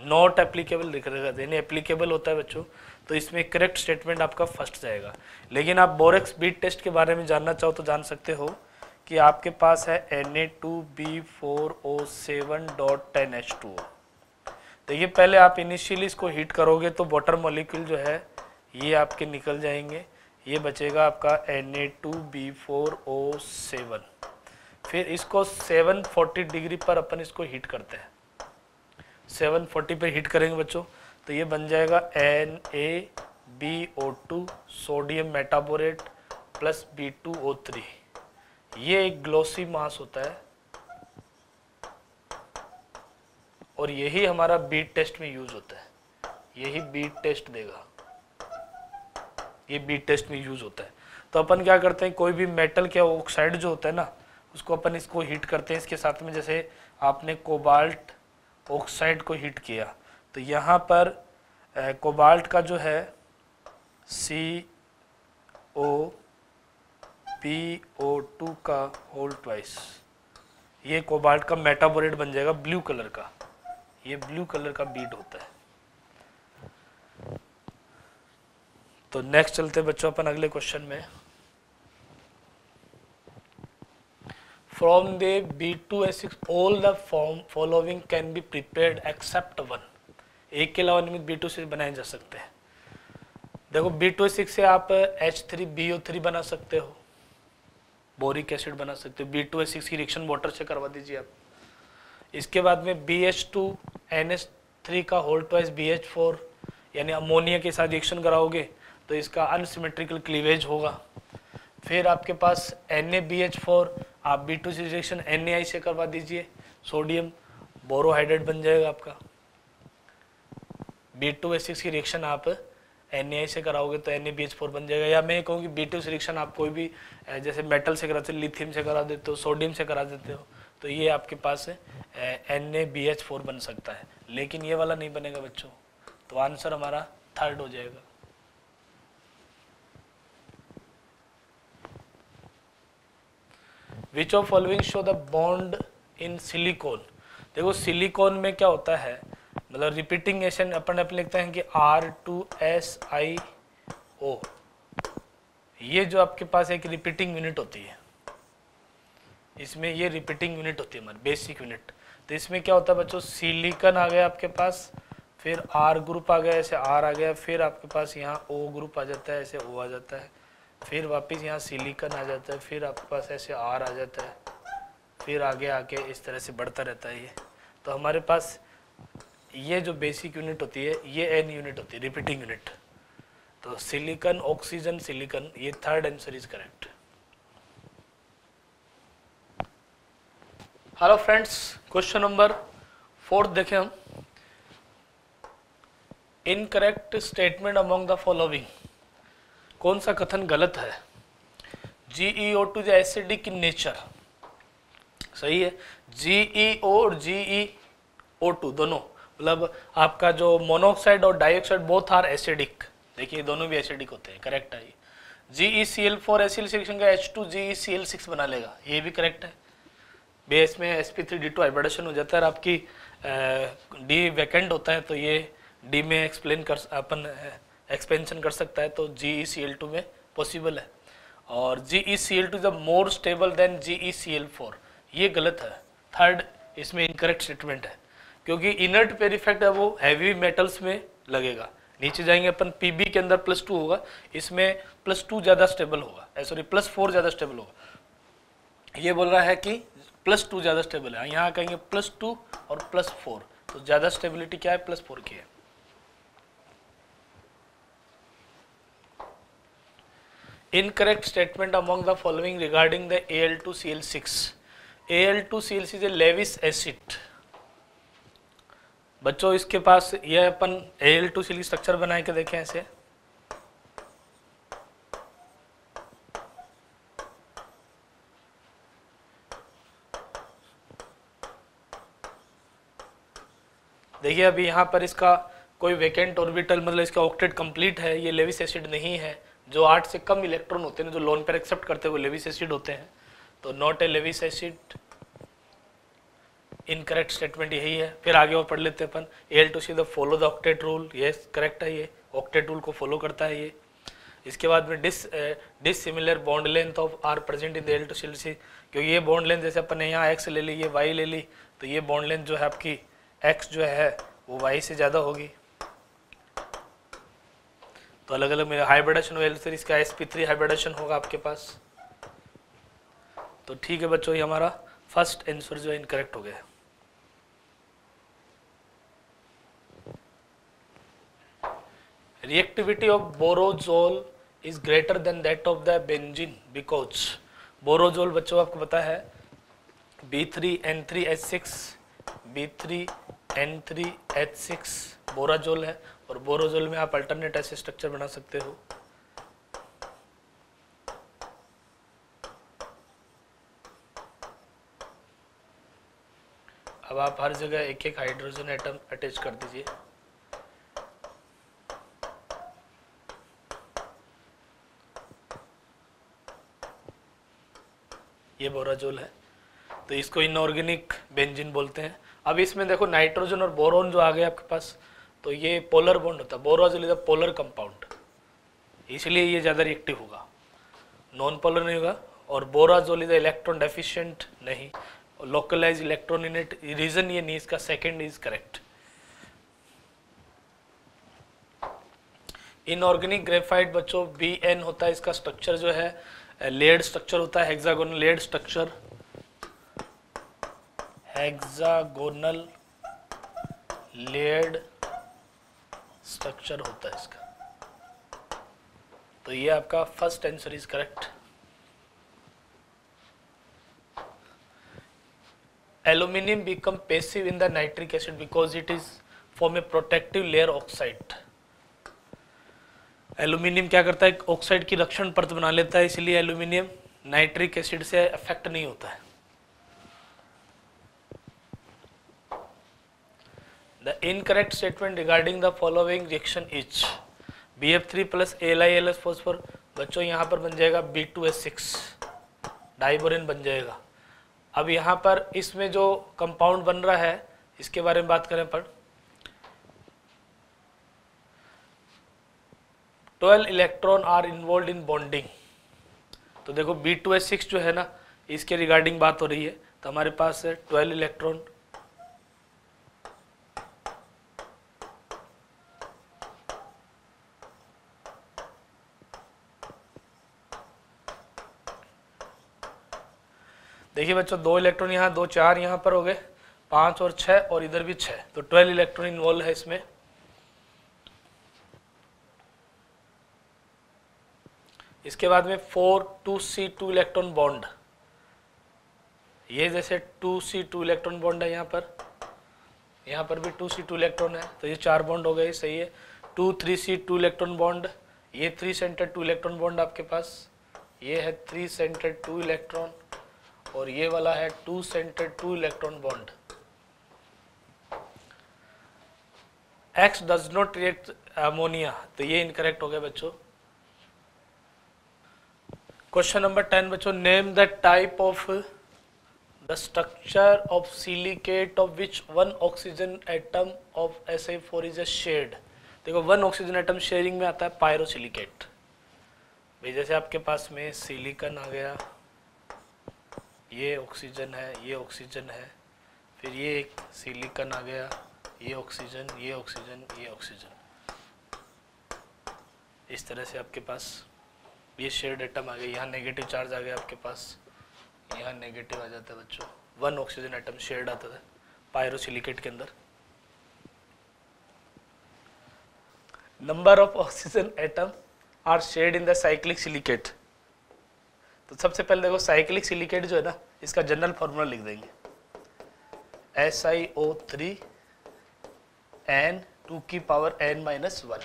[SPEAKER 2] not applicable लिख रहेगा यानी एप्लीकेबल होता है बच्चों तो इसमें करेक्ट स्टेटमेंट आपका फर्स्ट जाएगा लेकिन आप बोरेक्स बीट टेस्ट के बारे में जानना चाहो तो जान सकते हो कि आपके पास है N A two B four O seven dot ten H two O ये पहले आप इनिशियली इसको हीट करोगे तो वाटर मॉलिक्यूल जो है ये आपके निकल जाएंगे ये बचेगा आपका N A two B four O seven फिर इसको सेवन फोर्टी डिग्री पर अपन इसको हीट करते हैं सेवन फोर्टी पर हीट करेंगे बच्चों तो ये बन जाएगा N A B O two sodium metaborate plus B two O three ये एक ग्लोसी मास होता है और यही हमारा बीट टेस्ट में यूज होता है यही बीट टेस्ट देगा ये बीट टेस्ट में यूज होता है तो अपन क्या करते हैं कोई भी मेटल के ऑक्साइड जो होता है ना उसको अपन इसको हीट करते हैं इसके साथ में जैसे आपने कोबाल्ट ऑक्साइड को हीट किया तो यहाँ पर कोबाल्ट का जो है C O P O two का होल ट्वाइस ये कोबाल्ट का मेटाबोरेट बन जाएगा ब्लू कलर का ये ब्लू कलर का बीड होता है तो नेक्स्ट चलते बच्चों अपन अगले क्वेश्चन में from B two A six all the form following can be prepared except one एक के अलावा निमित बी टू सिक्स बनाए जा सकते हैं देखो बी टू सिक्स से आप H three B O three बना सकते हो बोरिक एसिड बना सकते हो बी टू एस सिक्स की रिएक्शन वाटर से करवा दीजिए आप इसके बाद में B H two N H three का whole twice B H four यानी अमोनिया के साथ रिएक्शन कराओगे तो इसका अनसिमेट्रिकल क्लीवेज होगा फिर आपके पास N A B H four आप B two six reaction N A I से करवा दीजिए सोडियम बोरोहाइड्रेट बन जाएगा आपका बी टू एस सिक्स की रिएक्शन आप एन से कराओगे तो एन बन जाएगा या मैं कहूँ कि बी टू रिएक्शन आप कोई भी जैसे मेटल से कराते हो लिथियम से करा देते हो सोडियम से करा देते हो तो ये आपके पास एन ए बन सकता है लेकिन ये वाला नहीं बनेगा बच्चों तो आंसर हमारा थर्ड हो जाएगा which of following show the bond in silicon देखो सिलिकॉन में क्या होता है मतलब रिपीटिंग एशन अपन अपन लिखते हैं कि R two S I O ये जो आपके पास एक रिपीटिंग यूनिट होती है इसमें ये रिपीटिंग यूनिट होती है हमारी बेसिक यूनिट तो इसमें क्या होता है बच्चों सिलिकन आ गया आपके पास फिर आर ग्रुप आ गया ऐसे आर आ गया फिर आपके पास यहाँ ओ ग्रुप आ जाता है ऐसे ओ आ जाता है फिर वापस यहाँ सिलिकन आ जाता है फिर आपके पास ऐसे आर आ जाता है फिर आगे आके इस तरह से बढ़ता रहता है ये तो हमारे पास ये जो बेसिक यूनिट होती है ये एन यूनिट होती है रिपीटिंग यूनिट तो सिलिकन ऑक्सीजन सिलिकन ये third answer is correct hello friends question number fourth देखें हम incorrect statement among the following कौन सा कथन गलत है जीईओ टू e जो एसिडिक इन नेचर सही है जीईओ e और जीई ओ टू दोनों मतलब आपका जो मोनोऑक्साइड और डाइऑक्साइड बोथ आर एसिडिक देखिए दोनों भी एसिडिक होते हैं करेक्ट है ये G E C L four एसिल सिक्शन का H two G E C L six बना लेगा ये भी करेक्ट है बेस में S P three D two hybridization हो जाता है और आपकी डी वैकेंट होता है तो ये डी में एक्सप्लेन कर अपन एक्सपेंशन कर सकता है तो G E C L two में पॉसिबल है और G E C L two जब more stable than G E C L four ये गलत है थर्ड इसमें इनकरेक्ट स्टेटमेंट है क्योंकि इनर्ट पेरिफेक्ट है वो हैवी मेटल्स में लगेगा नीचे जाएंगे अपन पीबी के अंदर प्लस टू होगा इसमें प्लस टू ज़्यादा स्टेबल होगा सॉरी प्लस फोर ज़्यादा स्टेबल होगा ये बोल रहा है कि प्लस टू ज़्यादा स्टेबल है यहाँ कहेंगे प्लस टू और प्लस फोर तो ज़्यादा स्टेबिलिटी क्या है प्लस फोर की है statement among the incorrect statement among the following regarding the Al2Cl6. Al2Cl6 is a Lewis acid बच्चों इसके पास ये अपन ए एल टू सिली स्ट्रक्चर बना के देखें ऐसे देखिए अभी यहाँ पर इसका कोई वेकेंट ऑर्बिटल मतलब इसका ऑक्टेट कंप्लीट है ये लेविस एसिड नहीं है जो आठ से कम इलेक्ट्रॉन होते हैं जो लोन पर एक्सेप्ट करते हैं वो लेविस एसिड होते हैं तो not a Lewis acid incorrect statement यही है फिर आगे और पढ़ लेते हैं अपन L two C the follow the octet rule ये करेक्ट है ये ऑक्टेट रूल को फॉलो करता है ये इसके बाद में dis dissimilar bond length of are present in the L two C C क्योंकि ये बॉन्ड लेंथ जैसे अपन ने यहाँ एक्स ले ली ये वाई ले ली तो ये बॉन्ड लेंथ जो है आपकी एक्स जो है वो वाई से ज़्यादा होगी तो अलग अलग मेरे हाइब्रिडेशन वेल फिर इसका एस पी थ्री हाइब्रिडेशन होगा आपके पास तो ठीक है बच्चों ये हमारा फर्स्ट आंसर जो है इनकरेक्ट हो गया है reactivity of borozole is greater than that of the benzene because बोरोजोल बच्चों आपको पता है B3N3H6 B3N3H6 बोराजोल है और बोराजोल में आप अल्टरनेट ऐसे स्ट्रक्चर बना सकते हो अब आप हर जगह एक एक हाइड्रोजन एटम अटैच कर दीजिए ये बोराजोल है तो इसको इनऑर्गेनिक बेंजिन बोलते हैं अब इसमें देखो नाइट्रोजन और बोरोन जो आ गए आपके पास तो ये पोलर बॉन्ड होता है borazole is a polar compound इसलिए ये ज़्यादा रिएक्टिव होगा नॉन पोलर नहीं होगा और बोराजोल इज इलेक्ट्रॉन डेफिशियंट नहीं लोकलाइज इलेक्ट्रॉन यूनिट रीजन ये नहीं इसका second is correct inorganic graphite बच्चों बी एन होता है इसका स्ट्रक्चर जो है लेड स्ट्रक्चर होता है hexagonal layered structure hexagonal layered structure होता है इसका तो ये आपका first answer is correct aluminium become passive in the nitric acid because it is form a protective layer oxide aluminium क्या करता है ऑक्साइड की रक्षण परत बना लेता है इसलिए एल्यूमिनियम नाइट्रिक एसिड से अफेक्ट नहीं होता है the the statement regarding the each B F three plus L I L S ALILS four बच्चों यहाँ पर बन जाएगा B two S six diborane बन जाएगा अब यहाँ पर इसमें जो कंपाउंड बन रहा है इसके बारे में बात करें पर 12 electron are involve in bonding तो देखो बी टू एस सिक्स जो है ना इसके रिगार्डिंग बात हो रही है तो हमारे पास है ट्वेल्व इलेक्ट्रॉन देखिए बच्चों दो इलेक्ट्रॉन यहाँ दो चार यहाँ पर हो गए पाँच और छः और इधर भी छः तो ट्वेल्व इलेक्ट्रॉन इन्वॉल्व है इसमें इसके बाद में four two C two electron bond ये जैसे two C two electron bond है यहाँ पर यहाँ पर भी टू सी टू इलेक्ट्रॉन है तो ये चार बॉन्ड हो गए सही है two three C two electron bond ये three centre two electron bond आपके पास ये है थ्री सेंटर टू इलेक्ट्रॉन और ये वाला है two centre two electron bond X does not react ammonia तो ये इनकरेक्ट हो गया बच्चों क्वेश्चन नंबर टेन बच्चों name the type of the structure of silicate of which one oxygen atom of S I four is a shared देखो one oxygen atom sharing में आता है पायरोसिलिकेट भाई जैसे आपके पास में सिलिकन आ गया ये ऑक्सीजन है ये ऑक्सीजन है फिर ये एक सिलिकन आ गया ये ऑक्सीजन ये ऑक्सीजन ये ऑक्सीजन इस तरह से आपके पास ये शेयर एटम आ गया यहाँ नेगेटिव चार्ज आ गया आपके पास यहाँ नेगेटिव आ जाता है बच्चों वन ऑक्सीजन एटम शेयर्ड आता था पायरोसिलिकेट के अंदर number of oxygen atom are shared in the cyclic silicate तो सबसे पहले देखो साइक्लिक सिलिकेट जो है ना इसका जनरल फॉर्मूला लिख देंगे S I O three N two की पावर एन माइनस वन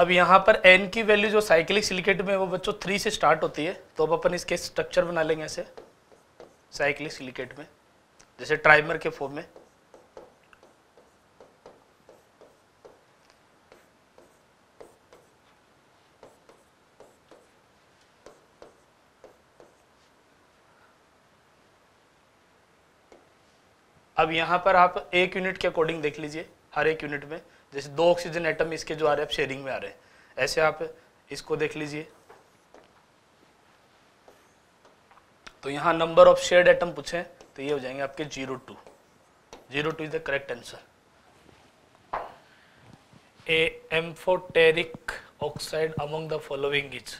[SPEAKER 2] अब यहाँ पर एन की वैल्यू जो साइक्लिक सिलिकेट में वो बच्चों थ्री से स्टार्ट होती है तो अब अपन इसके स्ट्रक्चर बना लेंगे ऐसे साइक्लिक सिलिकेट में जैसे ट्राइमर के फॉर्म में अब यहां पर आप एक यूनिट के अकॉर्डिंग देख लीजिए हर एक यूनिट में जैसे दो ऑक्सीजन एटम इसके जो आ रहे हैं शेयरिंग में आ रहे हैं ऐसे आप इसको देख लीजिए तो यहाँ नंबर ऑफ शेयर्ड एटम पूछे तो ये हो जाएंगे आपके zero two zero two is the correct answer A amphoteric oxide among the following is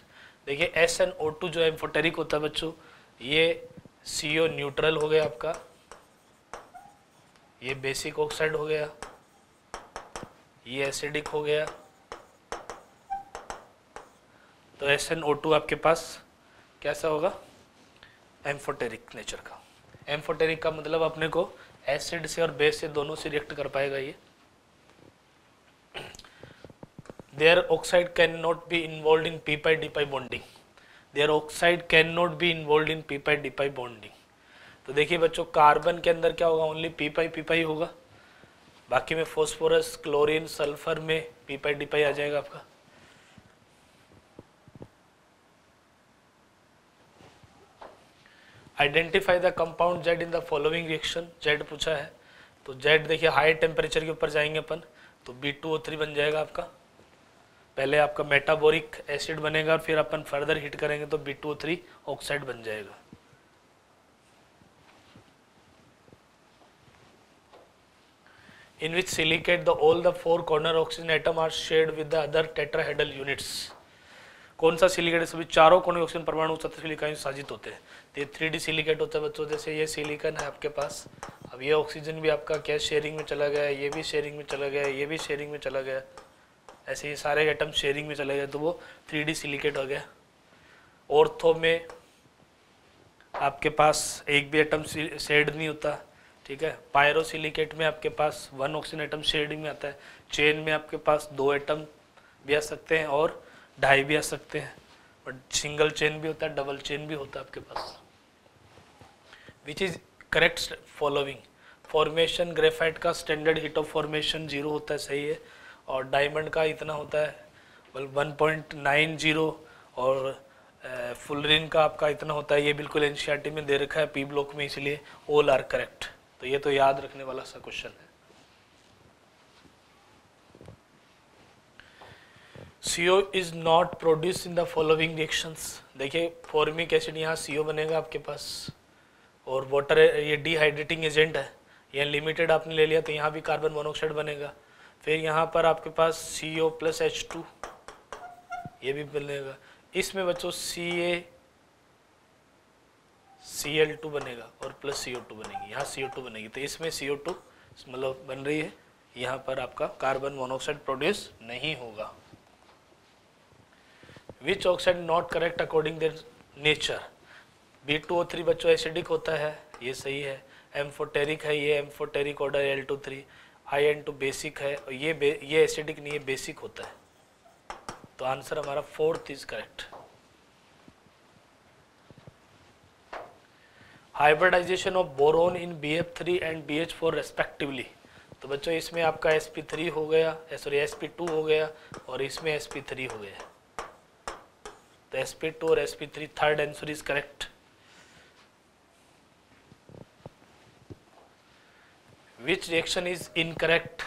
[SPEAKER 2] देखिए एस एन ओ टू जो एम्फोटेरिक होता है बच्चों ये सीओ न्यूट्रल हो गया आपका ये बेसिक ऑक्साइड हो गया ये एसिडिक हो गया तो एस एन ओ टू आपके पास कैसा होगा एम्फोटेरिक नेचर का एम्फोटेरिक का मतलब अपने को एसिड से और बेस से दोनों से रिएक्ट कर पाएगा ये their oxide can not be involve in P pi D pi bonding their oxide can not be involve in P pi D pi bonding तो देखिए बच्चों कार्बन के अंदर क्या होगा only P pi P pi होगा बाकी में फॉस्फोरस क्लोरीन सल्फर में पीपाई डिपाई आ जाएगा आपका identify the compound Z in the following reaction Z पूछा है तो जेड देखिए हाई टेम्परेचर के ऊपर जाएंगे अपन तो बी टू ओ थ्री बन जाएगा आपका पहले आपका मेटाबोरिक एसिड बनेगा और फिर अपन फर्दर हीट करेंगे तो B two O three oxide बन जाएगा in which silicate the all the four corner oxygen atom are shared with the other tetrahedral units कौन सा सिलिकेट है सभी चारों कोने ऑक्सीजन परमाणु तथा सिलिकाइन साजित होते हैं तो ये थ्री डी सिलिकेट होता है बच्चों जैसे ये सिलिकन है आपके पास अब ये ऑक्सीजन भी आपका क्या शेयरिंग में चला गया ये भी शेयरिंग में चला गया ये भी शेयरिंग में चला गया ऐसे ये सारे आइटम शेयरिंग में चले गए तो वो थ्री डी सिलिकेट हो गया ऑर्थो में आपके पास एक भी आइटम शेड नहीं होता ठीक है पायरोसिलिकेट में आपके पास वन ऑक्सीजन एटम शेडिंग में आता है चेन में आपके पास दो एटम भी आ सकते हैं और ढाई भी आ सकते हैं बट सिंगल चेन भी होता है डबल चेन भी होता है आपके पास which is correct following formation graphite का standard heat of formation zero होता है सही है और डायमंड का इतना होता है वन पॉइंट नाइन जीरो और फुलरिन का आपका इतना होता है ये बिल्कुल एनसीआरटी में दे रखा है पी ब्लॉक में इसलिए ऑल आर करेक्ट तो ये तो याद रखने वाला सा क्वेश्चन है CO is not produce in the following reaction देखिए फॉर्मिक एसिड यहाँ सीओ बनेगा आपके पास और वाटर ये डिहाइड्रेटिंग एजेंट है यह लिमिटेड आपने ले लिया तो यहाँ भी कार्बन मोनोक्साइड बनेगा फिर यहाँ पर आपके पास C O plus H two ये भी बनेगा इसमें बच्चों सी ए सी एल टू बनेगा और प्लस सी ओ टू बनेगी यहाँ सी ओ टू बनेगी तो इसमें सी ओ टू मतलब बन रही है यहाँ पर आपका कार्बन मोनोक्साइड प्रोड्यूस नहीं होगा which oxide not correct according their nature B two O three बच्चों एसिडिक होता है ये सही है एम फोटेरिक है ये amphoteric order L two three I N two basic है और ये ये एसिडिक नहीं है बेसिक होता है तो आंसर हमारा fourth is correct hybridization of boron in B F three and B H four respectively तो बच्चों इसमें आपका एस पी थ्री हो गया सॉरी एस पी टू हो गया और इसमें एस पी थ्री हो गया तो एस पी टू और S P three third answer is correct which reaction is incorrect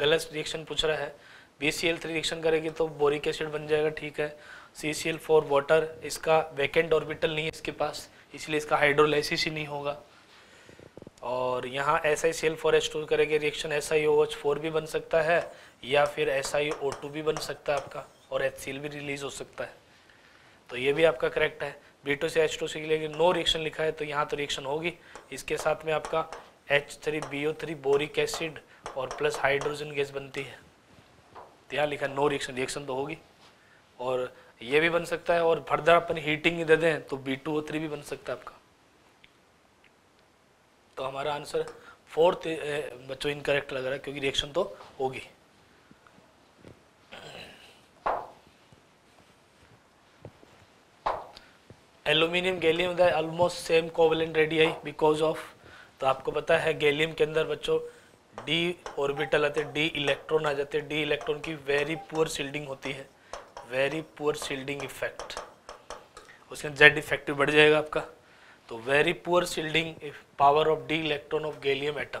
[SPEAKER 2] गलत रिएक्शन पूछ रहा है B C L three reaction करेगी तो बोरिक एसिड बन जाएगा ठीक है C C L four water इसका वैकेंट ऑर्बिटल नहीं है इसके पास इसलिए इसका हाइड्रोलाइसिस ही नहीं होगा और यहाँ S I C L four करेंगे reaction S I O H four भी बन सकता है या फिर एस आई ओ टू भी बन सकता है आपका और एच सी एल भी रिलीज हो सकता है तो ये भी आपका करेक्ट है बी टू से एच टू से लेकिन नो रिएक्शन लिखा है तो यहाँ तो रिएक्शन होगी इसके साथ में आपका H three B O three boric acid और प्लस हाइड्रोजन गैस बनती है तो यहाँ लिखा नो रिएक्शन रिएक्शन तो होगी और ये भी बन सकता है और फर्दर अपन हीटिंग दे दें तो बी टू ओ थ्री भी बन सकता है आपका तो हमारा आंसर फोर्थ बच्चों इनकरेक्ट लग रहा है क्योंकि रिएक्शन तो होगी एल्यूमिनियम गैलियम का almost same covalent radii because of तो आपको पता है गैलियम के अंदर बच्चों डी ऑर्बिटल आते डी इलेक्ट्रॉन आ जाते डी इलेक्ट्रॉन की वेरी पुअर शील्डिंग होती है वेरी पुअर शील्डिंग इफेक्ट उसके जेड इफेक्टिव बढ़ जाएगा आपका तो very poor shielding power of D electron of gallium atom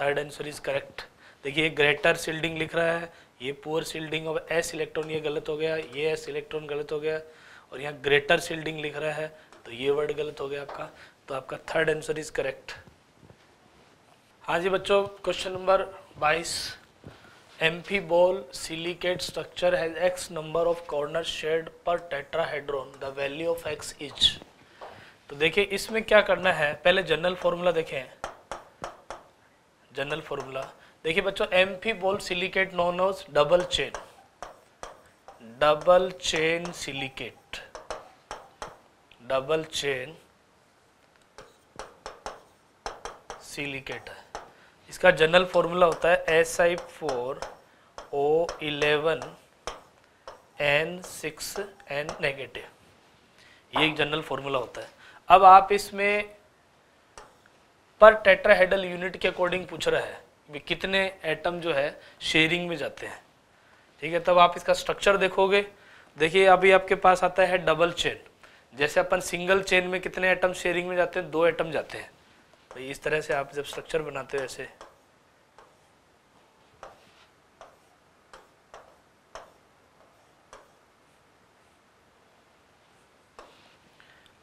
[SPEAKER 2] third answer is correct देखिए ग्रेटर शील्डिंग लिख रहा है ये poor shielding of S electron ये गलत हो गया ये एस इलेक्ट्रॉन गलत हो गया और यहाँ ग्रेटर शील्डिंग लिख रहा है तो ये वर्ड गलत हो गया आपका तो आपका थर्ड आंसर इज करेक्ट हाँ जी बच्चों क्वेश्चन नंबर बाईस amphibole silicate structure has X number of corner shared per tetrahedron the value of X is तो देखिए इसमें क्या करना है पहले जनरल फॉर्मूला देखें जनरल फॉर्मूला देखिए बच्चों amphibole silicate known as double chain double chain silicate double chain silicate है इसका जनरल फॉर्मूला होता है S I four O eleven N six N negative ये एक जनरल फॉर्मूला होता है अब आप इसमें पर टेट्राहेडल यूनिट के अकॉर्डिंग पूछ रहा है कि कितने एटम जो है शेयरिंग में जाते हैं ठीक है तब आप इसका स्ट्रक्चर देखोगे देखिए अभी आपके पास आता है डबल चेन जैसे अपन सिंगल चेन में कितने एटम शेयरिंग में जाते हैं दो एटम जाते हैं तो इस तरह से आप जब स्ट्रक्चर बनाते हो ऐसे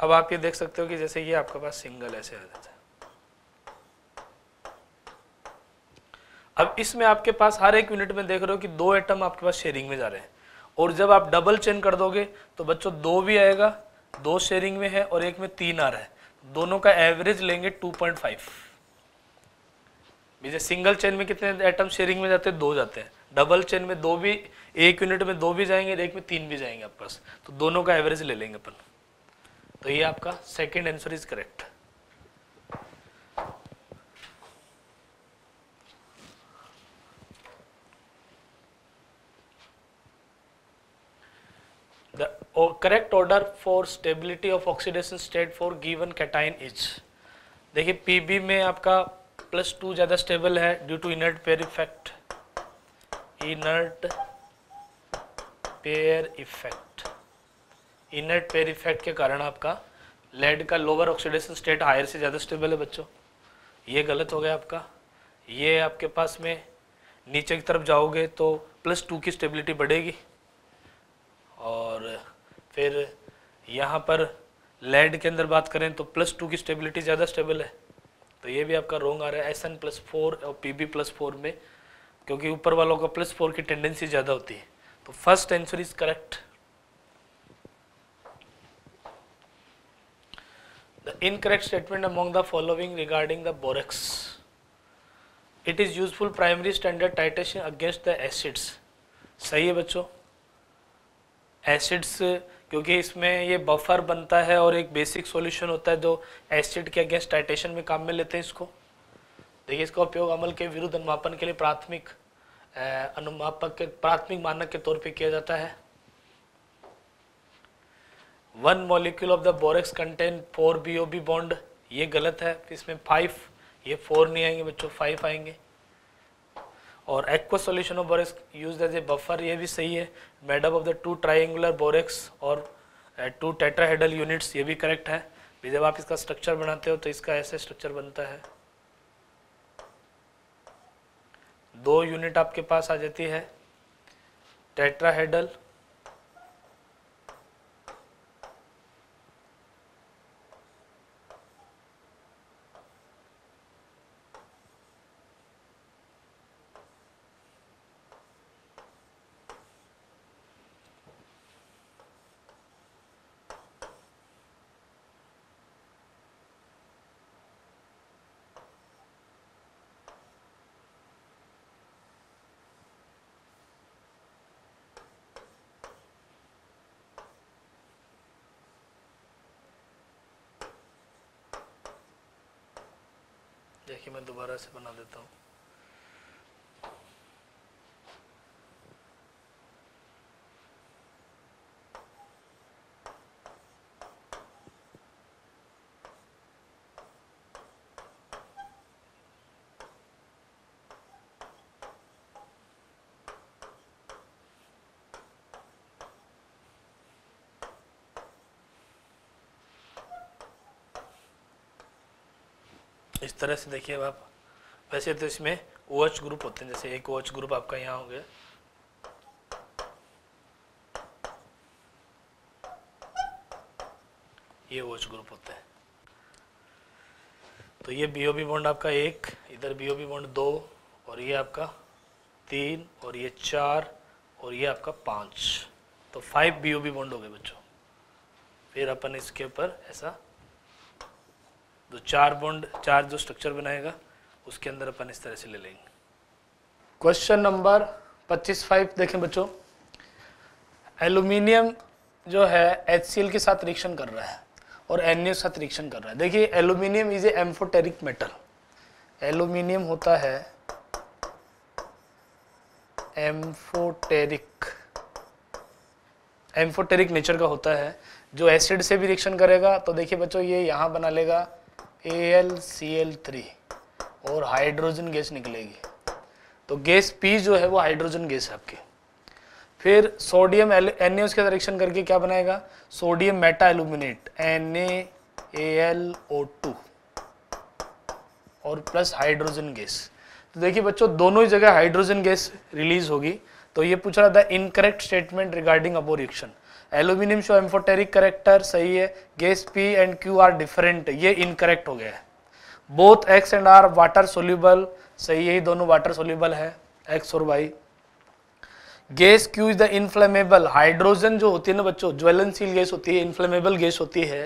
[SPEAKER 2] अब आप ये देख सकते हो कि जैसे ये आपके पास सिंगल ऐसे आ जाता है अब इसमें आपके पास हर एक यूनिट में देख रहे हो कि दो एटम आपके पास शेयरिंग में जा रहे हैं और जब आप डबल चेन कर दोगे तो बच्चों दो भी आएगा दो शेयरिंग में है और एक में तीन आ रहा है दोनों का एवरेज लेंगे 2.5 मुझे सिंगल चेन में कितने एटम शेयरिंग में जाते हैं दो जाते हैं डबल चेन में दो भी एक यूनिट में दो भी जाएंगे एक में तीन भी जाएंगे आपके पास तो दोनों का एवरेज ले लेंगे अपन तो ये आपका second answer is correct or correct order for stability of oxidation state for given cation is देखिए Pb में आपका प्लस टू ज़्यादा स्टेबल है due to inert pair effect inert pair effect inert pair effect के कारण आपका lead का lower oxidation state higher से ज़्यादा स्टेबल है बच्चों ये गलत हो गया आपका ये आपके पास में नीचे की तरफ जाओगे तो प्लस टू की स्टेबिलिटी बढ़ेगी और फिर यहाँ पर लेड के अंदर बात करें तो प्लस टू की स्टेबिलिटी ज़्यादा स्टेबल है तो ये भी आपका रोंग आ रहा है एस एन प्लस फोर और पी बी प्लस फोर में क्योंकि ऊपर वालों का प्लस फोर की टेंडेंसी ज़्यादा होती है तो first answer is correct the incorrect statement among the following regarding the borax it is useful primary standard titration against the acids सही है बच्चों एसिड्स क्योंकि इसमें ये बफर बनता है और एक बेसिक सॉल्यूशन होता है जो एसिड के अगेंस्ट टाइटेशन में काम में लेते हैं इसको देखिए इसका उपयोग अमल के विरुद्ध अनुमापन के लिए प्राथमिक अनुमापक के प्राथमिक मानक के तौर पे किया जाता है one molecule of the borax contain four B O B bond ये गलत है इसमें फाइव ये फोर नहीं आएंगे बच्चों फाइव आएंगे और aqua solution of borax use as a buffer ये भी सही है made up of the two triangular borax और टू टेट्राहेडल यूनिट्स ये भी करेक्ट है भी जब आप इसका स्ट्रक्चर बनाते हो तो इसका ऐसे स्ट्रक्चर बनता है दो यूनिट आपके पास आ जाती है टेट्राहेडल ऐसे बना देता हूँ इस तरह से देखिए आप वैसे तो इसमें ओ OH ग्रुप होते हैं जैसे एक ओ OH ग्रुप आपका यहाँ हो गया ये ओ OH ग्रुप होता है तो ये बी बॉन्ड आपका एक इधर बी बॉन्ड दो और ये आपका तीन और ये चार और ये आपका पाँच तो फाइव बी बॉन्ड हो गए बच्चों फिर अपन इसके ऊपर ऐसा दो चार बॉन्ड चार जो स्ट्रक्चर बनाएगा उसके अंदर अपन इस तरह से ले लेंगे क्वेश्चन नंबर पच्चीस फाइव देखें बच्चों एल्यूमिनियम जो है एच के साथ रिएक्शन कर रहा है और एन के साथ रिएक्शन कर रहा है देखिए aluminium is a amphoteric metal aluminium होता है एम्फोटेरिक एम्फोटेरिक नेचर का होता है जो एसिड से भी रिएक्शन करेगा तो देखिए बच्चों ये यहाँ बना लेगा A L C L three और हाइड्रोजन गैस निकलेगी तो गैस पी जो है वो हाइड्रोजन गैस है आपके फिर सोडियम एन ए उसके डायरेक्शन करके क्या बनाएगा sodium meta aluminate N L O two और प्लस हाइड्रोजन गैस तो देखिए बच्चों दोनों ही जगह हाइड्रोजन गैस रिलीज होगी तो ये पूछ रहा था incorrect statement regarding reaction aluminium show amphoteric character सही है gas P and Q are different ये इनकरेक्ट हो गया है both X and are water soluble सही यही दोनों वाटर सोल्यूबल है एक्स और Y gas Q is the inflammable hydrogen जो होती है ना बच्चों ज्वेलनशील गैस होती है इनफ्लेमेबल गैस होती है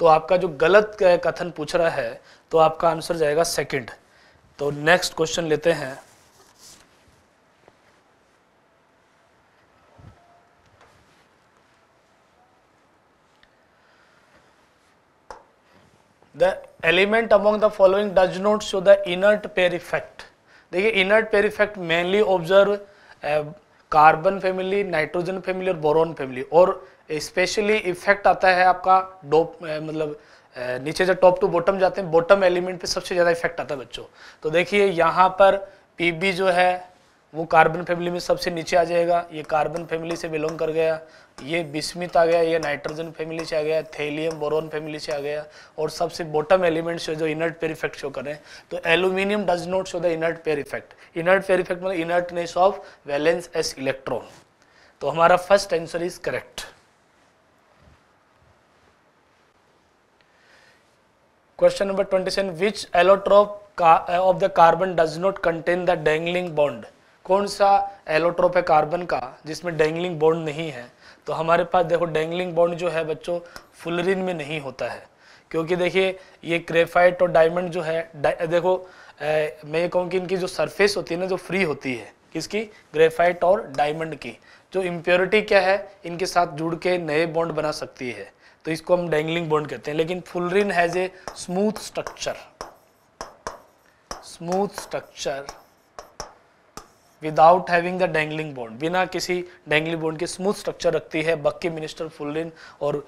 [SPEAKER 2] तो आपका जो गलत कथन पूछ रहा है तो आपका आंसर जाएगा सेकंड तो नेक्स्ट क्वेश्चन लेते हैं the element among the following does not show the inert pair effect देखिए inert pair effect mainly observe carbon family nitrogen family और बोरोन फैमिली और स्पेशली इफेक्ट आता है आपका डोप uh, मतलब uh, नीचे जब टॉप टू बॉटम जाते हैं बॉटम एलिमेंट पे सबसे ज़्यादा इफेक्ट आता है बच्चों तो देखिए यहाँ पर पीबी जो है वो कार्बन फैमिली में सबसे नीचे आ जाएगा ये कार्बन फैमिली से बिलोंग कर गया ये बिस्मित आ गया ये नाइट्रोजन फैमिली से आ गया थेलियम बोरोन फैमिली से आ गया और सबसे बॉटम एलिमेंट्स जो इनर्ट पेयर इफेक्ट शो करें तो aluminium does not show the inert pair effect inert pair effect मतलब inertness of valence S electron तो हमारा first answer is correct question number twenty seven which allotrope of the carbon does not contain the dangling bond कौन सा allotrope है carbon का जिसमें dangling bond नहीं है तो हमारे पास देखो डेंगलिंग बॉन्ड जो है बच्चों फुलरिन में नहीं होता है क्योंकि देखिए ये क्रेफाइट और डायमंड जो है देखो ए, मैं ये कहूँ कि इनकी जो सरफेस होती है ना जो फ्री होती है किसकी ग्रेफाइट और डायमंड की जो इम्प्योरिटी क्या है इनके साथ जुड़ के नए बॉन्ड बना सकती है तो इसको हम डेंगलिंग बॉन्ड कहते हैं लेकिन fullerene has a smooth structure smooth structure without having the dangling bond बिना किसी डेंगलिंग बोन्ड की स्मूथ स्ट्रक्चर रखती है बक की मिनिस्टर फुल्लिन और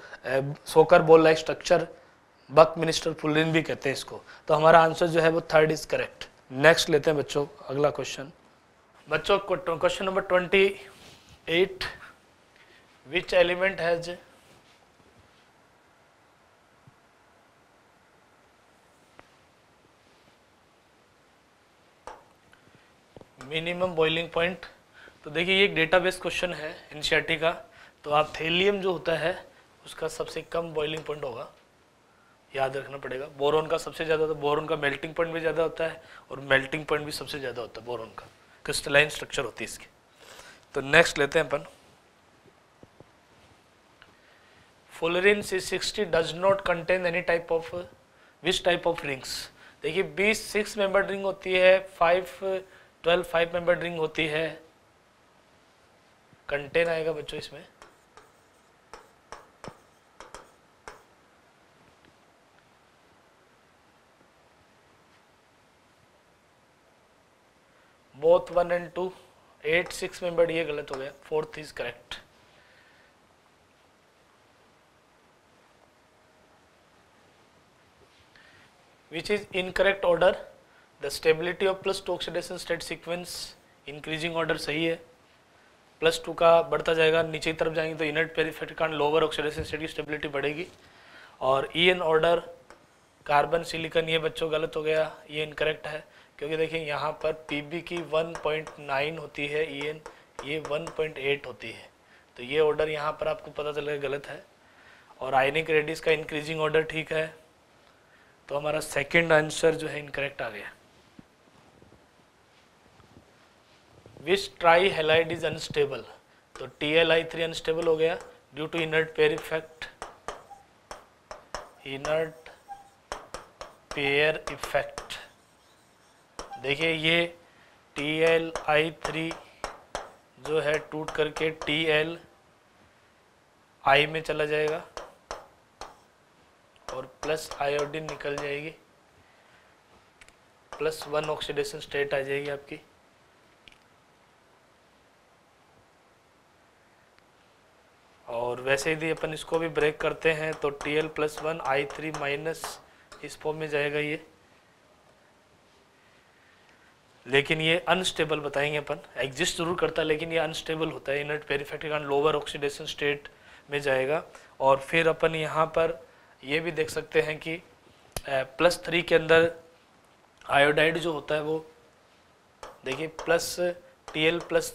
[SPEAKER 2] soccer ball like structure buckminsterfullerene भी कहते हैं इसको तो हमारा आंसर जो है वो थर्ड इज करेक्ट नेक्स्ट लेते हैं बच्चों अगला क्वेश्चन बच्चों question number twenty eight which element has minimum boiling point तो देखिए ये एक डेटाबेस क्वेश्चन है एन का तो आप थेलियम जो होता है उसका सबसे कम बॉइलिंग पॉइंट होगा याद रखना पड़ेगा बोरोन का सबसे ज़्यादा तो बोरोन का मेल्टिंग पॉइंट भी ज़्यादा होता है और मेल्टिंग पॉइंट भी सबसे ज़्यादा होता है बोरोन का क्रिस्टलाइन स्ट्रक्चर होती है इसकी तो नेक्स्ट लेते हैं अपन fullerene C sixty does not contain any type of which type of rings देखिए बीस सिक्स मेंबर रिंग होती है five twelve five member ring होती है कंटेन आएगा बच्चों इसमें both one and two eight six member ये गलत हो गया fourth is correct which is incorrect order the stability of plus two oxidation state sequence increasing order सही है प्लस टू का बढ़ता जाएगा नीचे की तरफ जाएंगे तो इनर्ट कारण लोअर ऑक्सीडेशन स्टेट की स्टेबिलिटी बढ़ेगी और E N order carbon silicon ये बच्चों गलत हो गया ये इनकरेक्ट है क्योंकि देखिए यहाँ पर पी की 1.9 होती है ई एन ये 1.8 होती है तो ये ऑर्डर यहाँ पर आपको पता चलेगा गलत है और आयनिक रेडिस का इंक्रीजिंग ऑर्डर ठीक है तो हमारा सेकेंड आंसर जो है इनकरेक्ट आ गया which trihalide is unstable तो T L I three unstable हो गया due to inert pair effect inert pair effect देखिए ये टी एल आई थ्री जो है टूट करके टी एल आई में चला जाएगा और प्लस आयोडीन निकल जाएगी प्लस वन ऑक्सीडेशन स्टेट आ जाएगी आपकी और वैसे यदि अपन इसको भी ब्रेक करते हैं तो T L plus one I three minus इस फॉर्म में जाएगा ये लेकिन ये अनस्टेबल बताएंगे अपन एग्जिस्ट जरूर करता है लेकिन ये अनस्टेबल होता है inert pair effect and lower oxidation state में जाएगा और फिर अपन यहाँ पर ये भी देख सकते हैं कि प्लस थ्री के अंदर आयोडाइड जो होता है वो देखिए प्लस टी एल प्लस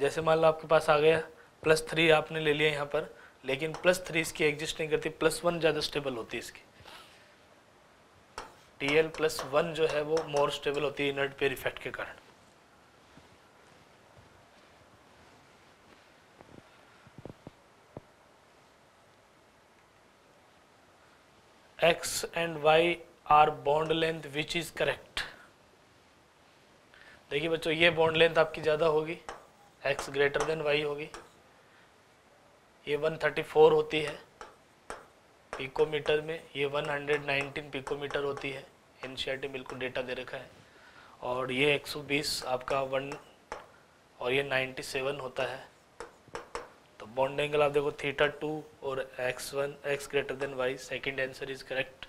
[SPEAKER 2] जैसे मान लो आपके पास आ गया प्लस थ्री आपने ले लिया यहाँ पर लेकिन प्लस थ्री इसकी एग्जिस्ट नहीं करती प्लस वन ज़्यादा स्टेबल होती है इसकी टी एल प्लस वन जो है वो मोर स्टेबल होती है इनर्ट पेयर इफेक्ट के कारण x and y are bond length which is correct देखिए बच्चों ये बॉन्ड लेंथ आपकी ज़्यादा होगी x ग्रेटर देन y होगी ये 134 होती है पिकोमीटर में ये 119 पिकोमीटर होती है एन बिल्कुल डेटा दे रखा है और ये 120 आपका वन और ये 97 होता है तो बॉन्ड एंगल आप देखो थीटा टू और X one X greater than Y second answer is correct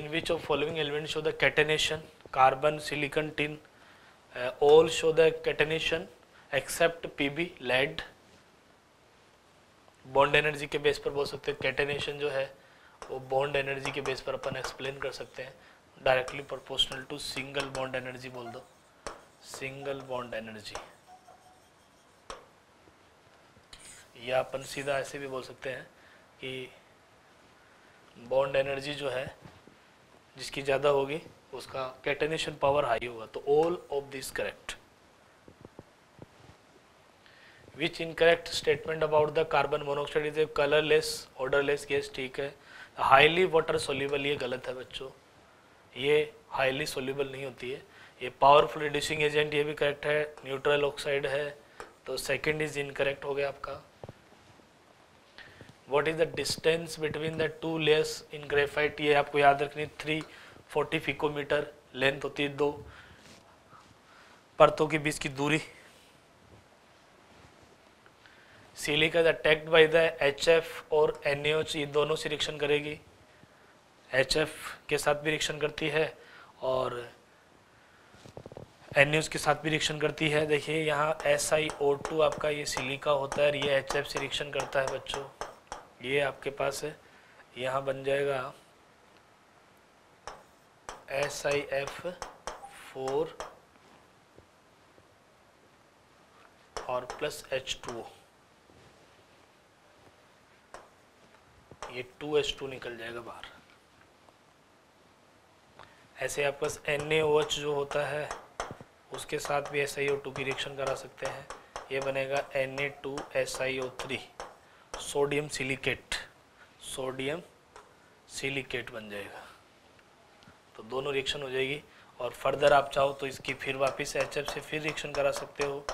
[SPEAKER 2] in which of following element show the catenation carbon silicon tin uh, all show the catenation except Pb lead bond energy के base पर बोल सकते हैं catenation जो है वो bond energy के base पर अपन एक्सप्लेन कर सकते हैं directly proportional to single bond energy बोल दो सिंगल बॉन्ड एनर्जी या अपन सीधा ऐसे भी बोल सकते हैं कि बॉन्ड एनर्जी जो है जिसकी ज़्यादा होगी उसका कैटनेशन पावर हाई होगा तो all of this correct which incorrect statement about the carbon monoxide is a colourless odourless gas ठीक है हाईली वाटर सोल्यूबल ये गलत है बच्चों ये हाईली सोल्यूबल नहीं होती है ये पावरफुल रिड्यूसिंग एजेंट ये भी करेक्ट है न्यूट्रल ऑक्साइड है तो सेकेंड इज इनकरेक्ट हो गया आपका what is the distance between the two less in graphite ये आपको याद रखनी थ्री 40 फिकोमीटर लेंथ होती है दो परतों के बीच की दूरी silica is attacked by the F और ओच ये दोनों से रिएक्शन करेगी एफ के साथ भी रिएक्शन करती है और एन के साथ भी रिएक्शन करती है देखिए यहाँ एस आई ओ टू आपका ये सिलिका होता है और ये एच एफ से रिएक्शन करता है बच्चों ये आपके पास है यहाँ बन जाएगा एस आई एफ फोर और प्लस एच टू ओ ये टू एच टू निकल जाएगा बाहर ऐसे आप बस एन जो होता है उसके साथ भी एस आई ओ टू की रिएक्शन करा सकते हैं ये बनेगा N A two S I O three sodium silicate sodium silicate बन जाएगा तो दोनों रिएक्शन हो जाएगी और फर्दर आप चाहो तो इसकी फिर वापस एच से फिर रिएक्शन करा सकते हो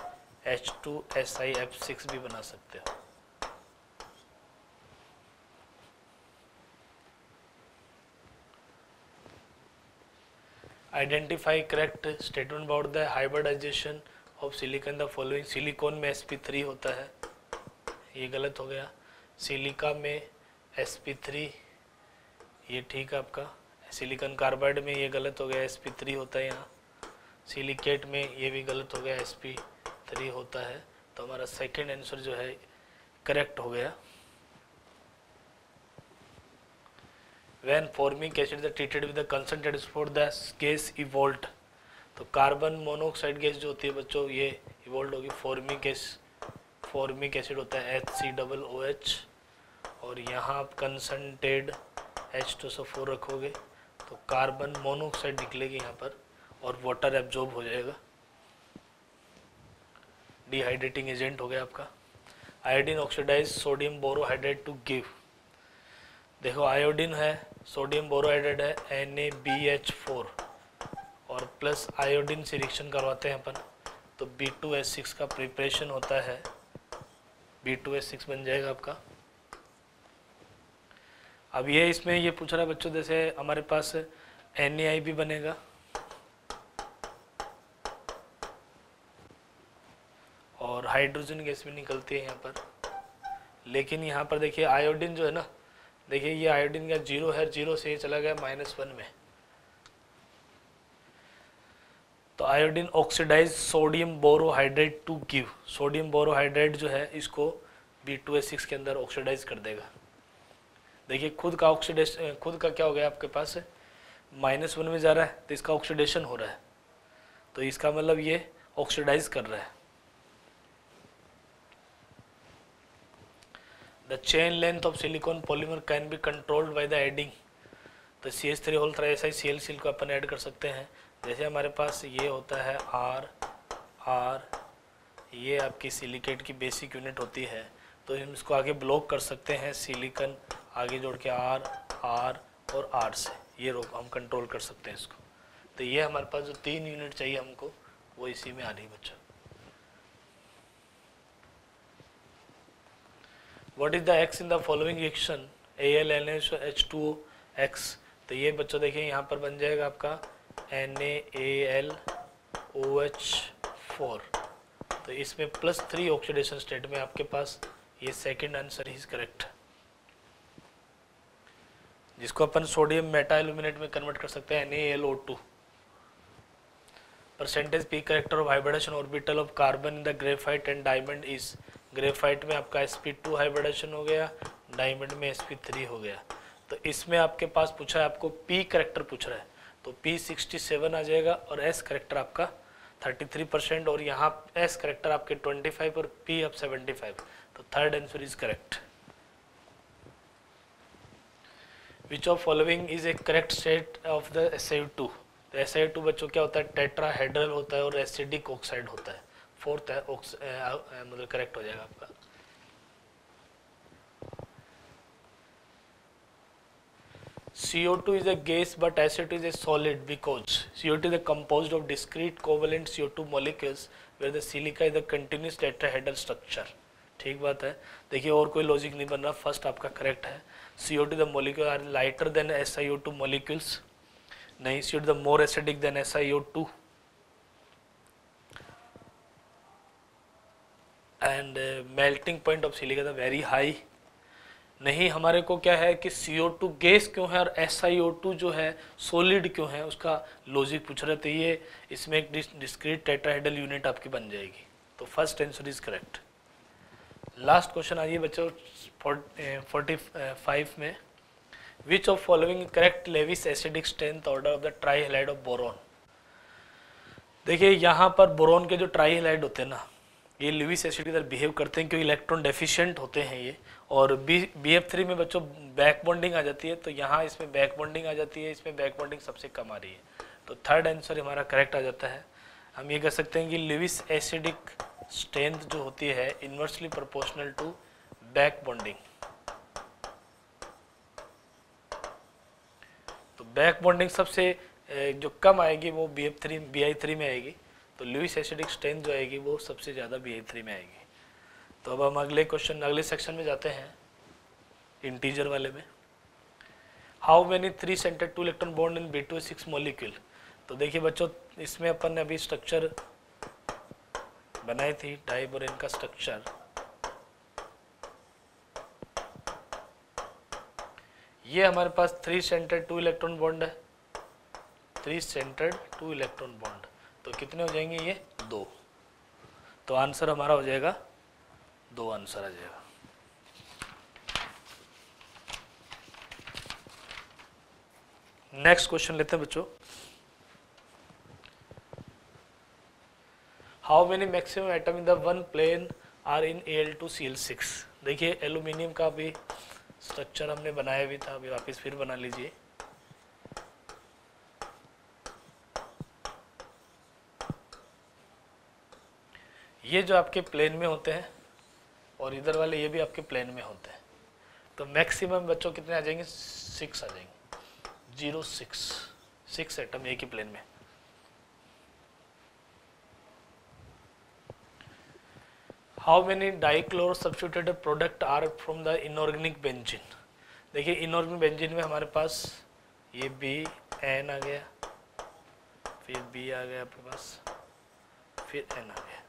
[SPEAKER 2] H two S I F six भी बना सकते हो identify correct statement about the hybridization of silicon the following silicon में एस पी थ्री होता है ये गलत हो गया सिलिका में एस पी थ्री ये ठीक है आपका सिलिकॉन कार्बाइड में ये गलत हो गया एस पी थ्री होता है यहाँ सिलिकेट में ये भी गलत हो गया एस पी थ्री होता है तो हमारा सेकेंड आंसर जो है करेक्ट हो गया when formic acid is treated with a concentrated sport the तो कार्बन मोनोऑक्साइड गैस जो होती है बच्चों ये इवोल्ट होगी फॉर्मिक गैस फॉर्मिक एसिड होता है H C double O H और यहाँ कंसनट्रेड एच टू सो फोर रखोगे तो कार्बन मोनोऑक्साइड निकलेगी यहाँ पर और वाटर एब्जॉर्ब हो जाएगा डिहाइड्रेटिंग एजेंट हो गया आपका iodine oxidize sodium borohydride to give देखो आयोडीन है सोडियम बोरोहाइड्रेट है N A B H four और प्लस आयोडीन से रिएक्शन करवाते हैं अपन तो बी टू एस सिक्स का प्रिपरेशन होता है बी टू एस सिक्स बन जाएगा आपका अब ये इसमें ये पूछ रहा है बच्चों जैसे हमारे पास एन भी बनेगा और हाइड्रोजन गैस भी निकलती है यहाँ पर लेकिन यहाँ पर देखिए आयोडीन जो है ना देखिए ये आयोडीन का जीरो है जीरो से ये चला गया माइनस वन में तो iodine oxidize sodium borohydride to give sodium borohydride जो है इसको बी टू एस सिक्स के अंदर ऑक्सीडाइज कर देगा देखिए खुद का ऑक्सीडेशन खुद का क्या हो गया आपके पास माइनस वन में जा रहा है तो इसका ऑक्सीडेशन हो रहा है तो इसका मतलब ये ऑक्सीडाइज कर रहा है the chain length of silicon polymer can be controlled by the adding तो C H three whole three S I C L सील को अपन ऐड कर सकते हैं जैसे हमारे पास ये होता है आर आर ये आपकी सिलिकेट की बेसिक यूनिट होती है तो हम इसको आगे ब्लॉक कर सकते हैं सिलिकन आगे जोड़ के आर आर और आर से ये रोक हम कंट्रोल कर सकते हैं इसको तो ये हमारे पास जो तीन यूनिट चाहिए हमको वो इसी में आ रही बच्चों what is the X in the following action A L N H H two X तो ये बच्चों देखिए यहाँ पर बन जाएगा आपका N A L O H four तो इसमें प्लस थ्री ऑक्सीडेशन स्टेट में आपके पास ये सेकेंड आंसर इज करेक्ट है जिसको अपन सोडियम मेटा एल्यूमिनेट में कन्वर्ट कर सकते हैं two percentage P character of hybridization orbital of carbon in the graphite and diamond is graphite में आपका sp2 हाइब्रिडेशन हो गया डायमंड में sp3 हो गया तो इसमें आपके पास पूछा है आपको पी करेक्टर पूछ रहा है तो पी सिक्सटी सेवन आ जाएगा और एस करेक्टर आपका थर्टी थ्री परसेंट और यहाँ एस करेक्टर आपके ट्वेंटी फाइव और पी अब सेवेंटी फाइव तो third answer is correct which of following is a correct state of the S I two तो एस आई टू बच्चों क्या होता है टेट्रा हेड्रल होता है और एसिडिक ऑक्साइड होता है फोर्थ है मतलब करेक्ट हो जाएगा आपका CO2 is a gas but acetate is a solid because CO2 is a composed of discrete covalent CO2 molecules where the silica is a continuous tetrahedral structure ठीक बात है देखिए और कोई लॉजिक नहीं बन रहा फर्स्ट आपका करेक्ट है CO2 the molecule are lighter than SiO2 molecules. नहीं CO2 the more acidic than SiO2. And uh, melting point of silica the very high. नहीं हमारे को क्या है कि CO2 टू गैस क्यों है और SiO2 जो है सोलिड क्यों है उसका लॉजिक पूछ रहे थे ये इसमें एक डिस्क्रीट टेट्राहेडल यूनिट आपकी बन जाएगी तो first answer is correct last question आइए बच्चों फोर्टी फाइव में which of following correct Lewis acidic strength order of the trihalide of boron देखिए यहाँ पर बोरोन के जो ट्राई हेलाइड होते हैं ना ये लिविस एसिड की तरह बिहेव करते हैं क्योंकि इलेक्ट्रॉन डेफिशिएंट होते हैं ये और बी बी एफ थ्री में बच्चों बैक बॉन्डिंग आ जाती है तो यहाँ इसमें बैक बॉन्डिंग आ जाती है इसमें बैक बॉन्डिंग सबसे कम आ रही है तो थर्ड आंसर हमारा करेक्ट आ जाता है हम ये कह सकते हैं कि लिविस एसिडिक स्ट्रेंथ जो होती है inversely proportional to back bonding तो बैक बॉन्डिंग सबसे जो कम आएगी वो B F three B I three में आएगी तो लुइस एसिडिक स्ट्रेंथ जो आएगी वो सबसे ज़्यादा बी आई थ्री में आएगी तो अब हम अगले क्वेश्चन अगले सेक्शन में जाते हैं इंटीजर वाले में how many three centred two electron bond in B two six molecule तो देखिए बच्चों इसमें अपन ने अभी स्ट्रक्चर बनाई थी डाइबोरेन का स्ट्रक्चर ये हमारे पास three centre two electron bond है three centre two electron bond तो कितने हो जाएंगे ये दो तो आंसर हमारा हो जाएगा दो आंसर आ जाएगा नेक्स्ट क्वेश्चन लेते हैं बच्चों how many maximum atom in the one plane are in L two C L six देखिए एल्यूमिनियम का भी स्ट्रक्चर हमने बनाया भी था अभी वापस फिर बना लीजिए ये जो आपके प्लेन में होते हैं और इधर वाले ये भी आपके प्लेन में होते हैं तो मैक्सिमम बच्चों कितने आ जाएंगे सिक्स आ जाएंगे जीरो सिक्स सिक्स एटम एक ही प्लेन में how many dichloro substituted product are from the inorganic benzene देखिए इनऑर्गेनिक बेंजीन में हमारे पास ये बी एन आ गया फिर बी आ गया आपके पास फिर एन आ गया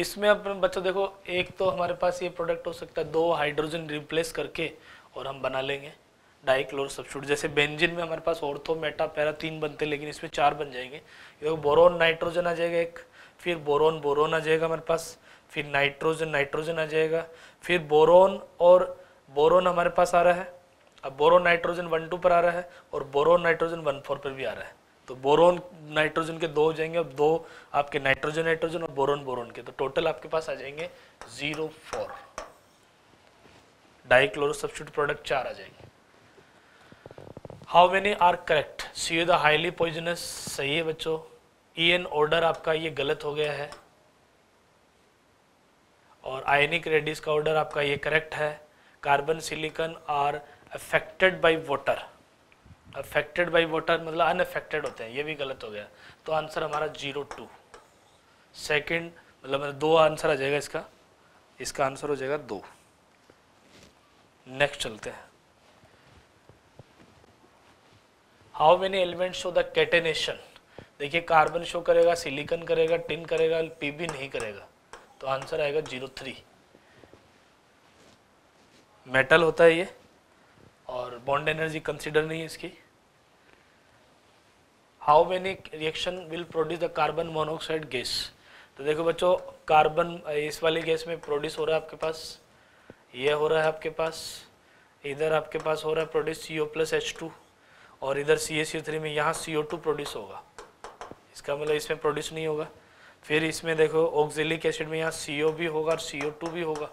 [SPEAKER 2] इसमें अब बच्चों देखो एक तो हमारे पास ये प्रोडक्ट हो सकता है दो हाइड्रोजन रिप्लेस करके और हम बना लेंगे डाइक्लोर सब्सिट्यूट जैसे बेंजिन में हमारे पास ऑर्थो मेटा पैरा तीन बनते लेकिन इसमें चार बन जाएंगे देखो बोरोन नाइट्रोजन आ जाएगा एक फिर बोरोन बोरोन आ जाएगा हमारे पास फिर नाइट्रोजन नाइट्रोजन आ जाएगा फिर बोरोन और बोरोन हमारे पास आ रहा है अब बोरोन नाइट्रोजन वन टू पर आ रहा है और बोरोन नाइट्रोजन वन फोर पर भी आ रहा है तो बोरोन नाइट्रोजन के दो हो जाएंगे अब दो आपके नाइट्रोजन नाइट्रोजन और बोरोन बोरोन के तो टोटल आपके पास आ जाएंगे जीरो फोर डाइक्लोरो प्रोडक्ट चार आ जाएंगे how many are correct C U the highly poisonous सही है बच्चों ई एन ऑर्डर आपका ये गलत हो गया है और आयनिक रेडिस का ऑर्डर आपका ये करेक्ट है carbon silicon are affected by water affected by water मतलब अनअफेक्टेड होते हैं ये भी गलत हो गया तो आंसर हमारा जीरो टू सेकेंड मतलब दो आंसर आ जाएगा इसका इसका आंसर हो जाएगा दो नेक्स्ट चलते हैं how many element show the catenation देखिए कार्बन शो करेगा सिलिकन करेगा टिन करेगा पीबी नहीं करेगा तो आंसर आएगा जीरो थ्री मेटल होता है ये और बॉन्ड एनर्जी कंसिडर नहीं है इसकी how many reaction will produce the carbon monoxide gas तो देखो बच्चों कार्बन इस वाली गैस में प्रोड्यूस हो रहा है आपके पास ये हो रहा है आपके पास इधर आपके पास हो रहा है produce C O plus H two और इधर सी एस थ्री में यहाँ सी ओ टू प्रोड्यूस होगा इसका मतलब इसमें प्रोड्यूस नहीं होगा फिर इसमें देखो ऑक्जिलिक एसिड में यहाँ सी ओ भी होगा और सी ओ टू भी होगा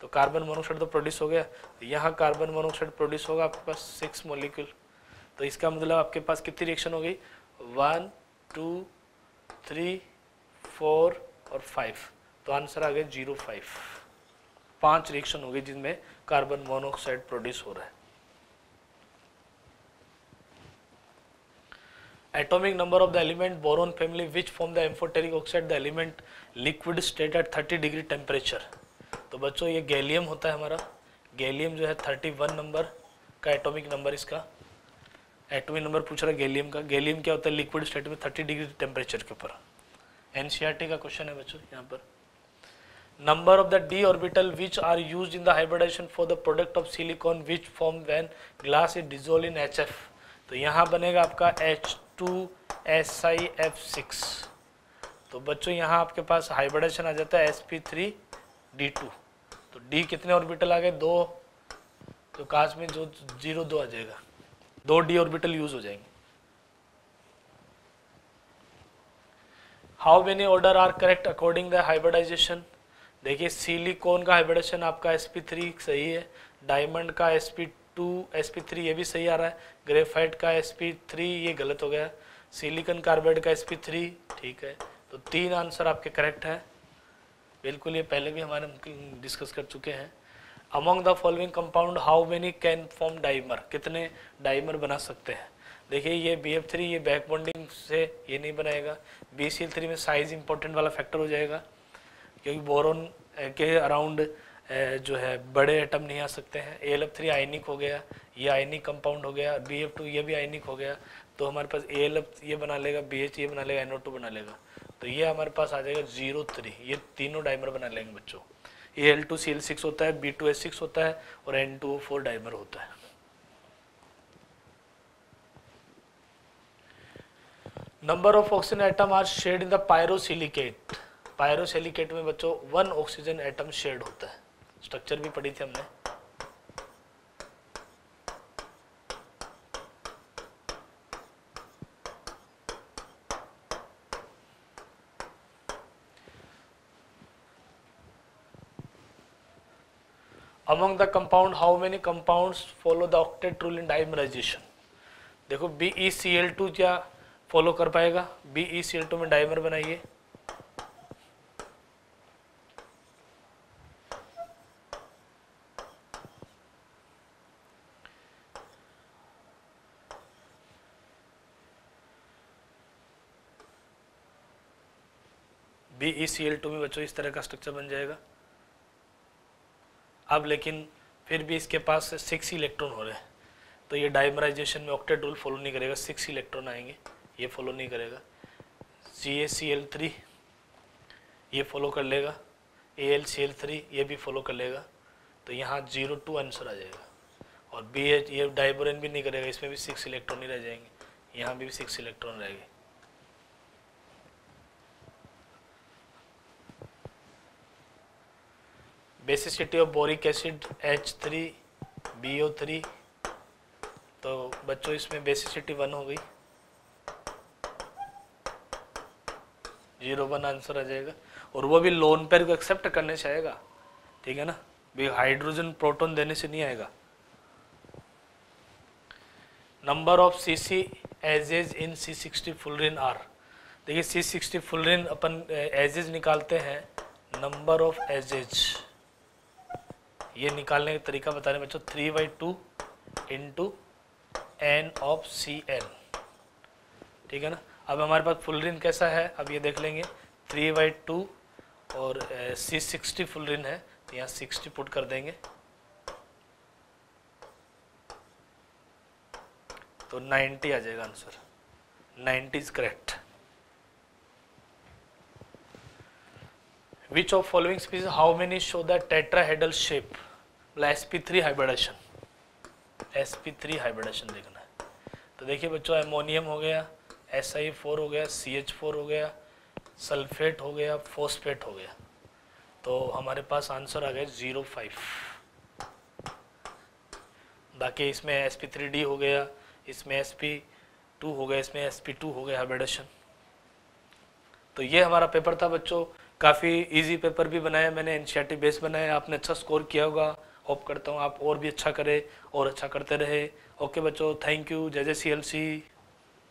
[SPEAKER 2] तो कार्बन मोनोऑक्साइड तो प्रोड्यूस हो गया यहाँ कार्बन मोनोऑक्साइड प्रोड्यूस होगा आपके पास सिक्स मोलिक्यूल तो इसका मतलब आपके पास कितनी रिएक्शन हो गई वन टू थ्री फोर और फाइव तो आंसर आ गया जीरो फाइव पांच रिएक्शन हो गई जिनमें कार्बन मोनोऑक्साइड प्रोड्यूस हो रहा है atomic number of the element boron family which form the amphoteric oxide the element liquid state at thirty degree temperature तो बच्चों ये गैलियम होता है हमारा गैलियम जो है थर्टी वन नंबर का एटॉमिक नंबर इसका एटमी नंबर पूछ रहा है गैलियम का गैलियम क्या होता है लिक्विड स्टेट में थर्टी डिग्री टेम्परेचर के ऊपर एन का क्वेश्चन है बच्चों यहाँ पर of the D orbital which are use in the the for the product of of which form form glass is dissolve in H F तो यहाँ बनेगा आपका H two S I F six तो बच्चों यहाँ आपके पास हाइब्रिडाइजेशन आ जाता है S P three D two तो डी कितने ऑर्बिटल आ गए दो तो काश में जो जीरो दो आ जाएगा दो डी ऑर्बिटल यूज हो जाएंगे how many order are correct according the hybridization देखिए सिलिकॉन का हाइब्रिडाइजेशन आपका sp3 सही है डायमंड का sp2 sp3 ये भी सही आ रहा है ग्रेफाइट का sp3 ये गलत हो गया सिलिकॉन कार्बाइड का sp3 ठीक है तो तीन आंसर आपके करेक्ट है बिल्कुल ये पहले भी हमारे डिस्कस कर चुके हैं among the following compound how many can form dimer कितने डाइमर बना सकते हैं देखिए ये बी एफ थ्री ये बैक बॉन्डिंग से ये नहीं बनाएगा बी सी एल थ्री में साइज इंपॉर्टेंट वाला फैक्टर हो जाएगा क्योंकि बोरोन के अराउंड जो है बड़े एटम नहीं आ सकते हैं A L F three ionic हो गया ये आइनिक कंपाउंड हो गया बी एफ टू ये भी आइनिक हो गया तो हमारे पास ए एल एफ ये बना लेगा बी एच ये बना लेगा एनओ टू बना लेगा तो ये हमारे पास आ जाएगा जीरो थ्री ये तीनों डाइमर बना लेंगे बच्चों A L two C L six होता है बी टू एस सिक्स होता है और N two O four dimer होता है number of oxygen atom are shared in the pyrosilicate pyrosilicate में बच्चों वन ऑक्सीजन एटम शेड होता है स्ट्रक्चर भी पढ़ी थी हमने among the compound how many compounds follow the octet rule in dimerization देखो BeCl2 क्या फॉलो कर पाएगा BeCl2 में डाइमर बनाइए BeCl2 में बच्चों इस तरह का स्ट्रक्चर बन जाएगा अब लेकिन फिर भी इसके पास सिक्स इलेक्ट्रॉन हो रहे हैं तो ये डाइमराइजेशन में ऑक्टेट रूल फॉलो नहीं करेगा सिक्स इलेक्ट्रॉन आएंगे ये फॉलो नहीं करेगा C A C L three ये फॉलो कर लेगा A L C L three ये भी फॉलो कर लेगा तो यहाँ जीरो टू आंसर आ जाएगा और बी एच ये डाइबोरेन भी नहीं करेगा इसमें भी सिक्स इलेक्ट्रॉन ही रह जाएंगे यहाँ भी सिक्स इलेक्ट्रॉन रहेगी basicity of boric acid H three B O three तो बच्चों इसमें बेसिसिटी वन हो गई जीरो वन आंसर आ जाएगा और वो भी लोन पेयर को एक्सेप्ट करने से आएगा ठीक है ना भी हाइड्रोजन प्रोटोन देने से नहीं आएगा number of C C edges in C sixty fullerene are देखिए सी सिक्सटी फुलरिन अपन एजेज eh, निकालते हैं नंबर ऑफ एजेज ये निकालने का तरीका बता रहे बच्चों three by two into N of C N ठीक है ना अब हमारे पास फुल रिन कैसा है अब ये देख लेंगे थ्री बाई टू और सी सिक्सटी फुल रिन है तो यहाँ सिक्सटी पुट कर देंगे तो नाइन्टी आ जाएगा answer ninety is correct which of following species how many show the tetrahedral shape बोला S P three hybridization S P three hybridization देखना है तो देखिए बच्चों एमोनियम हो गया एस आई फोर हो गया सी एच फोर हो गया सल्फेट हो गया फोस्फेट हो गया तो हमारे पास आंसर आ गया ज़ीरो फाइव बाकी इसमें एस पी थ्री डी हो गया इसमें एस पी टू हो गया इसमें एस पी टू हो गया हाइब्रिडाइजेशन तो ये हमारा पेपर था बच्चों काफ़ी इजी पेपर भी बनाया मैंने एन बेस बनाया आपने अच्छा स्कोर किया होगा होप करता हूँ आप और भी अच्छा करें और अच्छा करते रहे ओके बच्चों थैंक यू जय जय सी एल सी